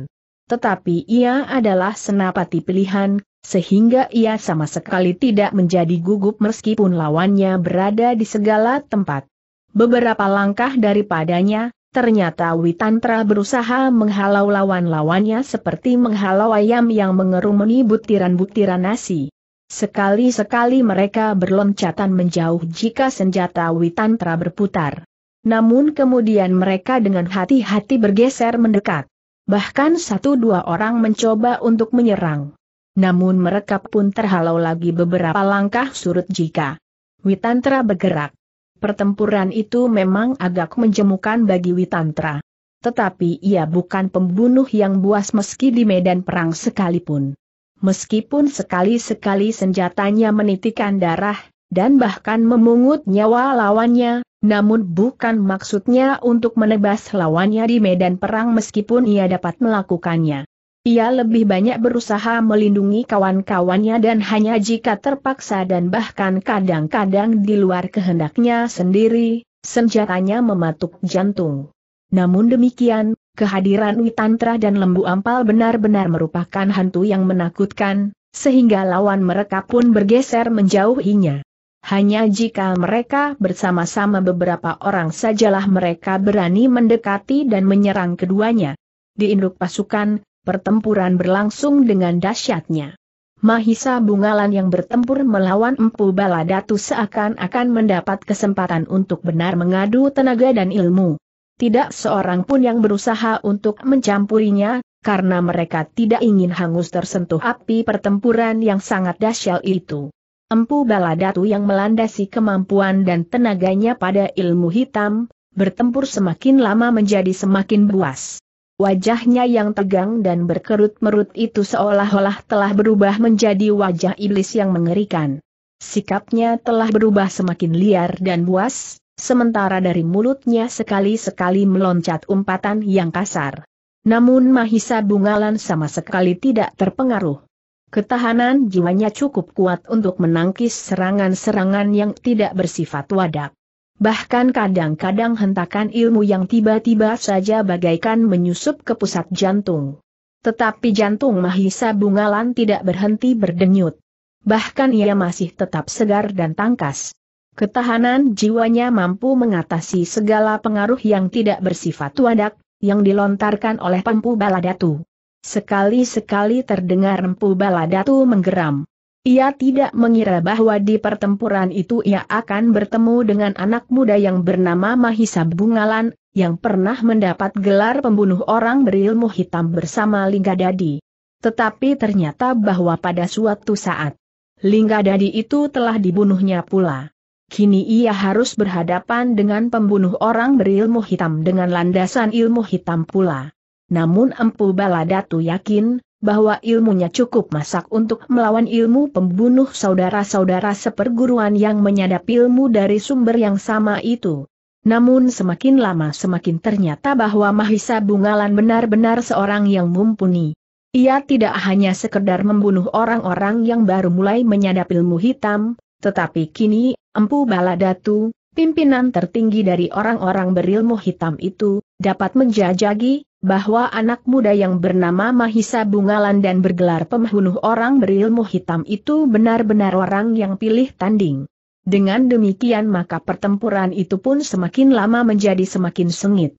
Tetapi ia adalah senapati pilihan, sehingga ia sama sekali tidak menjadi gugup meskipun lawannya berada di segala tempat. Beberapa langkah daripadanya, Ternyata Witantra berusaha menghalau lawan-lawannya seperti menghalau ayam yang mengerumuni butiran-butiran nasi. Sekali-sekali mereka berloncatan menjauh jika senjata Witantra berputar. Namun kemudian mereka dengan hati-hati bergeser mendekat. Bahkan satu dua orang mencoba untuk menyerang. Namun mereka pun terhalau lagi beberapa langkah surut jika Witantra bergerak. Pertempuran itu memang agak menjemukan bagi Witantra. Tetapi ia bukan pembunuh yang buas meski di medan perang sekalipun meskipun sekali-sekali senjatanya menitikan darah, dan bahkan memungut nyawa lawannya, namun bukan maksudnya untuk menebas lawannya di medan perang meskipun ia dapat melakukannya. Ia lebih banyak berusaha melindungi kawan-kawannya dan hanya jika terpaksa dan bahkan kadang-kadang di luar kehendaknya sendiri, senjatanya mematuk jantung. Namun demikian, kehadiran Witantra dan Lembu Ampal benar-benar merupakan hantu yang menakutkan, sehingga lawan mereka pun bergeser menjauhinya. Hanya jika mereka bersama-sama beberapa orang sajalah mereka berani mendekati dan menyerang keduanya. Di induk pasukan, pertempuran berlangsung dengan dahsyatnya. Mahisa Bungalan yang bertempur melawan Empu Baladatu seakan-akan mendapat kesempatan untuk benar mengadu tenaga dan ilmu. Tidak seorang pun yang berusaha untuk mencampurinya, karena mereka tidak ingin hangus tersentuh api pertempuran yang sangat dahsyat itu. Empu Baladatu yang melandasi kemampuan dan tenaganya pada ilmu hitam, bertempur semakin lama menjadi semakin buas. Wajahnya yang tegang dan berkerut-merut itu seolah-olah telah berubah menjadi wajah iblis yang mengerikan. Sikapnya telah berubah semakin liar dan buas, sementara dari mulutnya sekali-sekali meloncat umpatan yang kasar. Namun Mahisa Bungalan sama sekali tidak terpengaruh. Ketahanan jiwanya cukup kuat untuk menangkis serangan-serangan yang tidak bersifat wadak. Bahkan kadang-kadang hentakan ilmu yang tiba-tiba saja bagaikan menyusup ke pusat jantung. Tetapi jantung Mahisa Bungalan tidak berhenti berdenyut. Bahkan ia masih tetap segar dan tangkas. Ketahanan jiwanya mampu mengatasi segala pengaruh yang tidak bersifat wadak, yang dilontarkan oleh Pempu Baladatu. Sekali-sekali terdengar Empu Baladatu menggeram. Ia tidak mengira bahwa di pertempuran itu ia akan bertemu dengan anak muda yang bernama Mahisa Bungalan, yang pernah mendapat gelar pembunuh orang berilmu hitam bersama Linggadadi. Tetapi ternyata bahwa pada suatu saat, Linggadadi itu telah dibunuhnya pula kini ia harus berhadapan dengan pembunuh orang berilmu hitam dengan landasan ilmu hitam pula. Namun Empu Baladatu yakin, bahwa ilmunya cukup masak untuk melawan ilmu pembunuh saudara-saudara seperguruan yang menyadap ilmu dari sumber yang sama itu. Namun semakin lama semakin ternyata bahwa Mahisa Bungalan benar-benar seorang yang mumpuni. Ia tidak hanya sekedar membunuh orang-orang yang baru mulai menyadap ilmu hitam, tetapi kini, Empu Baladatu, pimpinan tertinggi dari orang-orang berilmu hitam itu, dapat menjajagi, bahwa anak muda yang bernama Mahisa Bungalan dan bergelar pembunuh orang berilmu hitam itu benar-benar orang yang pilih tanding. Dengan demikian maka pertempuran itu pun semakin lama menjadi semakin sengit.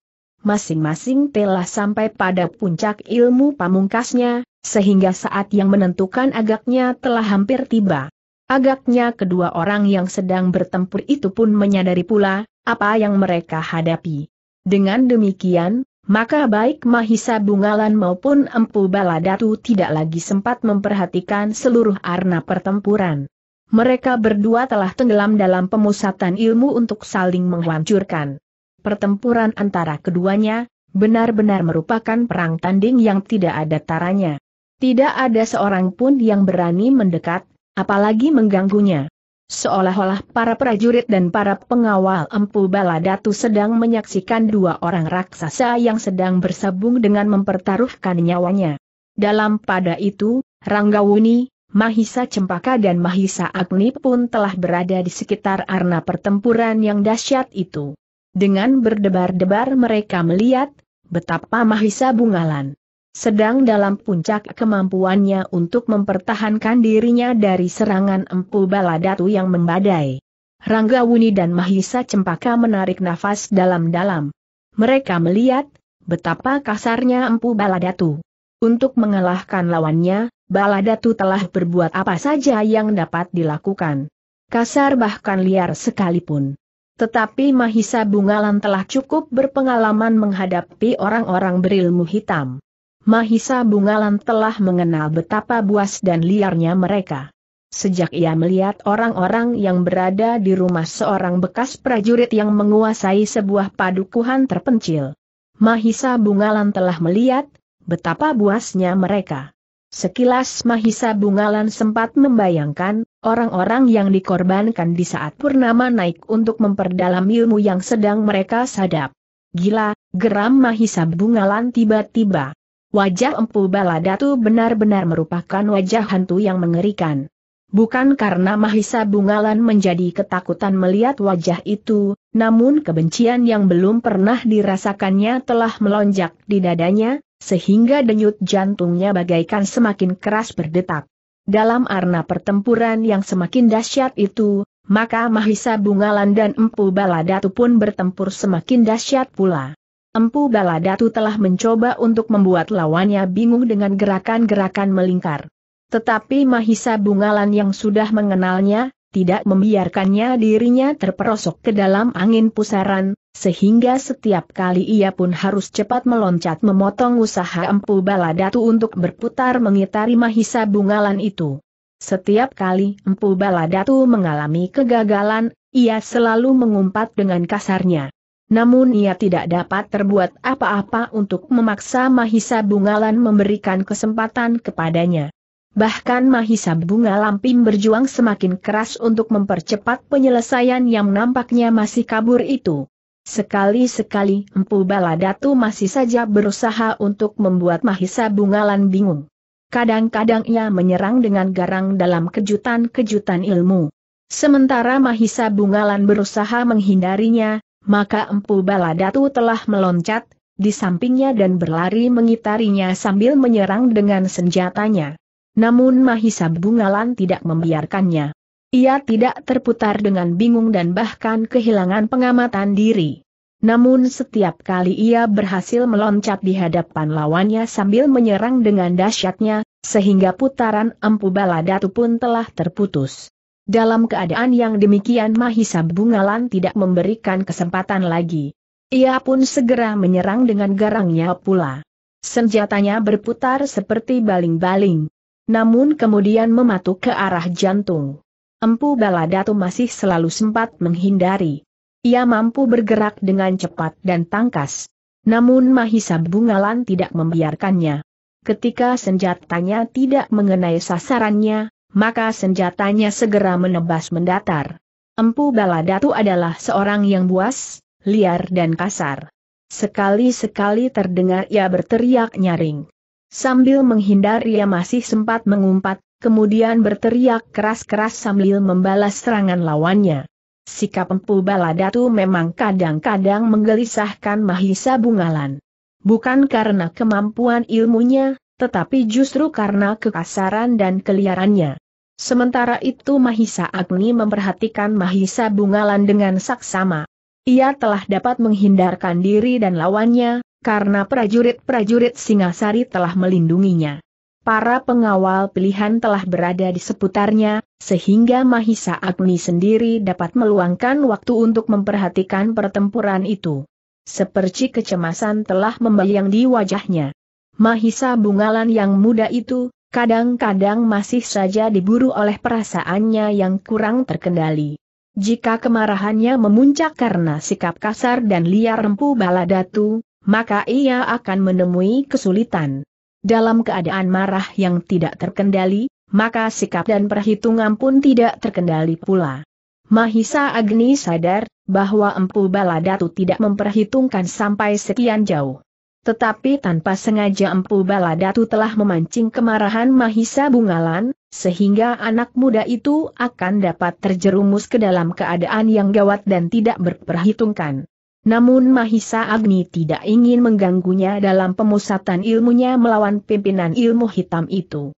Masing-masing telah sampai pada puncak ilmu pamungkasnya, sehingga saat yang menentukan agaknya telah hampir tiba. Agaknya kedua orang yang sedang bertempur itu pun menyadari pula, apa yang mereka hadapi. Dengan demikian, maka baik Mahisa Bungalan maupun Empu Baladatu tidak lagi sempat memperhatikan seluruh arna pertempuran. Mereka berdua telah tenggelam dalam pemusatan ilmu untuk saling menghancurkan. Pertempuran antara keduanya, benar-benar merupakan perang tanding yang tidak ada taranya. Tidak ada seorang pun yang berani mendekat, Apalagi mengganggunya. Seolah-olah para prajurit dan para pengawal empu baladatu sedang menyaksikan dua orang raksasa yang sedang bersabung dengan mempertaruhkan nyawanya. Dalam pada itu, Ranggawuni, Mahisa Cempaka dan Mahisa Agni pun telah berada di sekitar arena pertempuran yang dahsyat itu. Dengan berdebar-debar mereka melihat betapa Mahisa Bungalan sedang dalam puncak kemampuannya untuk mempertahankan dirinya dari serangan empu baladatu yang membadai. Rangga Wuni dan Mahisa Cempaka menarik nafas dalam-dalam. Mereka melihat, betapa kasarnya empu baladatu. Untuk mengalahkan lawannya, Baladatu telah berbuat apa saja yang dapat dilakukan. Kasar bahkan liar sekalipun. Tetapi Mahisa Bungalan telah cukup berpengalaman menghadapi orang-orang berilmu hitam. Mahisa Bungalan telah mengenal betapa buas dan liarnya mereka. Sejak ia melihat orang-orang yang berada di rumah seorang bekas prajurit yang menguasai sebuah padukuhan terpencil. Mahisa Bungalan telah melihat betapa buasnya mereka. Sekilas Mahisa Bungalan sempat membayangkan, orang-orang yang dikorbankan di saat Purnama naik untuk memperdalam ilmu yang sedang mereka sadap. Gila, geram Mahisa Bungalan tiba-tiba. Wajah Empu Baladatu benar-benar merupakan wajah hantu yang mengerikan. Bukan karena Mahisa Bungalan menjadi ketakutan melihat wajah itu, namun kebencian yang belum pernah dirasakannya telah melonjak di dadanya, sehingga denyut jantungnya bagaikan semakin keras berdetak. Dalam arna pertempuran yang semakin dahsyat itu, maka Mahisa Bungalan dan Empu Baladatu pun bertempur semakin dahsyat pula. Empu Baladatu telah mencoba untuk membuat lawannya bingung dengan gerakan-gerakan melingkar. Tetapi Mahisa Bungalan yang sudah mengenalnya, tidak membiarkannya dirinya terperosok ke dalam angin pusaran, sehingga setiap kali ia pun harus cepat meloncat memotong usaha empu baladatu untuk berputar mengitari mahisa bungalan itu. Setiap kali empu baladatu mengalami kegagalan, ia selalu mengumpat dengan kasarnya. Namun ia tidak dapat terbuat apa-apa untuk memaksa Mahisa Bungalan memberikan kesempatan kepadanya. Bahkan Mahisa Bunga Lampim berjuang semakin keras untuk mempercepat penyelesaian yang nampaknya masih kabur itu. Sekali-sekali Empu Baladatu masih saja berusaha untuk membuat Mahisa Bungalan bingung. Kadang-kadang ia menyerang dengan garang dalam kejutan-kejutan ilmu. Sementara Mahisa Bungalan berusaha menghindarinya, maka Empu Baladatu telah meloncat, di sampingnya dan berlari mengitarinya sambil menyerang dengan senjatanya. Namun Mahisa Bungalan tidak membiarkannya. Ia tidak terputar dengan bingung dan bahkan kehilangan pengamatan diri. Namun setiap kali ia berhasil meloncat di hadapan lawannya sambil menyerang dengan dahsyatnya, sehingga putaran empu baladatu pun telah terputus. Dalam keadaan yang demikian Mahisa Bungalan tidak memberikan kesempatan lagi. Ia pun segera menyerang dengan garangnya pula. Senjatanya berputar seperti baling-baling. Namun kemudian mematuk ke arah jantung. Empu Baladatu masih selalu sempat menghindari. Ia mampu bergerak dengan cepat dan tangkas. Namun Mahisa Bungalan tidak membiarkannya. Ketika senjatanya tidak mengenai sasarannya, maka senjatanya segera menebas mendatar. Empu Baladatu adalah seorang yang buas, liar dan kasar. Sekali-sekali terdengar ia berteriak nyaring. Sambil menghindar ia masih sempat mengumpat, kemudian berteriak keras-keras sambil membalas serangan lawannya. Sikap Empu Baladatu memang kadang-kadang menggelisahkan Mahisa Bungalan. Bukan karena kemampuan ilmunya, tetapi justru karena kekasaran dan keliarannya. Sementara itu Mahisa Agni memperhatikan Mahisa Bungalan dengan saksama. Ia telah dapat menghindarkan diri dan lawannya, karena prajurit-prajurit Singasari telah melindunginya. Para pengawal pilihan telah berada di seputarnya, sehingga Mahisa Agni sendiri dapat meluangkan waktu untuk memperhatikan pertempuran itu. Seperti kecemasan telah membayang di wajahnya. Mahisa Bungalan yang muda itu, kadang-kadang masih saja diburu oleh perasaannya yang kurang terkendali. Jika kemarahannya memuncak karena sikap kasar dan liar rempu baladatu, maka ia akan menemui kesulitan. Dalam keadaan marah yang tidak terkendali, maka sikap dan perhitungan pun tidak terkendali pula. Mahisa Agni sadar bahwa Empu Baladatu tidak memperhitungkan sampai sekian jauh. Tetapi tanpa sengaja Empu Baladatu telah memancing kemarahan Mahisa Bungalan, sehingga anak muda itu akan dapat terjerumus ke dalam keadaan yang gawat dan tidak berperhitungkan. Namun Mahisa Agni tidak ingin mengganggunya dalam pemusatan ilmunya melawan pimpinan ilmu hitam itu.